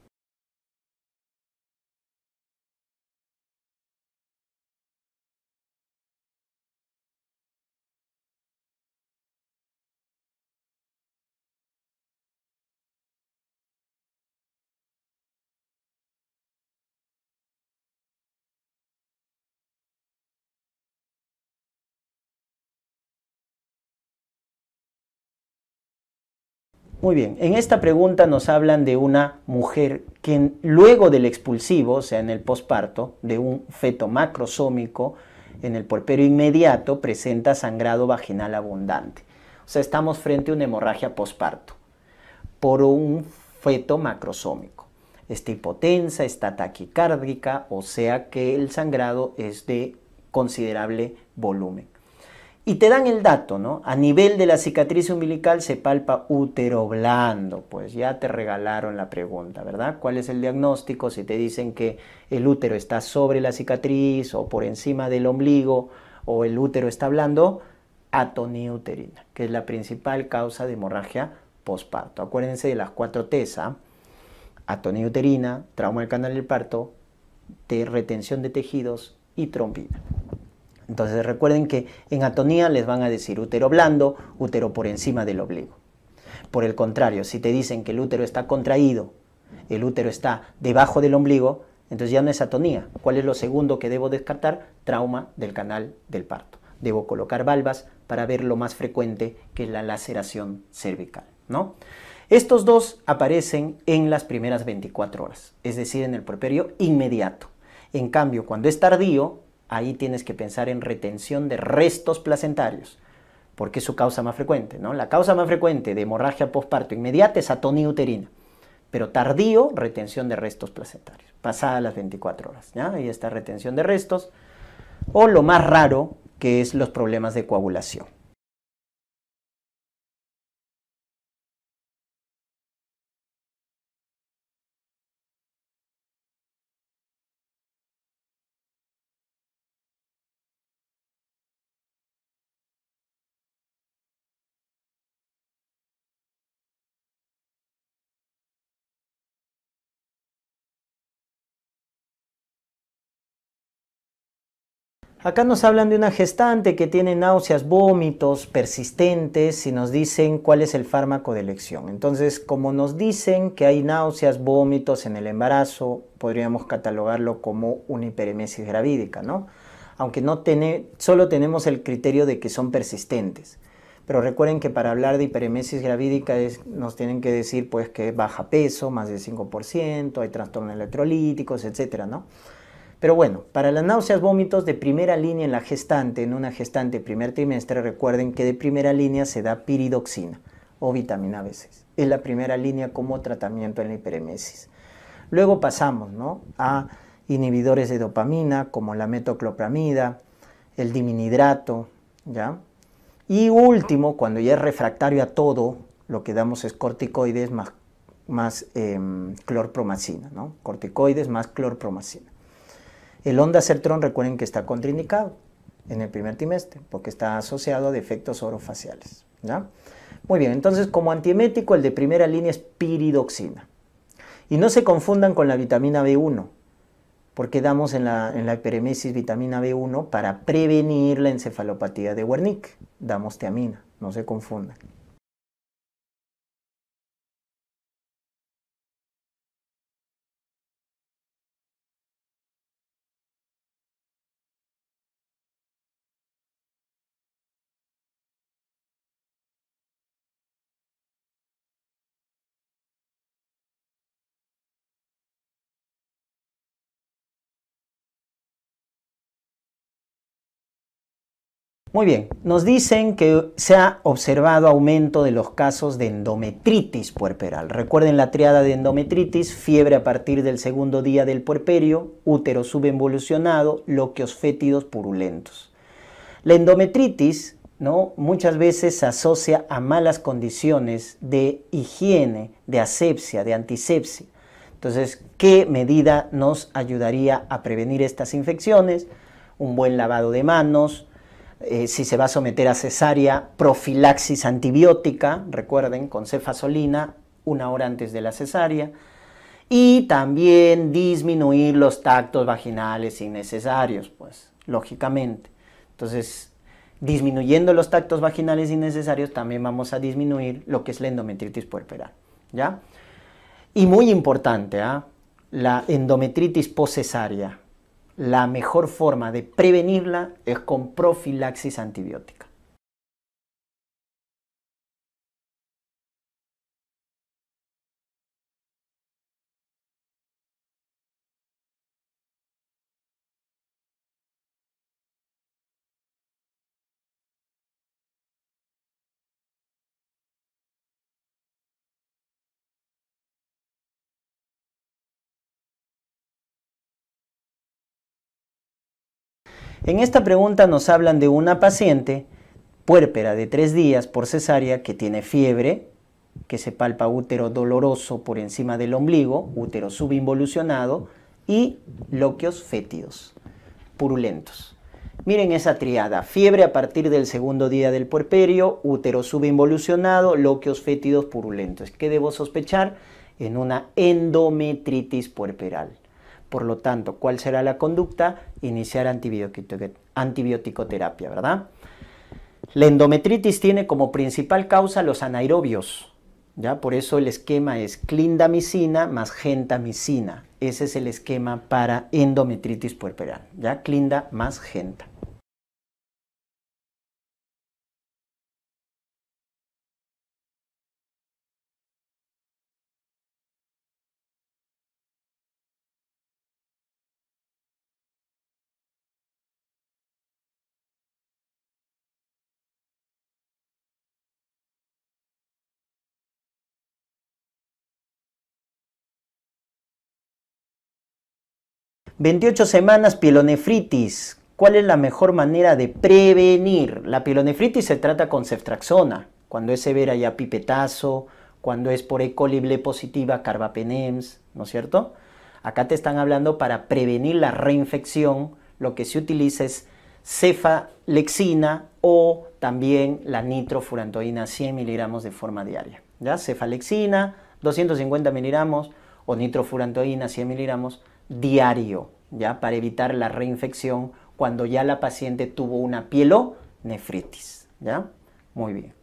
Muy bien, en esta pregunta nos hablan de una mujer que luego del expulsivo, o sea, en el posparto, de un feto macrosómico, en el porpero inmediato presenta sangrado vaginal abundante. O sea, estamos frente a una hemorragia posparto por un feto macrosómico. Está hipotensa, está taquicárdica, o sea que el sangrado es de considerable volumen. Y te dan el dato, ¿no? A nivel de la cicatriz umbilical se palpa útero blando. Pues ya te regalaron la pregunta, ¿verdad? ¿Cuál es el diagnóstico? Si te dicen que el útero está sobre la cicatriz o por encima del ombligo o el útero está blando, atonía uterina, que es la principal causa de hemorragia posparto. Acuérdense de las cuatro TESA, ¿ah? atonía uterina, trauma del canal del parto, de retención de tejidos y trombina. Entonces recuerden que en atonía les van a decir útero blando, útero por encima del ombligo. Por el contrario, si te dicen que el útero está contraído, el útero está debajo del ombligo, entonces ya no es atonía. ¿Cuál es lo segundo que debo descartar? Trauma del canal del parto. Debo colocar valvas para ver lo más frecuente que es la laceración cervical, ¿no? Estos dos aparecen en las primeras 24 horas, es decir, en el puerperio inmediato. En cambio, cuando es tardío, ahí tienes que pensar en retención de restos placentarios, porque es su causa más frecuente. ¿no? La causa más frecuente de hemorragia postparto inmediata es atonía uterina, pero tardío, retención de restos placentarios, pasadas las 24 horas. Ahí está retención de restos, o lo más raro, que es los problemas de coagulación. Acá nos hablan de una gestante que tiene náuseas, vómitos persistentes y nos dicen cuál es el fármaco de elección. Entonces, como nos dicen que hay náuseas, vómitos en el embarazo, podríamos catalogarlo como una hiperemesis gravídica, ¿no? Aunque no tiene, solo tenemos el criterio de que son persistentes. Pero recuerden que para hablar de hiperemesis gravídica nos tienen que decir pues que baja peso, más de 5%, hay trastornos electrolíticos, etcétera, ¿no? Pero bueno, para las náuseas, vómitos de primera línea en la gestante, en una gestante primer trimestre, recuerden que de primera línea se da piridoxina o vitamina B6. Es la primera línea como tratamiento en la hiperemesis. Luego pasamos ¿no? a inhibidores de dopamina como la metoclopramida, el diminidrato. ¿ya? Y último, cuando ya es refractario a todo, lo que damos es corticoides más, em, clorpromacina, ¿no? Corticoides más clorpromacina. El Honda recuerden que está contraindicado en el primer trimestre, porque está asociado a defectos orofaciales. Muy bien, entonces como antiemético el de primera línea es piridoxina. Y no se confundan con la vitamina B1, porque damos en la, en hiperemesis vitamina B1 para prevenir la encefalopatía de Wernicke. Damos tiamina, no se confundan. Muy bien, nos dicen que se ha observado aumento de los casos de endometritis puerperal. Recuerden la triada de endometritis, fiebre a partir del segundo día del puerperio, útero subenvolucionado, loquios fétidos purulentos. La endometritis ¿no? muchas veces se asocia a malas condiciones de higiene, de asepsia, de antisepsia. Entonces, ¿qué medida nos ayudaría a prevenir estas infecciones? Un buen lavado de manos, eh, si se va a someter a cesárea, profilaxis antibiótica, recuerden, con cefasolina una hora antes de la cesárea, y también disminuir los tactos vaginales innecesarios, pues, lógicamente. Entonces, disminuyendo los tactos vaginales innecesarios, también vamos a disminuir lo que es la endometritis puerperal, Y muy importante, ¿ah? la endometritis poscesaria la mejor forma de prevenirla es con profilaxis antibiótica. En esta pregunta nos hablan de una paciente puérpera de tres días por cesárea que tiene fiebre, que se palpa útero doloroso por encima del ombligo, útero subinvolucionado y loquios fétidos, purulentos. Miren esa triada, fiebre a partir del segundo día del puerperio, útero subinvolucionado, loquios fétidos purulentos. ¿Qué debo sospechar? En una endometritis puerperal. Por lo tanto, ¿cuál será la conducta? Iniciar antibiótico-terapia, ¿verdad? La endometritis tiene como principal causa los anaerobios, ¿ya? Por eso el esquema es clindamicina más gentamicina. Ese es el esquema para endometritis puerperal, ¿ya? Clinda más genta. 28 semanas pielonefritis. ¿Cuál es la mejor manera de prevenir? La pielonefritis se trata con ceftraxona, cuando es severa ya pipetazo, cuando es por E. coli positiva, carbapenems, ¿no es cierto? Acá te están hablando para prevenir la reinfección, lo que se utiliza es cefalexina o también la nitrofurantoína 100 miligramos de forma diaria. ¿ya? Cefalexina, 250 miligramos o nitrofurantoína 100 miligramos diario ya para evitar la reinfección cuando ya la paciente tuvo una pielonefritis, ¿ya? Muy bien.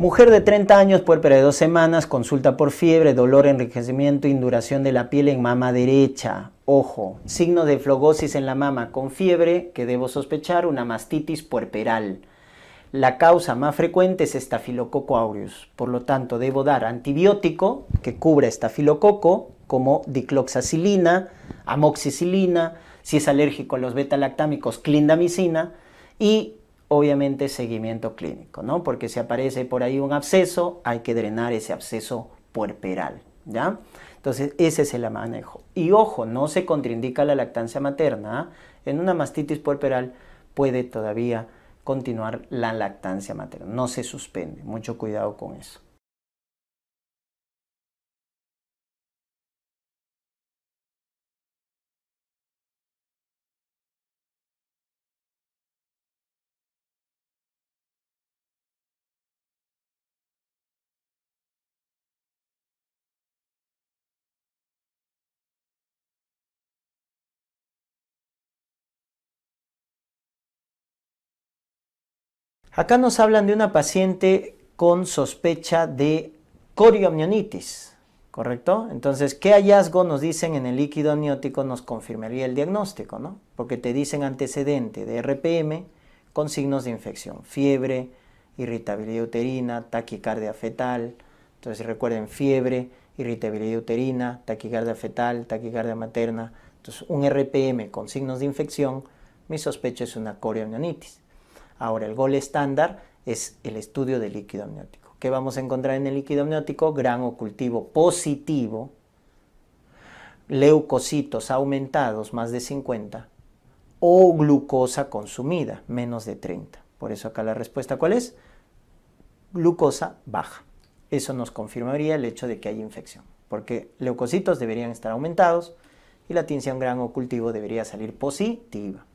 Mujer de 30 años, puerpera de dos semanas, consulta por fiebre, dolor, enriquecimiento, induración de la piel en mama derecha. Ojo, signo de flogosis en la mama con fiebre, que debo sospechar, una mastitis puerperal. La causa más frecuente es estafilococo aureus, por lo tanto debo dar antibiótico que cubra estafilococo, como dicloxacilina, amoxicilina, si es alérgico a los beta-lactámicos, clindamicina, y obviamente seguimiento clínico, ¿no? Porque si aparece por ahí un absceso, hay que drenar ese absceso puerperal, ¿ya? Entonces, ese es el manejo. Y ojo, no se contraindica la lactancia materna. ¿eh? En una mastitis puerperal puede todavía continuar la lactancia materna. No se suspende. Mucho cuidado con eso. Acá nos hablan de una paciente con sospecha de corioamnionitis, ¿correcto? Entonces, ¿qué hallazgo nos dicen en el líquido amniótico nos confirmaría el diagnóstico, ¿no? Porque te dicen antecedente de RPM con signos de infección, fiebre, irritabilidad uterina, taquicardia fetal. Entonces, recuerden, fiebre, irritabilidad uterina, taquicardia fetal, taquicardia materna. Entonces, un RPM con signos de infección, mi sospecha es una corioamnionitis. Ahora, el gol estándar es el estudio del líquido amniótico. ¿Qué vamos a encontrar en el líquido amniótico? Gran ocultivo positivo, leucocitos aumentados, más de 50, o glucosa consumida, menos de 30. Por eso acá la respuesta, ¿cuál es? Glucosa baja. Eso nos confirmaría el hecho de que hay infección, porque leucocitos deberían estar aumentados y la tinción gran ocultivo debería salir positiva.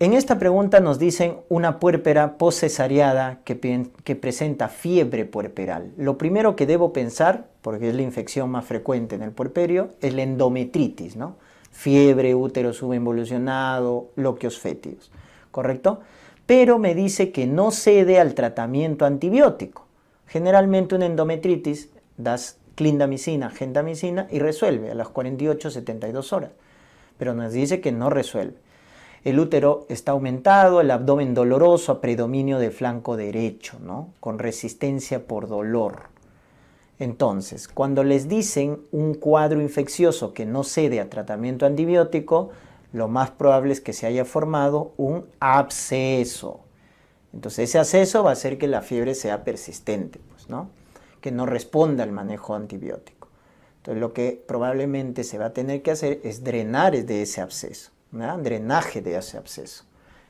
En esta pregunta nos dicen una puérpera poscesariada que, que presenta fiebre puerperal. Lo primero que debo pensar, porque es la infección más frecuente en el puerperio, es la endometritis, ¿no? Fiebre, útero subinvolucionado, loquios fétidos, ¿correcto? Pero me dice que no cede al tratamiento antibiótico. Generalmente una endometritis das clindamicina, gentamicina y resuelve a las 48-72 horas, pero nos dice que no resuelve el útero está aumentado, el abdomen doloroso a predominio de flanco derecho, ¿no? Con resistencia por dolor. Entonces, cuando les dicen un cuadro infeccioso que no cede a tratamiento antibiótico, lo más probable es que se haya formado un absceso. Entonces, ese absceso va a hacer que la fiebre sea persistente, pues, ¿no? Que no responda al manejo antibiótico. Entonces, lo que probablemente se va a tener que hacer es drenar de ese absceso drenaje de ese absceso.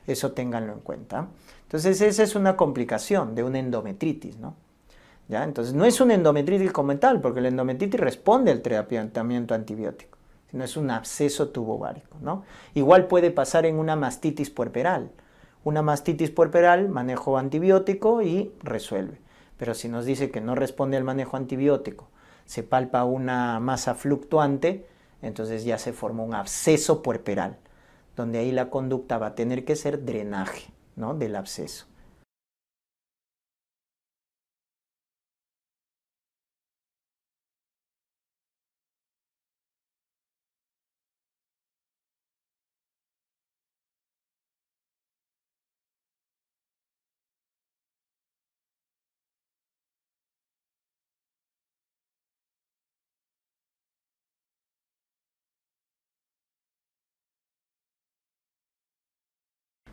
Eso ténganlo en cuenta. Entonces, esa es una complicación de una endometritis, ¿no? ¿Ya? Entonces, no es una endometritis como tal, porque la endometritis responde al tratamiento antibiótico, sino es un absceso tubovárico, ¿no? Igual puede pasar en una mastitis puerperal. Una mastitis puerperal, manejo antibiótico y resuelve. Pero si nos dice que no responde al manejo antibiótico, se palpa una masa fluctuante, entonces ya se forma un absceso puerperal donde ahí la conducta va a tener que ser drenaje ¿no? del absceso.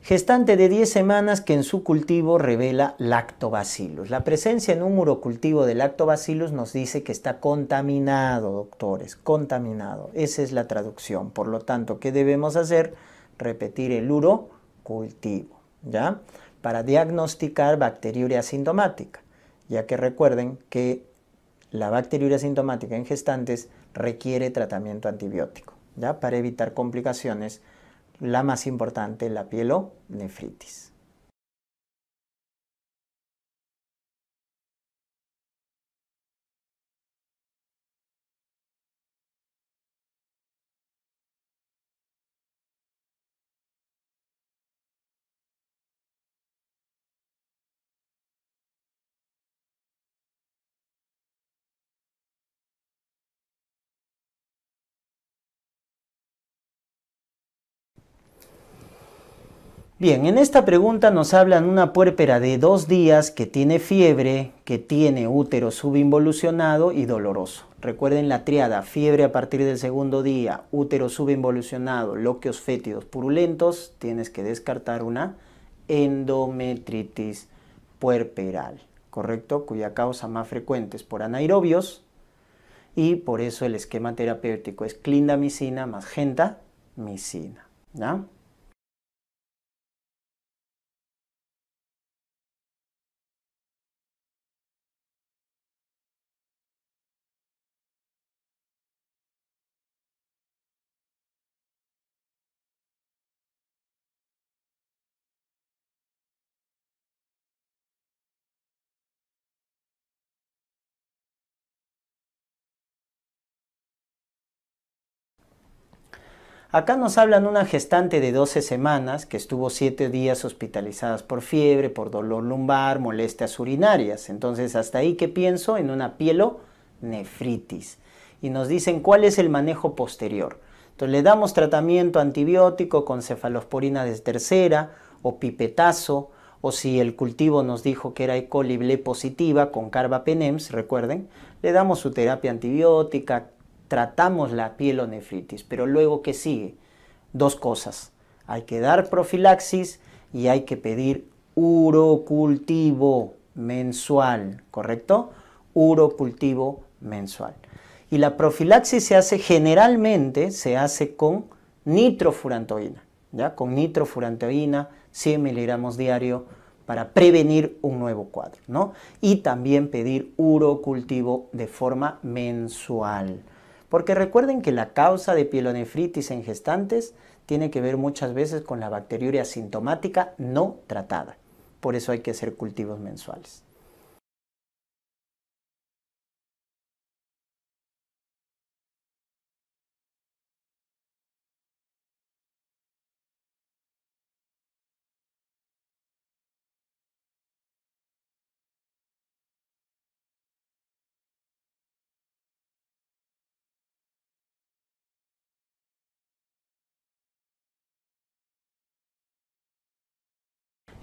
Gestante de 10 semanas que en su cultivo revela lactobacillus. La presencia en un urocultivo de lactobacillus nos dice que está contaminado, doctores, contaminado. Esa es la traducción. Por lo tanto, ¿qué debemos hacer? Repetir el urocultivo, ¿ya? Para diagnosticar bacteriuria sintomática, ya que recuerden que la bacteriuria sintomática en gestantes requiere tratamiento antibiótico, ¿ya? Para evitar complicaciones la más importante, la pielonefritis. Bien, en esta pregunta nos hablan una puérpera de dos días que tiene fiebre, que tiene útero subinvolucionado y doloroso. Recuerden la triada, fiebre a partir del segundo día, útero subinvolucionado, loquios fétidos purulentos, tienes que descartar una endometritis puerperal, ¿correcto? Cuya causa más frecuente es por anaerobios y por eso el esquema terapéutico es clindamicina más gentamicina, ¿ya? Acá nos hablan una gestante de 12 semanas que estuvo 7 días hospitalizadas por fiebre, por dolor lumbar, molestias urinarias. Entonces, hasta ahí que pienso en una pielonefritis. Y nos dicen cuál es el manejo posterior. Entonces, le damos tratamiento antibiótico con cefalosporina de tercera o pipetazo, o si el cultivo nos dijo que era E. coli positiva con carbapenems, recuerden, le damos su terapia antibiótica, tratamos la pielonefritis, pero luego ¿qué sigue? Dos cosas, hay que dar profilaxis y hay que pedir urocultivo mensual, ¿correcto? Urocultivo mensual. Y la profilaxis se hace generalmente, se hace con nitrofurantoína, ¿ya? Con nitrofurantoína, 100 miligramos diario para prevenir un nuevo cuadro, ¿no? Y también pedir urocultivo de forma mensual. Porque recuerden que la causa de pielonefritis en gestantes tiene que ver muchas veces con la bacteriuria sintomática no tratada. Por eso hay que hacer cultivos mensuales.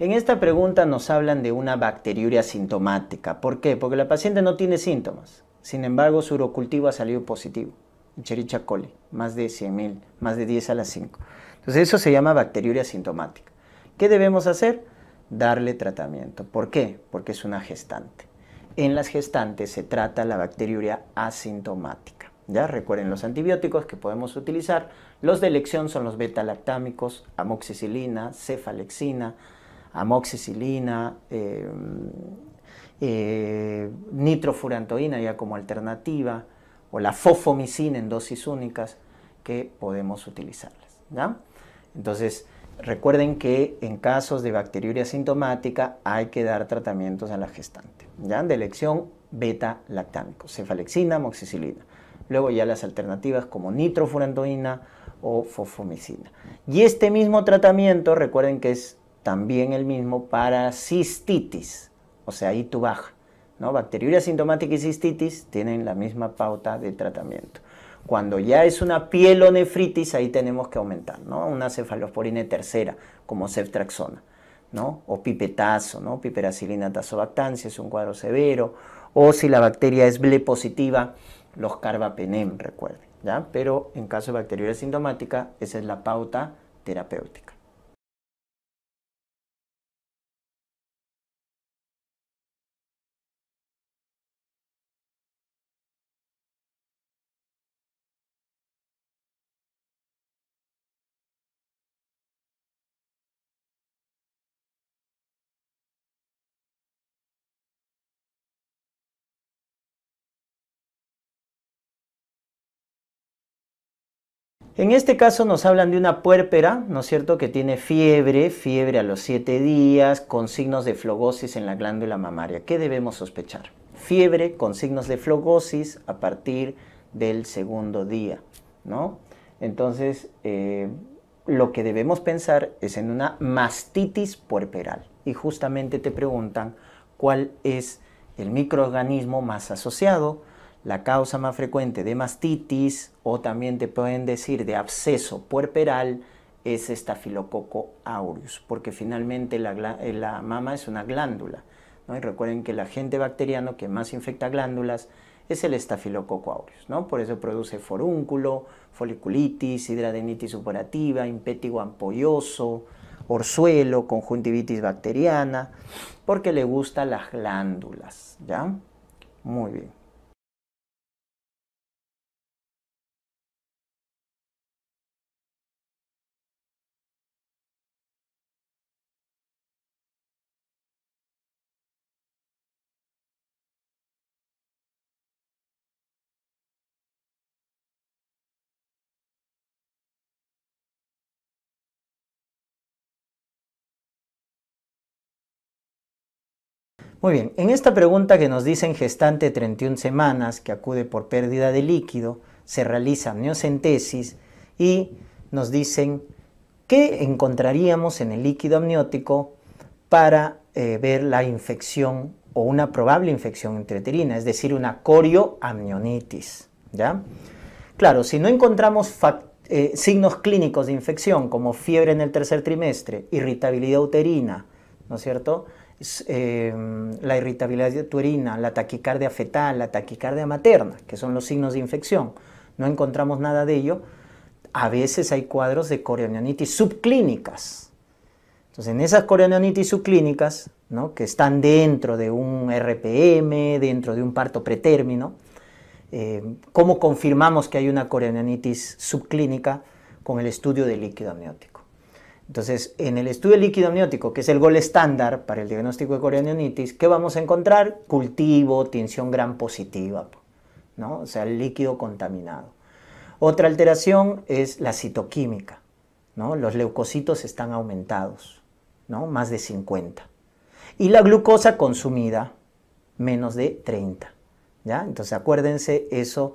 En esta pregunta nos hablan de una bacteriuria sintomática. ¿Por qué? Porque la paciente no tiene síntomas. Sin embargo, su urocultivo ha salido positivo. Chericha coli, más de 100.000, más de 10 a las 5. Entonces, eso se llama bacteriuria sintomática. ¿Qué debemos hacer? Darle tratamiento. ¿Por qué? Porque es una gestante. En las gestantes se trata la bacteriuria asintomática. Ya recuerden los antibióticos que podemos utilizar. Los de elección son los beta-lactámicos, amoxicilina, cefalexina, amoxicilina, eh, eh, nitrofurantoína ya como alternativa, o la fofomicina en dosis únicas que podemos utilizarlas. ¿ya? Entonces, recuerden que en casos de bacteriuria sintomática hay que dar tratamientos a la gestante, ¿ya? de elección beta lactánico cefalexina, amoxicilina. Luego ya las alternativas como nitrofurantoína o fofomicina. Y este mismo tratamiento, recuerden que es también el mismo para cistitis, o sea, ahí tú baja. ¿no? Bacteriuria sintomática y cistitis tienen la misma pauta de tratamiento. Cuando ya es una pielonefritis, ahí tenemos que aumentar, ¿no? Una cefalosporina tercera, como ceftraxona, ¿no? O pipetazo, ¿no? Piperacilina tasobactancia es un cuadro severo. O si la bacteria es BLE positiva, los carbapenem, recuerden, ¿ya? Pero en caso de bacteriuria sintomática, esa es la pauta terapéutica. En este caso nos hablan de una puérpera, ¿no es cierto?, que tiene fiebre, fiebre a los 7 días, con signos de flogosis en la glándula mamaria. ¿Qué debemos sospechar? Fiebre con signos de flogosis a partir del segundo día, ¿no? Entonces, eh, lo que debemos pensar es en una mastitis puerperal. Y justamente te preguntan cuál es el microorganismo más asociado la causa más frecuente de mastitis o también te pueden decir de absceso puerperal es estafilococo aureus, porque finalmente la, eh, mama es una glándula. recuerden que el agente bacteriano que más infecta glándulas es el estafilococo aureus, por eso produce forúnculo, foliculitis, hidradenitis supurativa, impetigo ampolloso, orzuelo, conjuntivitis bacteriana, porque le gustan las glándulas. ¿ya? Muy bien. Muy bien, en esta pregunta que nos dicen gestante 31 semanas que acude por pérdida de líquido, se realiza amniocentesis y nos dicen qué encontraríamos en el líquido amniótico para eh, ver la infección o una probable infección entreterina, es decir, una corioamnionitis. ¿ya? Claro, si no encontramos eh, signos clínicos de infección como fiebre en el tercer trimestre, irritabilidad uterina, ¿no es cierto? Em, la irritabilidad de tuerina, la taquicardia fetal, la taquicardia materna, que son los signos de infección. No encontramos nada de ello. A veces hay cuadros de corionionitis subclínicas. Entonces, en esas corionitis subclínicas, ¿no? que están dentro de un RPM, dentro de un parto pretérmino, em, ¿cómo confirmamos que hay una corionitis subclínica? Con el estudio de líquido amniótico. Entonces, en el estudio líquido amniótico, que es el gol estándar para el diagnóstico de corionitis, ¿qué vamos a encontrar? Cultivo, tensión gran positiva, o sea, el líquido contaminado. Otra alteración es la citoquímica. Los leucocitos están aumentados, más de 50. Y la glucosa consumida, menos de 30. Entonces, acuérdense eso,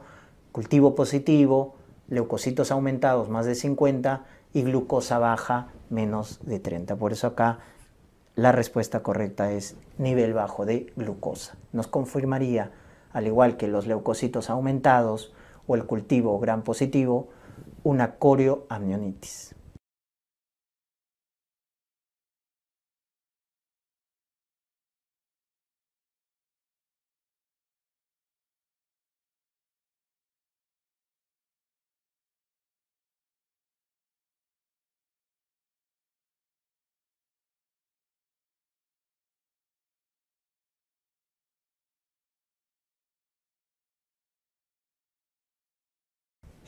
cultivo positivo, leucocitos aumentados, más de 50, y glucosa baja, menos de 30. Por eso acá la respuesta correcta es nivel bajo de glucosa. Nos confirmaría, al igual que los leucocitos aumentados o el cultivo gran positivo, una corioamnionitis.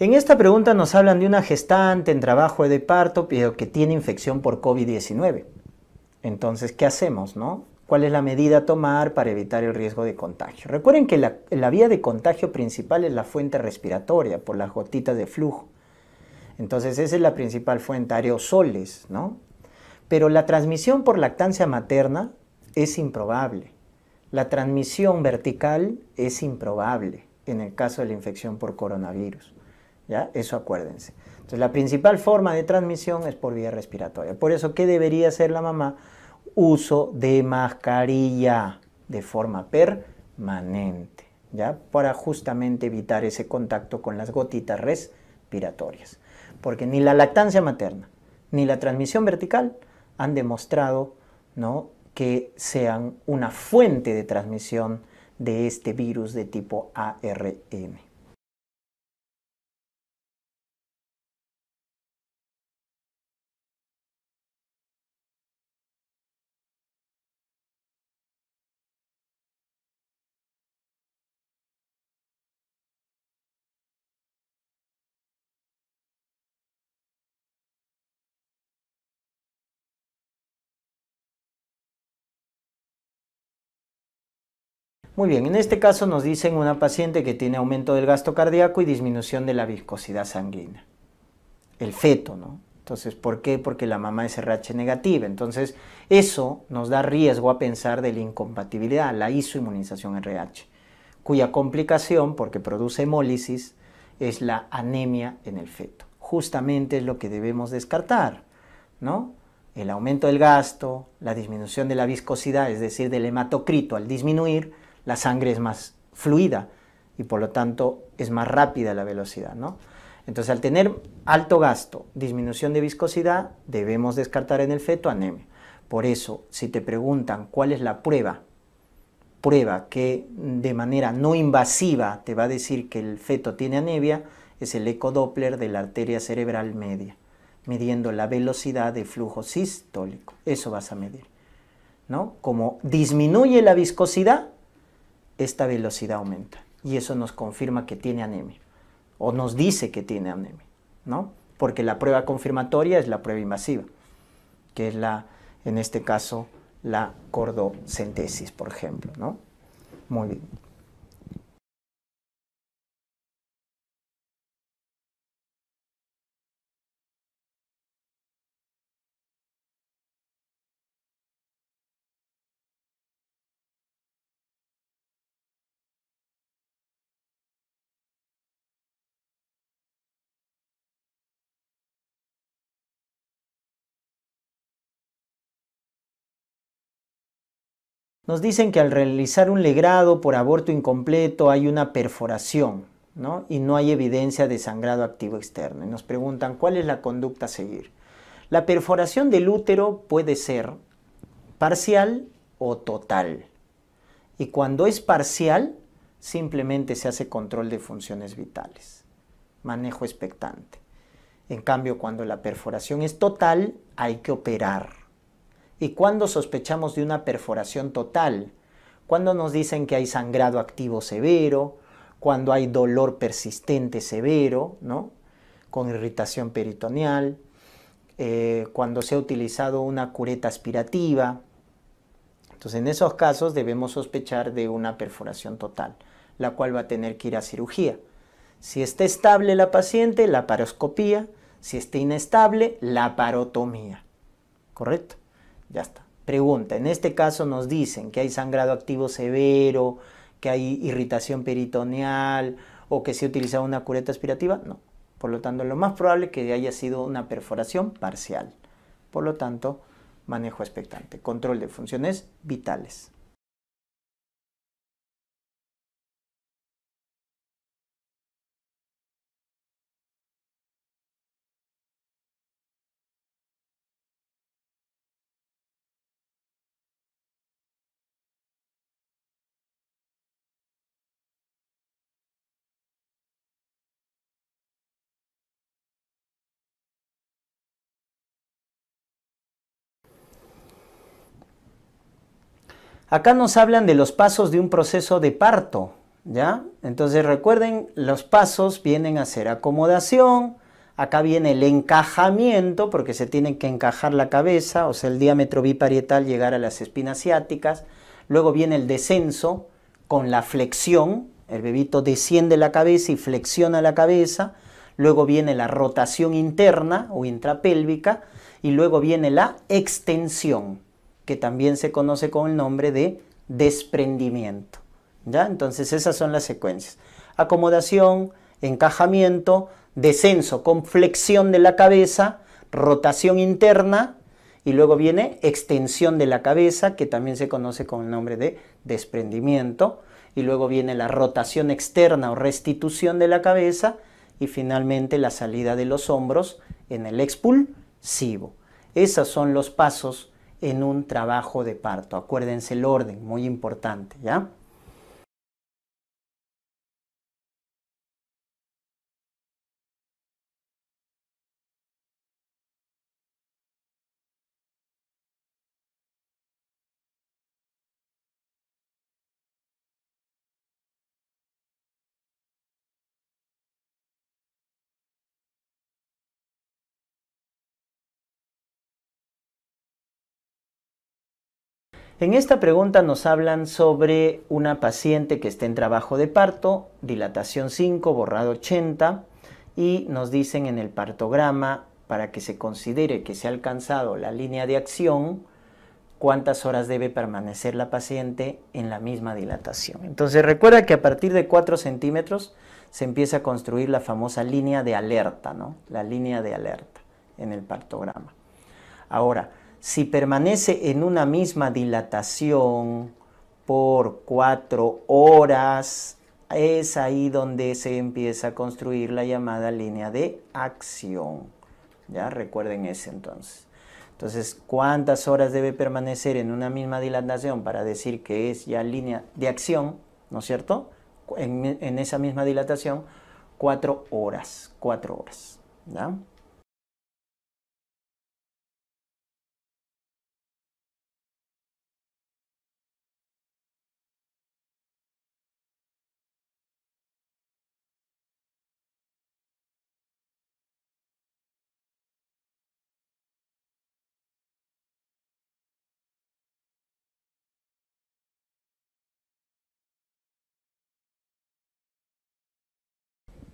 En esta pregunta nos hablan de una gestante en trabajo de parto, que tiene infección por COVID-19. Entonces, ¿qué hacemos, no? ¿Cuál es la medida a tomar para evitar el riesgo de contagio? Recuerden que la, vía de contagio principal es la fuente respiratoria, por las gotitas de flujo. Entonces, esa es la principal fuente, aerosoles, ¿no? Pero la transmisión por lactancia materna es improbable. La transmisión vertical es improbable en el caso de la infección por coronavirus. Eso acuérdense. Entonces, la principal forma de transmisión es por vía respiratoria. Por eso, ¿qué debería hacer la mamá? Uso de mascarilla de forma permanente, ¿ya? Para justamente evitar ese contacto con las gotitas respiratorias. Porque ni la lactancia materna ni la transmisión vertical han demostrado, ¿no? que sean una fuente de transmisión de este virus de tipo ARN. Muy bien, en este caso nos dicen una paciente que tiene aumento del gasto cardíaco y disminución de la viscosidad sanguínea. El feto, ¿no? Entonces, ¿por qué? Porque la mamá es RH negativa. Entonces, eso nos da riesgo a pensar de la incompatibilidad, la isoinmunización RH, cuya complicación, porque produce hemólisis, es la anemia en el feto. Justamente es lo que debemos descartar, ¿no? El aumento del gasto, la disminución de la viscosidad, es decir, del hematocrito al disminuir, la sangre es más fluida y por lo tanto es más rápida la velocidad, ¿no? Entonces, al tener alto gasto, disminución de viscosidad, debemos descartar en el feto anemia. Por eso, si te preguntan cuál es la prueba, prueba que de manera no invasiva te va a decir que el feto tiene anemia, es el ecodoppler de la arteria cerebral media, midiendo la velocidad de flujo sistólico. Eso vas a medir. ¿no? Como disminuye la viscosidad, esta velocidad aumenta. Y eso nos confirma que tiene anemia. O nos dice que tiene anemia, ¿no? Porque la prueba confirmatoria es la prueba invasiva, que es la, en este caso, la cordocentesis, por ejemplo, ¿no? Muy bien. Nos dicen que al realizar un legrado por aborto incompleto hay una perforación y no hay evidencia de sangrado activo externo. Y nos preguntan cuál es la conducta a seguir. La perforación del útero puede ser parcial o total. Y cuando es parcial, simplemente se hace control de funciones vitales, manejo expectante. En cambio, cuando la perforación es total, hay que operar ¿Y cuándo sospechamos de una perforación total? Cuando nos dicen que hay sangrado activo severo, cuando hay dolor persistente severo, ¿no? con irritación peritoneal, eh, cuando se ha utilizado una cureta aspirativa. Entonces, en esos casos debemos sospechar de una perforación total, la cual va a tener que ir a cirugía. Si está estable la paciente, la paroscopía. Si está inestable, la parotomía. ¿Correcto? Ya está. Pregunta, en este caso nos dicen que hay sangrado activo severo, que hay irritación peritoneal o que se ha utilizado una cureta aspirativa. No. Por lo tanto, lo más probable es que haya sido una perforación parcial. Por lo tanto, manejo expectante, control de funciones vitales. Acá nos hablan de los pasos de un proceso de parto, ¿ya? Entonces recuerden, los pasos vienen a ser acomodación, acá viene el encajamiento, porque se tiene que encajar la cabeza, o sea, el diámetro biparietal llegar a las espinas ciáticas, luego viene el descenso con la flexión, el bebito desciende la cabeza y flexiona la cabeza, luego viene la rotación interna o intrapélvica y luego viene la extensión que también se conoce con el nombre de desprendimiento. ¿ya? Entonces esas son las secuencias. Acomodación, encajamiento, descenso con flexión de la cabeza, rotación interna y luego viene extensión de la cabeza, que también se conoce con el nombre de desprendimiento. Y luego viene la rotación externa o restitución de la cabeza y finalmente la salida de los hombros en el expulsivo. Esos son los pasos en un trabajo de parto. Acuérdense el orden, muy importante, ¿ya? En esta pregunta nos hablan sobre una paciente que está en trabajo de parto, dilatación 5, borrado 80, y nos dicen en el partograma, para que se considere que se ha alcanzado la línea de acción, cuántas horas debe permanecer la paciente en la misma dilatación. Entonces recuerda que a partir de 4 centímetros se empieza a construir la famosa línea de alerta, ¿no? La línea de alerta en el partograma. Ahora, si permanece en una misma dilatación por cuatro horas, es ahí donde se empieza a construir la llamada línea de acción. ¿Ya? Recuerden ese entonces. Entonces, ¿cuántas horas debe permanecer en una misma dilatación para decir que es ya línea de acción? ¿No es cierto? En, esa misma dilatación, cuatro horas, cuatro horas. ¿ya?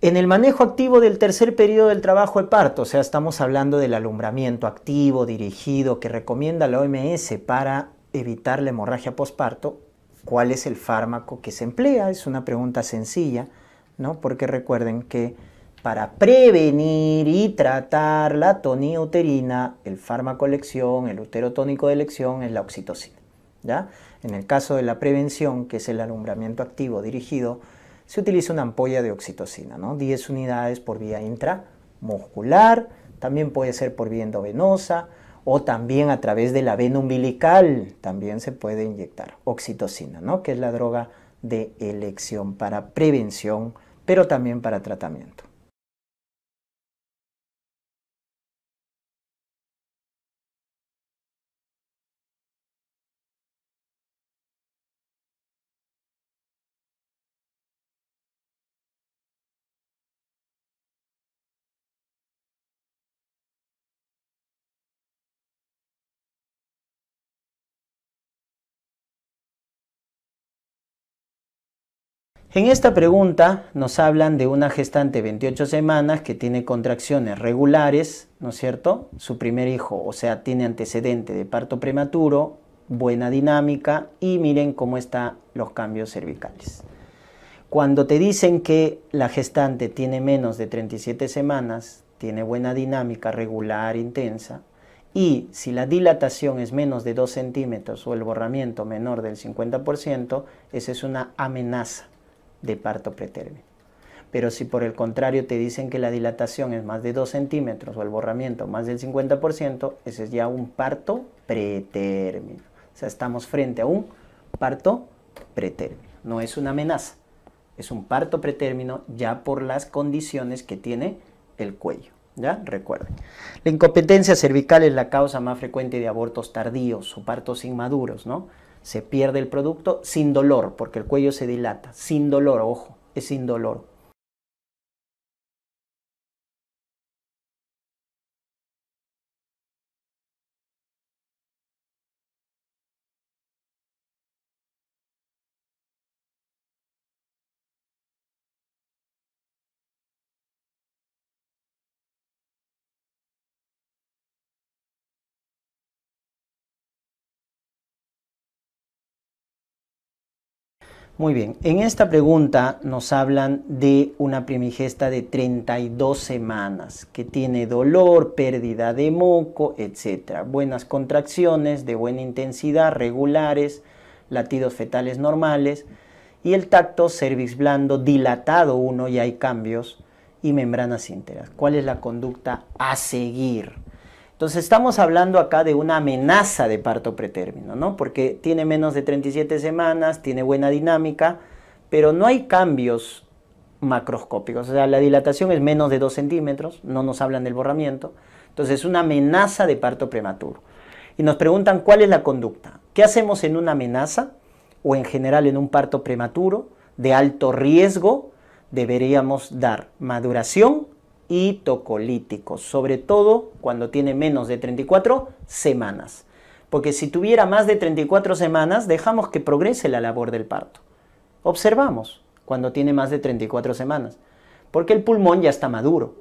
En el manejo activo del tercer periodo del trabajo de parto, o sea, estamos hablando del alumbramiento activo, dirigido, que recomienda la OMS para evitar la hemorragia postparto, ¿cuál es el fármaco que se emplea? Es una pregunta sencilla, ¿no? Porque recuerden que para prevenir y tratar la tonía uterina, el fármaco de elección, el uterotónico de elección es la oxitocina, ¿ya? En el caso de la prevención, que es el alumbramiento activo dirigido, se utiliza una ampolla de oxitocina, ¿no? 10 unidades por vía intramuscular, también puede ser por vía endovenosa o también a través de la vena umbilical, también se puede inyectar oxitocina, ¿no? Que es la droga de elección para prevención, pero también para tratamiento. En esta pregunta nos hablan de una gestante de 28 semanas que tiene contracciones regulares, ¿no es cierto? Su primer hijo, o sea, tiene antecedente de parto prematuro, buena dinámica y miren cómo están los cambios cervicales. Cuando te dicen que la gestante tiene menos de 37 semanas, tiene buena dinámica regular, intensa, y si la dilatación es menos de 2 centímetros o el borramiento menor del 50%, esa es una amenaza de parto pretérmino. Pero si por el contrario te dicen que la dilatación es más de 2 centímetros o el borramiento más del 50%, ese es ya un parto pretérmino. O sea, estamos frente a un parto pretérmino. No es una amenaza, es un parto pretérmino ya por las condiciones que tiene el cuello. ¿Ya? Recuerden. La incompetencia cervical es la causa más frecuente de abortos tardíos o partos inmaduros, ¿no? se pierde el producto sin dolor, porque el cuello se dilata, sin dolor, ojo, es sin dolor. Muy bien, en esta pregunta nos hablan de una primigesta de 32 semanas que tiene dolor, pérdida de moco, etc. Buenas contracciones de buena intensidad, regulares, latidos fetales normales y el tacto cervix blando dilatado uno, y hay cambios, y membranas íntegras. ¿Cuál es la conducta a seguir? Entonces estamos hablando acá de una amenaza de parto pretérmino, ¿no? Porque tiene menos de 37 semanas, tiene buena dinámica, pero no hay cambios macroscópicos. O sea, la dilatación es menos de 2 centímetros, no nos hablan del borramiento. Entonces es una amenaza de parto prematuro. Y nos preguntan cuál es la conducta. ¿Qué hacemos en una amenaza o en general en un parto prematuro de alto riesgo? Deberíamos dar maduración y tocolíticos, sobre todo cuando tiene menos de 34 semanas. Porque si tuviera más de 34 semanas, dejamos que progrese la labor del parto. Observamos cuando tiene más de 34 semanas, porque el pulmón ya está maduro.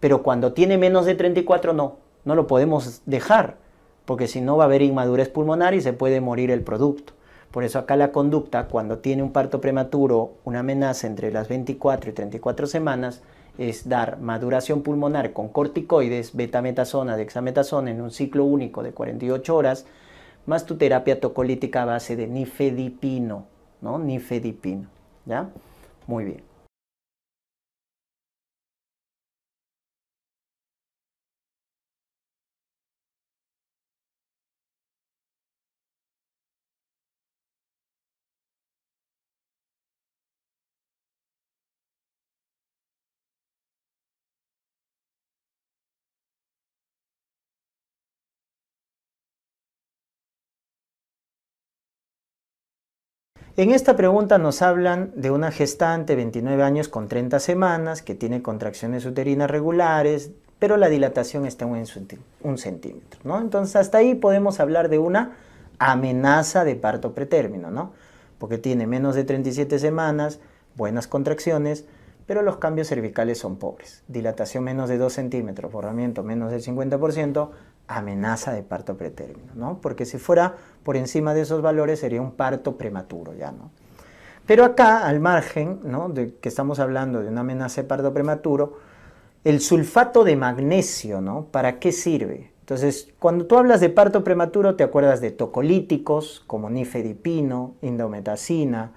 Pero cuando tiene menos de 34 no, no lo podemos dejar, porque si no va a haber inmadurez pulmonar y se puede morir el producto. Por eso acá la conducta, cuando tiene un parto prematuro, una amenaza entre las 24 y 34 semanas, es dar maduración pulmonar con corticoides, betametasona, dexametasona en un ciclo único de 48 horas, más tu terapia tocolítica a base de nifedipino, ¿no? Nifedipino, ¿ya? Muy bien. En esta pregunta nos hablan de una gestante, 29 años con 30 semanas, que tiene contracciones uterinas regulares, pero la dilatación está en un centímetro, ¿no? Entonces hasta ahí podemos hablar de una amenaza de parto pretérmino, Porque tiene menos de 37 semanas, buenas contracciones, pero los cambios cervicales son pobres. Dilatación menos de 2 centímetros, borramiento menos del 50%, amenaza de parto pretérmino, Porque si fuera por encima de esos valores sería un parto prematuro ya, ¿no? Pero acá, al margen, ¿no? De que estamos hablando de una amenaza de parto prematuro, el sulfato de magnesio, ¿Para qué sirve? Entonces, cuando tú hablas de parto prematuro, te acuerdas de tocolíticos como nifedipino, indometacina,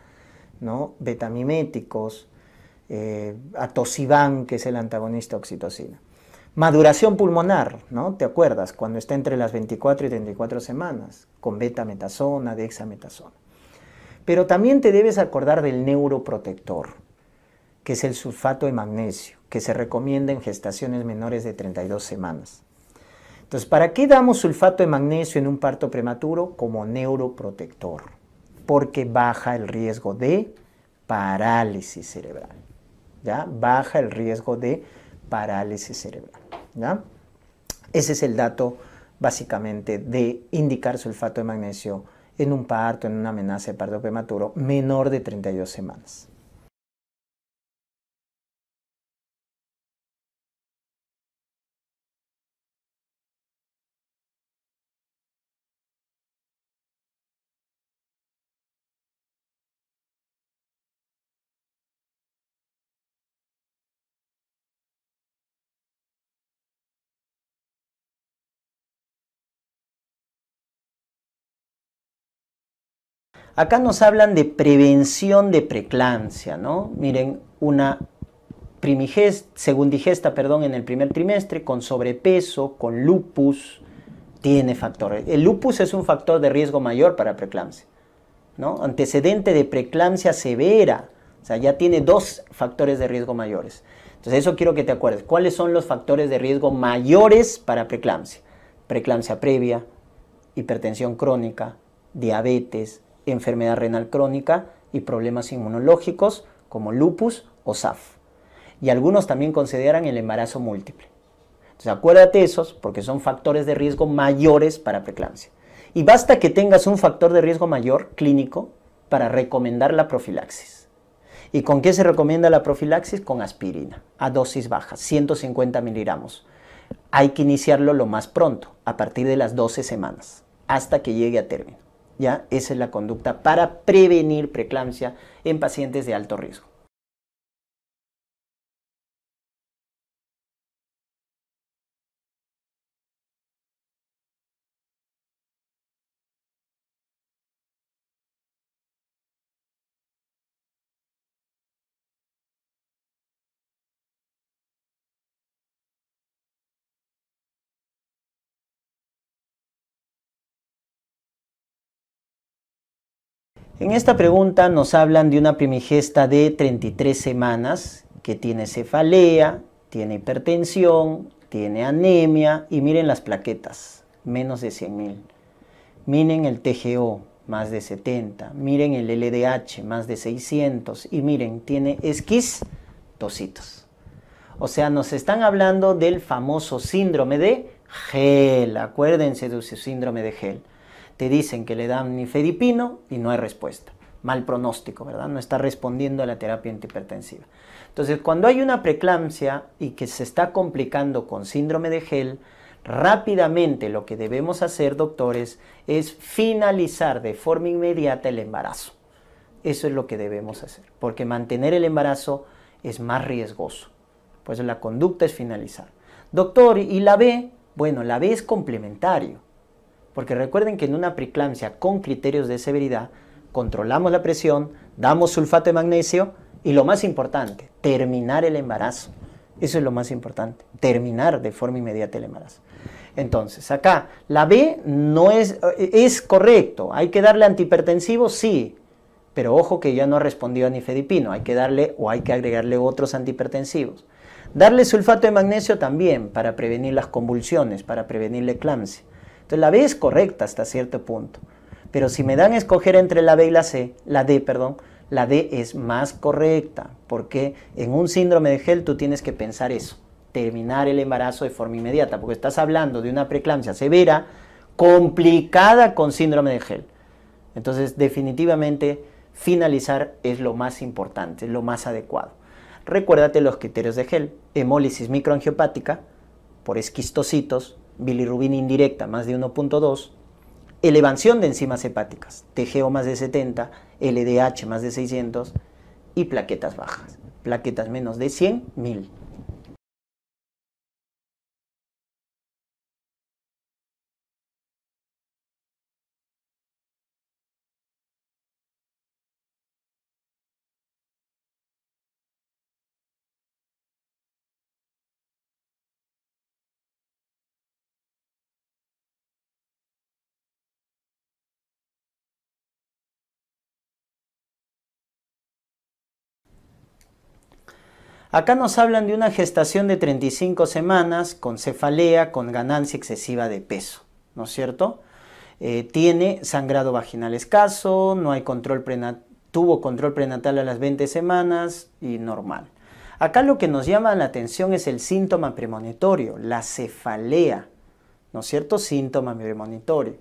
¿no? betamiméticos, eh, que es el antagonista oxitocina. Maduración pulmonar, ¿no? ¿Te acuerdas? Cuando está entre las 24 y 34 semanas, con beta-metasona, dexametasona. Pero también te debes acordar del neuroprotector, que es el sulfato de magnesio, que se recomienda en gestaciones menores de 32 semanas. Entonces, ¿para qué damos sulfato de magnesio en un parto prematuro? Como neuroprotector, porque baja el riesgo de parálisis cerebral, ¿ya? Baja el riesgo de parálisis cerebral. Ese es el dato básicamente de indicar sulfato de magnesio en un parto, en una amenaza de parto prematuro menor de 32 semanas. Acá nos hablan de prevención de preeclampsia, ¿no? Miren, una primigesta, segundigesta, perdón, en el primer trimestre, con sobrepeso, con lupus, tiene factores. El lupus es un factor de riesgo mayor para preeclampsia, ¿no? Antecedente de preeclampsia severa, o sea, ya tiene dos factores de riesgo mayores. Entonces, eso quiero que te acuerdes. ¿Cuáles son los factores de riesgo mayores para preeclampsia? Preeclampsia previa, hipertensión crónica, diabetes, enfermedad renal crónica y problemas inmunológicos como lupus o SAF. Y algunos también consideran el embarazo múltiple. Entonces acuérdate esos porque son factores de riesgo mayores para preeclampsia. Y basta que tengas un factor de riesgo mayor clínico para recomendar la profilaxis. ¿Y con qué se recomienda la profilaxis? Con aspirina, a dosis bajas, 150 miligramos. Hay que iniciarlo lo más pronto, a partir de las 12 semanas, hasta que llegue a término. ¿ya? Esa es la conducta para prevenir preeclampsia en pacientes de alto riesgo. En esta pregunta nos hablan de una primigesta de 33 semanas que tiene cefalea, tiene hipertensión, tiene anemia y miren las plaquetas, menos de 100.000. Miren el TGO, más de 70. Miren el LDH, más de 600. Y miren, tiene tositos. O sea, nos están hablando del famoso síndrome de Gel. Acuérdense de su síndrome de Gel te dicen que le dan nifedipino y no hay respuesta. Mal pronóstico, ¿verdad? No está respondiendo a la terapia antihipertensiva. Entonces, cuando hay una preeclampsia y que se está complicando con síndrome de Gel, rápidamente lo que debemos hacer, doctores, es finalizar de forma inmediata el embarazo. Eso es lo que debemos hacer, porque mantener el embarazo es más riesgoso. Pues la conducta es finalizar. Doctor, ¿y la B? Bueno, la B es complementario. Porque recuerden que en una preeclampsia con criterios de severidad, controlamos la presión, damos sulfato de magnesio y lo más importante, terminar el embarazo. Eso es lo más importante, terminar de forma inmediata el embarazo. Entonces, acá, la B no es, eh, es correcto, hay que darle antihipertensivo, sí, pero ojo que ya no ha respondido a nifedipino, hay que darle o hay que agregarle otros antihipertensivos. Darle sulfato de magnesio también para prevenir las convulsiones, para prevenir la eclampsia. Entonces la B es correcta hasta cierto punto. Pero si me dan a escoger entre la B y la C, la D, perdón, la D es más correcta, porque en un síndrome de gel tú tienes que pensar eso, terminar el embarazo de forma inmediata, porque estás hablando de una preeclampsia severa, complicada con síndrome de gel. Entonces, definitivamente, finalizar es lo más importante, lo más adecuado. Recuérdate los criterios de gel. hemólisis microangiopática por esquistocitos, bilirrubina indirecta más de 1.2, elevación de enzimas hepáticas, TGO más de 70, LDH más de 600 y plaquetas bajas, plaquetas menos de 100, 1000. Acá nos hablan de una gestación de 35 semanas con cefalea, con ganancia excesiva de peso, ¿no es cierto? Eh, tiene sangrado vaginal escaso, no hay control prenatal, tuvo control prenatal a las 20 semanas y normal. Acá lo que nos llama la atención es el síntoma premonitorio, la cefalea, ¿no es cierto? Síntoma premonitorio.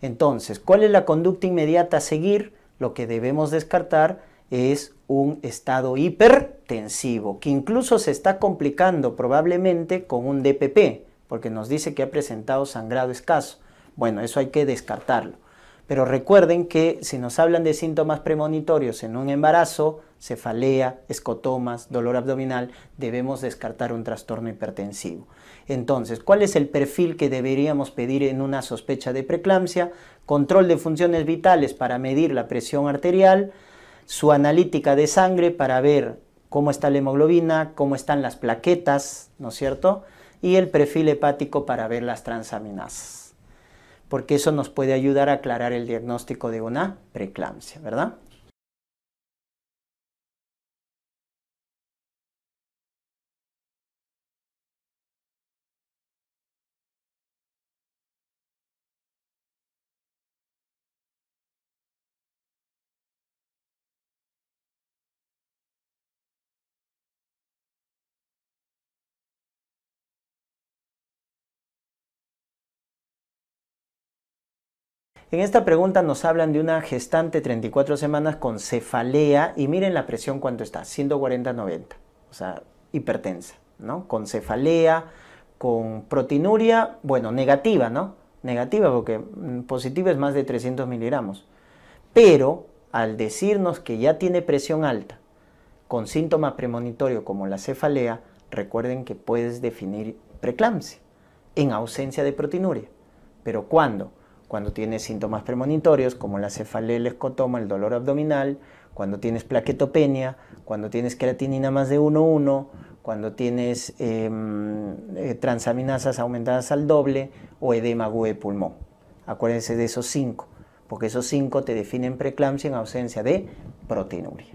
Entonces, ¿cuál es la conducta inmediata a seguir? Lo que debemos descartar es un estado hiper que incluso se está complicando probablemente con un DPP, porque nos dice que ha presentado sangrado escaso. Bueno, eso hay que descartarlo. Pero recuerden que si nos hablan de síntomas premonitorios en un embarazo, cefalea, escotomas, dolor abdominal, debemos descartar un trastorno hipertensivo. Entonces, ¿cuál es el perfil que deberíamos pedir en una sospecha de preeclampsia? Control de funciones vitales para medir la presión arterial, su analítica de sangre para ver cómo está la hemoglobina, cómo están las plaquetas, ¿no es cierto? Y el perfil hepático para ver las transaminasas, porque eso nos puede ayudar a aclarar el diagnóstico de una preeclampsia, ¿verdad? En esta pregunta nos hablan de una gestante 34 semanas con cefalea y miren la presión cuánto está, 140-90, o sea, hipertensa, ¿no? Con cefalea, con proteinuria, bueno, negativa, ¿no? Negativa porque mm, positiva es más de 300 miligramos. Pero al decirnos que ya tiene presión alta, con síntomas premonitorio como la cefalea, recuerden que puedes definir preeclampsia en ausencia de proteinuria. Pero ¿cuándo? cuando tienes síntomas premonitorios como la cefalea, el escotoma, el dolor abdominal, cuando tienes plaquetopenia, cuando tienes creatinina más de 1,1, cuando tienes em, eh, transaminasas aumentadas al doble o edema agudo pulmón. Acuérdense de esos cinco, porque esos cinco te definen preeclampsia en ausencia de proteinuria.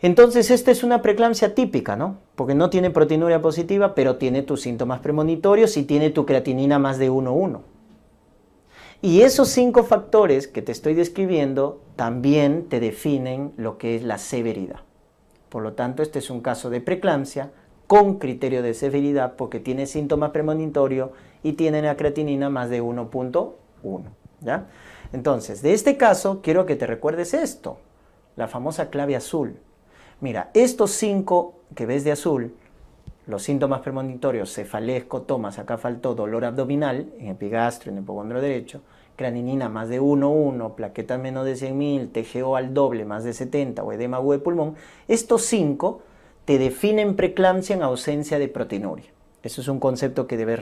Entonces, esta es una preeclampsia típica, ¿no? Porque no tiene proteinuria positiva, pero tiene tus síntomas premonitorios y tiene tu creatinina más de 1,1. Y esos cinco factores que te estoy describiendo también te definen lo que es la severidad. Por lo tanto, este es un caso de preeclampsia con criterio de severidad porque tiene síntomas premonitorios y tiene la creatinina más de 1.1. ¿ya? Entonces, de este caso quiero que te recuerdes esto, la famosa clave azul. Mira, estos cinco que ves de azul, los síntomas premonitorios, cefalesco, tomas, acá faltó dolor abdominal en epigastro, en el derecho, craninina más de 1,1, plaquetas menos de 100.000, TGO al doble más de 70 o edema agudo de pulmón, estos 5 te definen preeclampsia en ausencia de proteinuria. Eso es un concepto que debes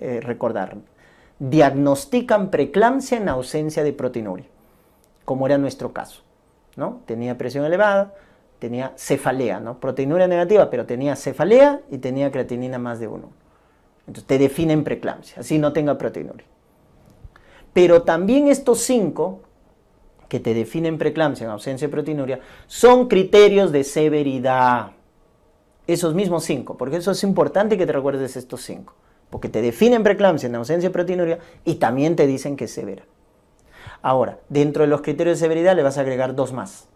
eh, recordar. Diagnostican preeclampsia en ausencia de proteinuria, como era nuestro caso. ¿no? Tenía presión elevada, tenía cefalea, ¿no? proteinuria negativa, pero tenía cefalea y tenía creatinina más de 1. Entonces te definen preeclampsia, así no tenga proteinuria. Pero también estos cinco que te definen preeclampsia en ausencia de proteinuria son criterios de severidad. Esos mismos cinco, porque eso es importante que te recuerdes estos cinco, porque te definen preeclampsia en ausencia de proteinuria y también te dicen que es severa. Ahora, dentro de los criterios de severidad le vas a agregar dos más.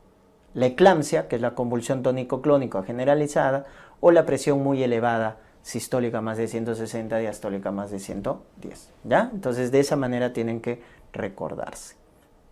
La eclampsia, que es la convulsión tónico-clónica generalizada, o la presión muy elevada sistólica más de 160, diastólica más de 110. ¿Ya? Entonces de esa manera tienen que recordarse.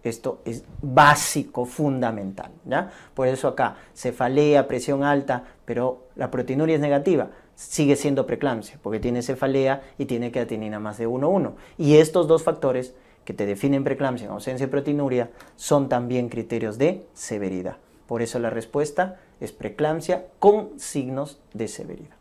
Esto es básico, fundamental. ¿ya? Por eso acá, cefalea, presión alta, pero la proteinuria es negativa. Sigue siendo preeclampsia, porque tiene cefalea y tiene creatinina más de 1,1. Y estos dos factores que te definen preeclampsia ausencia de proteinuria son también criterios de severidad. Por eso la respuesta es preeclampsia con signos de severidad.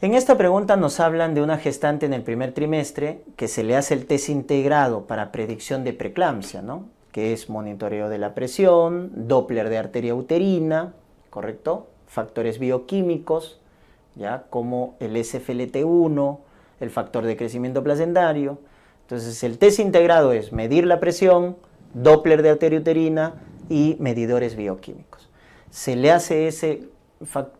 En esta pregunta nos hablan de una gestante en el primer trimestre que se le hace el test integrado para predicción de preeclampsia, ¿no? que es monitoreo de la presión, Doppler de arteria uterina, ¿correcto? Factores bioquímicos, ya como el SFLT1, el factor de crecimiento placentario. Entonces, el test integrado es medir la presión, Doppler de arteria uterina y medidores bioquímicos. Se le hace ese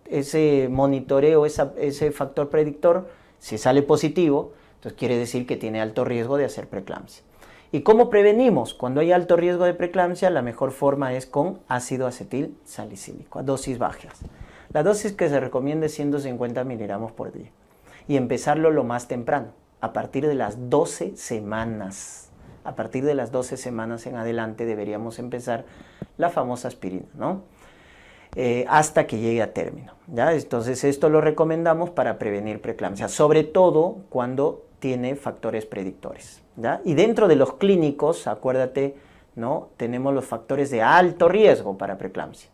ese monitoreo, ese factor predictor, si sale positivo, entonces quiere decir que tiene alto riesgo de hacer preeclampsia. ¿Y cómo prevenimos? Cuando hay alto riesgo de preeclampsia, la mejor forma es con ácido acetil salicílico, a dosis bajas. La dosis que se recomienda es 150 miligramos por día y empezarlo lo más temprano, a partir de las 12 semanas. A partir de las 12 semanas en adelante deberíamos empezar la famosa aspirina, ¿no? Eh, hasta que llegue a término. ¿ya? Entonces esto lo recomendamos para prevenir preeclampsia, sobre todo cuando tiene factores predictores. ¿ya? Y dentro de los clínicos, acuérdate, ¿no? tenemos los factores de alto riesgo para preeclampsia,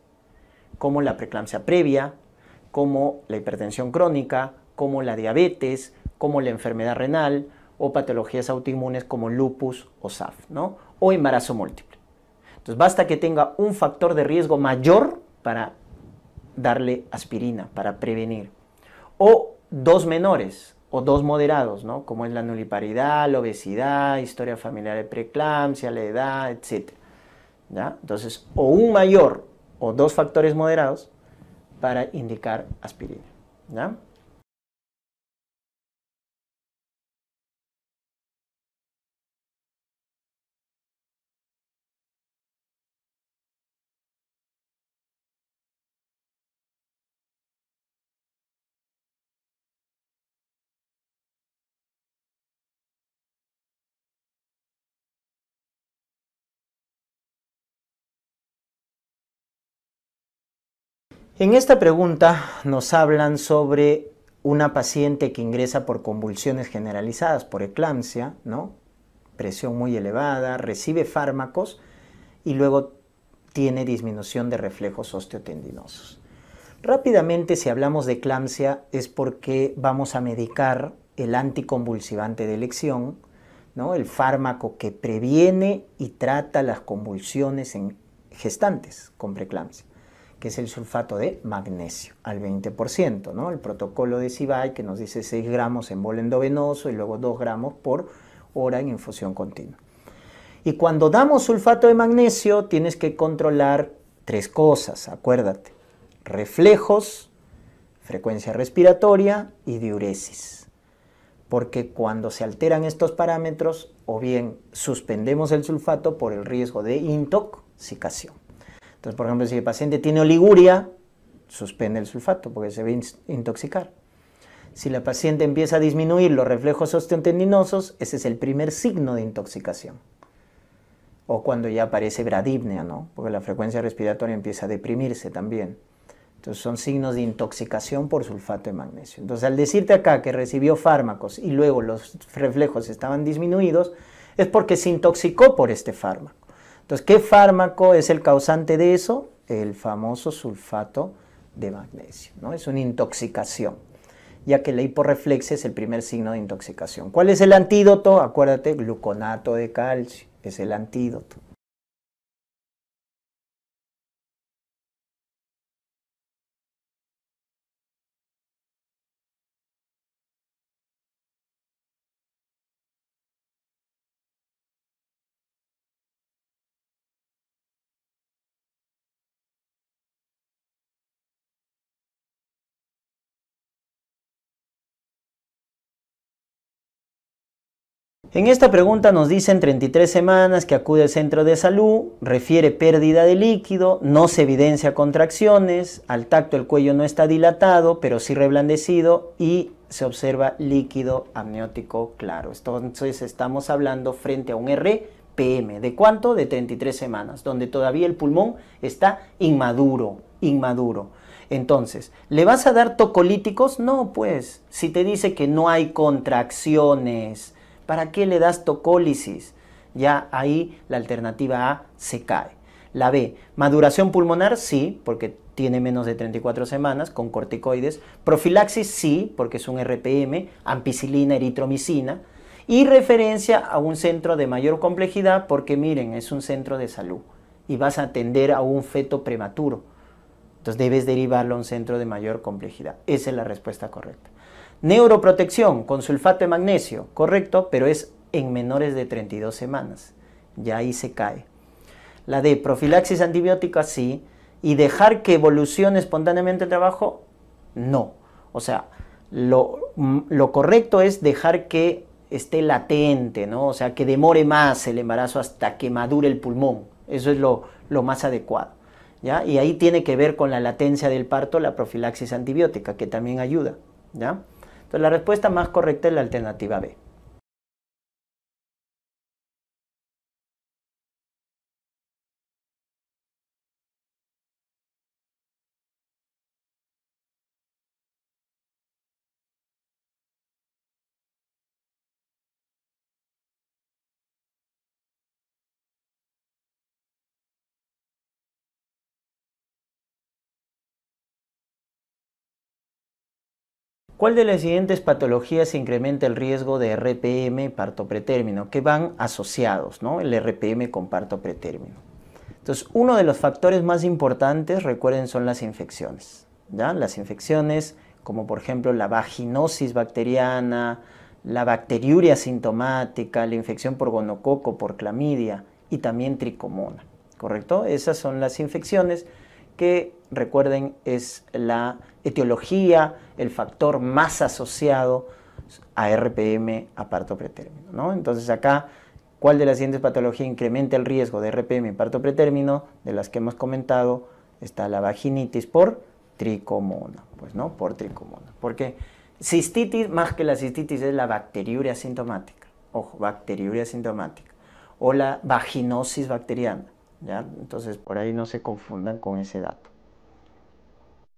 como la preeclampsia previa, como la hipertensión crónica, como la diabetes, como la enfermedad renal o patologías autoinmunes como lupus o SAF, ¿no? o embarazo múltiple. Entonces basta que tenga un factor de riesgo mayor para darle aspirina, para prevenir. O dos menores o dos moderados, ¿no? como es la nuliparidad, la obesidad, historia familiar de preeclampsia, la edad, etc. ¿Ya? Entonces, o un mayor o dos factores moderados para indicar aspirina. ¿ya? En esta pregunta nos hablan sobre una paciente que ingresa por convulsiones generalizadas, por eclampsia, ¿no? presión muy elevada, recibe fármacos y luego tiene disminución de reflejos osteotendinosos. Rápidamente, si hablamos de eclampsia, es porque vamos a medicar el anticonvulsivante de elección, ¿no? el fármaco que previene y trata las convulsiones en gestantes con preeclampsia que es el sulfato de magnesio, al 20%. ¿no? El protocolo de Sibai que nos dice 6 gramos en bol endovenoso y luego 2 gramos por hora en infusión continua. Y cuando damos sulfato de magnesio tienes que controlar tres cosas, acuérdate. Reflejos, frecuencia respiratoria y diuresis. Porque cuando se alteran estos parámetros, o bien suspendemos el sulfato por el riesgo de intoxicación. Entonces, por ejemplo, si el paciente tiene oliguria, suspende el sulfato porque se ve a intoxicar. Si la paciente empieza a disminuir los reflejos osteotendinosos, ese es el primer signo de intoxicación. O cuando ya aparece bradipnea, Porque la frecuencia respiratoria empieza a deprimirse también. Entonces son signos de intoxicación por sulfato de magnesio. Entonces al decirte acá que recibió fármacos y luego los reflejos estaban disminuidos, es porque se intoxicó por este fármaco. Entonces, ¿qué fármaco es el causante de eso? El famoso sulfato de magnesio, ¿no? Es una intoxicación, ya que la hiporreflexia es el primer signo de intoxicación. ¿Cuál es el antídoto? Acuérdate, gluconato de calcio es el antídoto. En esta pregunta nos dicen 33 semanas que acude al centro de salud, refiere pérdida de líquido, no se evidencia contracciones, al tacto el cuello no está dilatado, pero sí reblandecido y se observa líquido amniótico claro. Entonces estamos hablando frente a un RPM. ¿De cuánto? De 33 semanas, donde todavía el pulmón está inmaduro, inmaduro. Entonces, ¿le vas a dar tocolíticos? No, pues, si te dice que no hay contracciones, ¿Para qué le das tocólisis? Ya ahí la alternativa A se cae. La B, maduración pulmonar, sí, porque tiene menos de 34 semanas con corticoides. Profilaxis, sí, porque es un RPM, ampicilina, eritromicina. Y referencia a un centro de mayor complejidad porque miren, es un centro de salud y vas a atender a un feto prematuro. Entonces debes derivarlo a un centro de mayor complejidad. Esa es la respuesta correcta. Neuroprotección con sulfato de magnesio, correcto, pero es en menores de 32 semanas. Ya ahí se cae. La de profilaxis antibiótica, sí. Y dejar que evolucione espontáneamente el trabajo, no. O sea, mm, lo, correcto es dejar que esté latente, ¿no? O sea, que demore más el embarazo hasta que madure el pulmón. Eso es lo, lo más adecuado. ¿ya? Y ahí tiene que ver con la latencia del parto, la profilaxis antibiótica, que también ayuda. ¿ya? Entonces la respuesta más correcta es la alternativa B. ¿Cuál de las siguientes patologías incrementa el riesgo de RPM parto pretérmino? Que van asociados, ¿no? El RPM con parto pretérmino. Entonces, uno de los factores más importantes, recuerden, son las infecciones. ¿ya? Las infecciones, como por ejemplo la vaginosis bacteriana, la bacteriuria sintomática, la infección por gonococo, por clamidia y también tricomona. ¿Correcto? Esas son las infecciones que recuerden, es la etiología, el factor más asociado a RPM a parto pretérmino. ¿no? Entonces acá, ¿cuál de las siguientes patologías incrementa el riesgo de RPM y parto pretérmino? De las que hemos comentado, está la vaginitis por tricomona, pues no, por tricomona. Porque cistitis, más que la cistitis, es la bacteriuria sintomática. Ojo, bacteriuria sintomática. O la vaginosis bacteriana. ¿ya? Entonces, por ahí no se confundan con ese dato.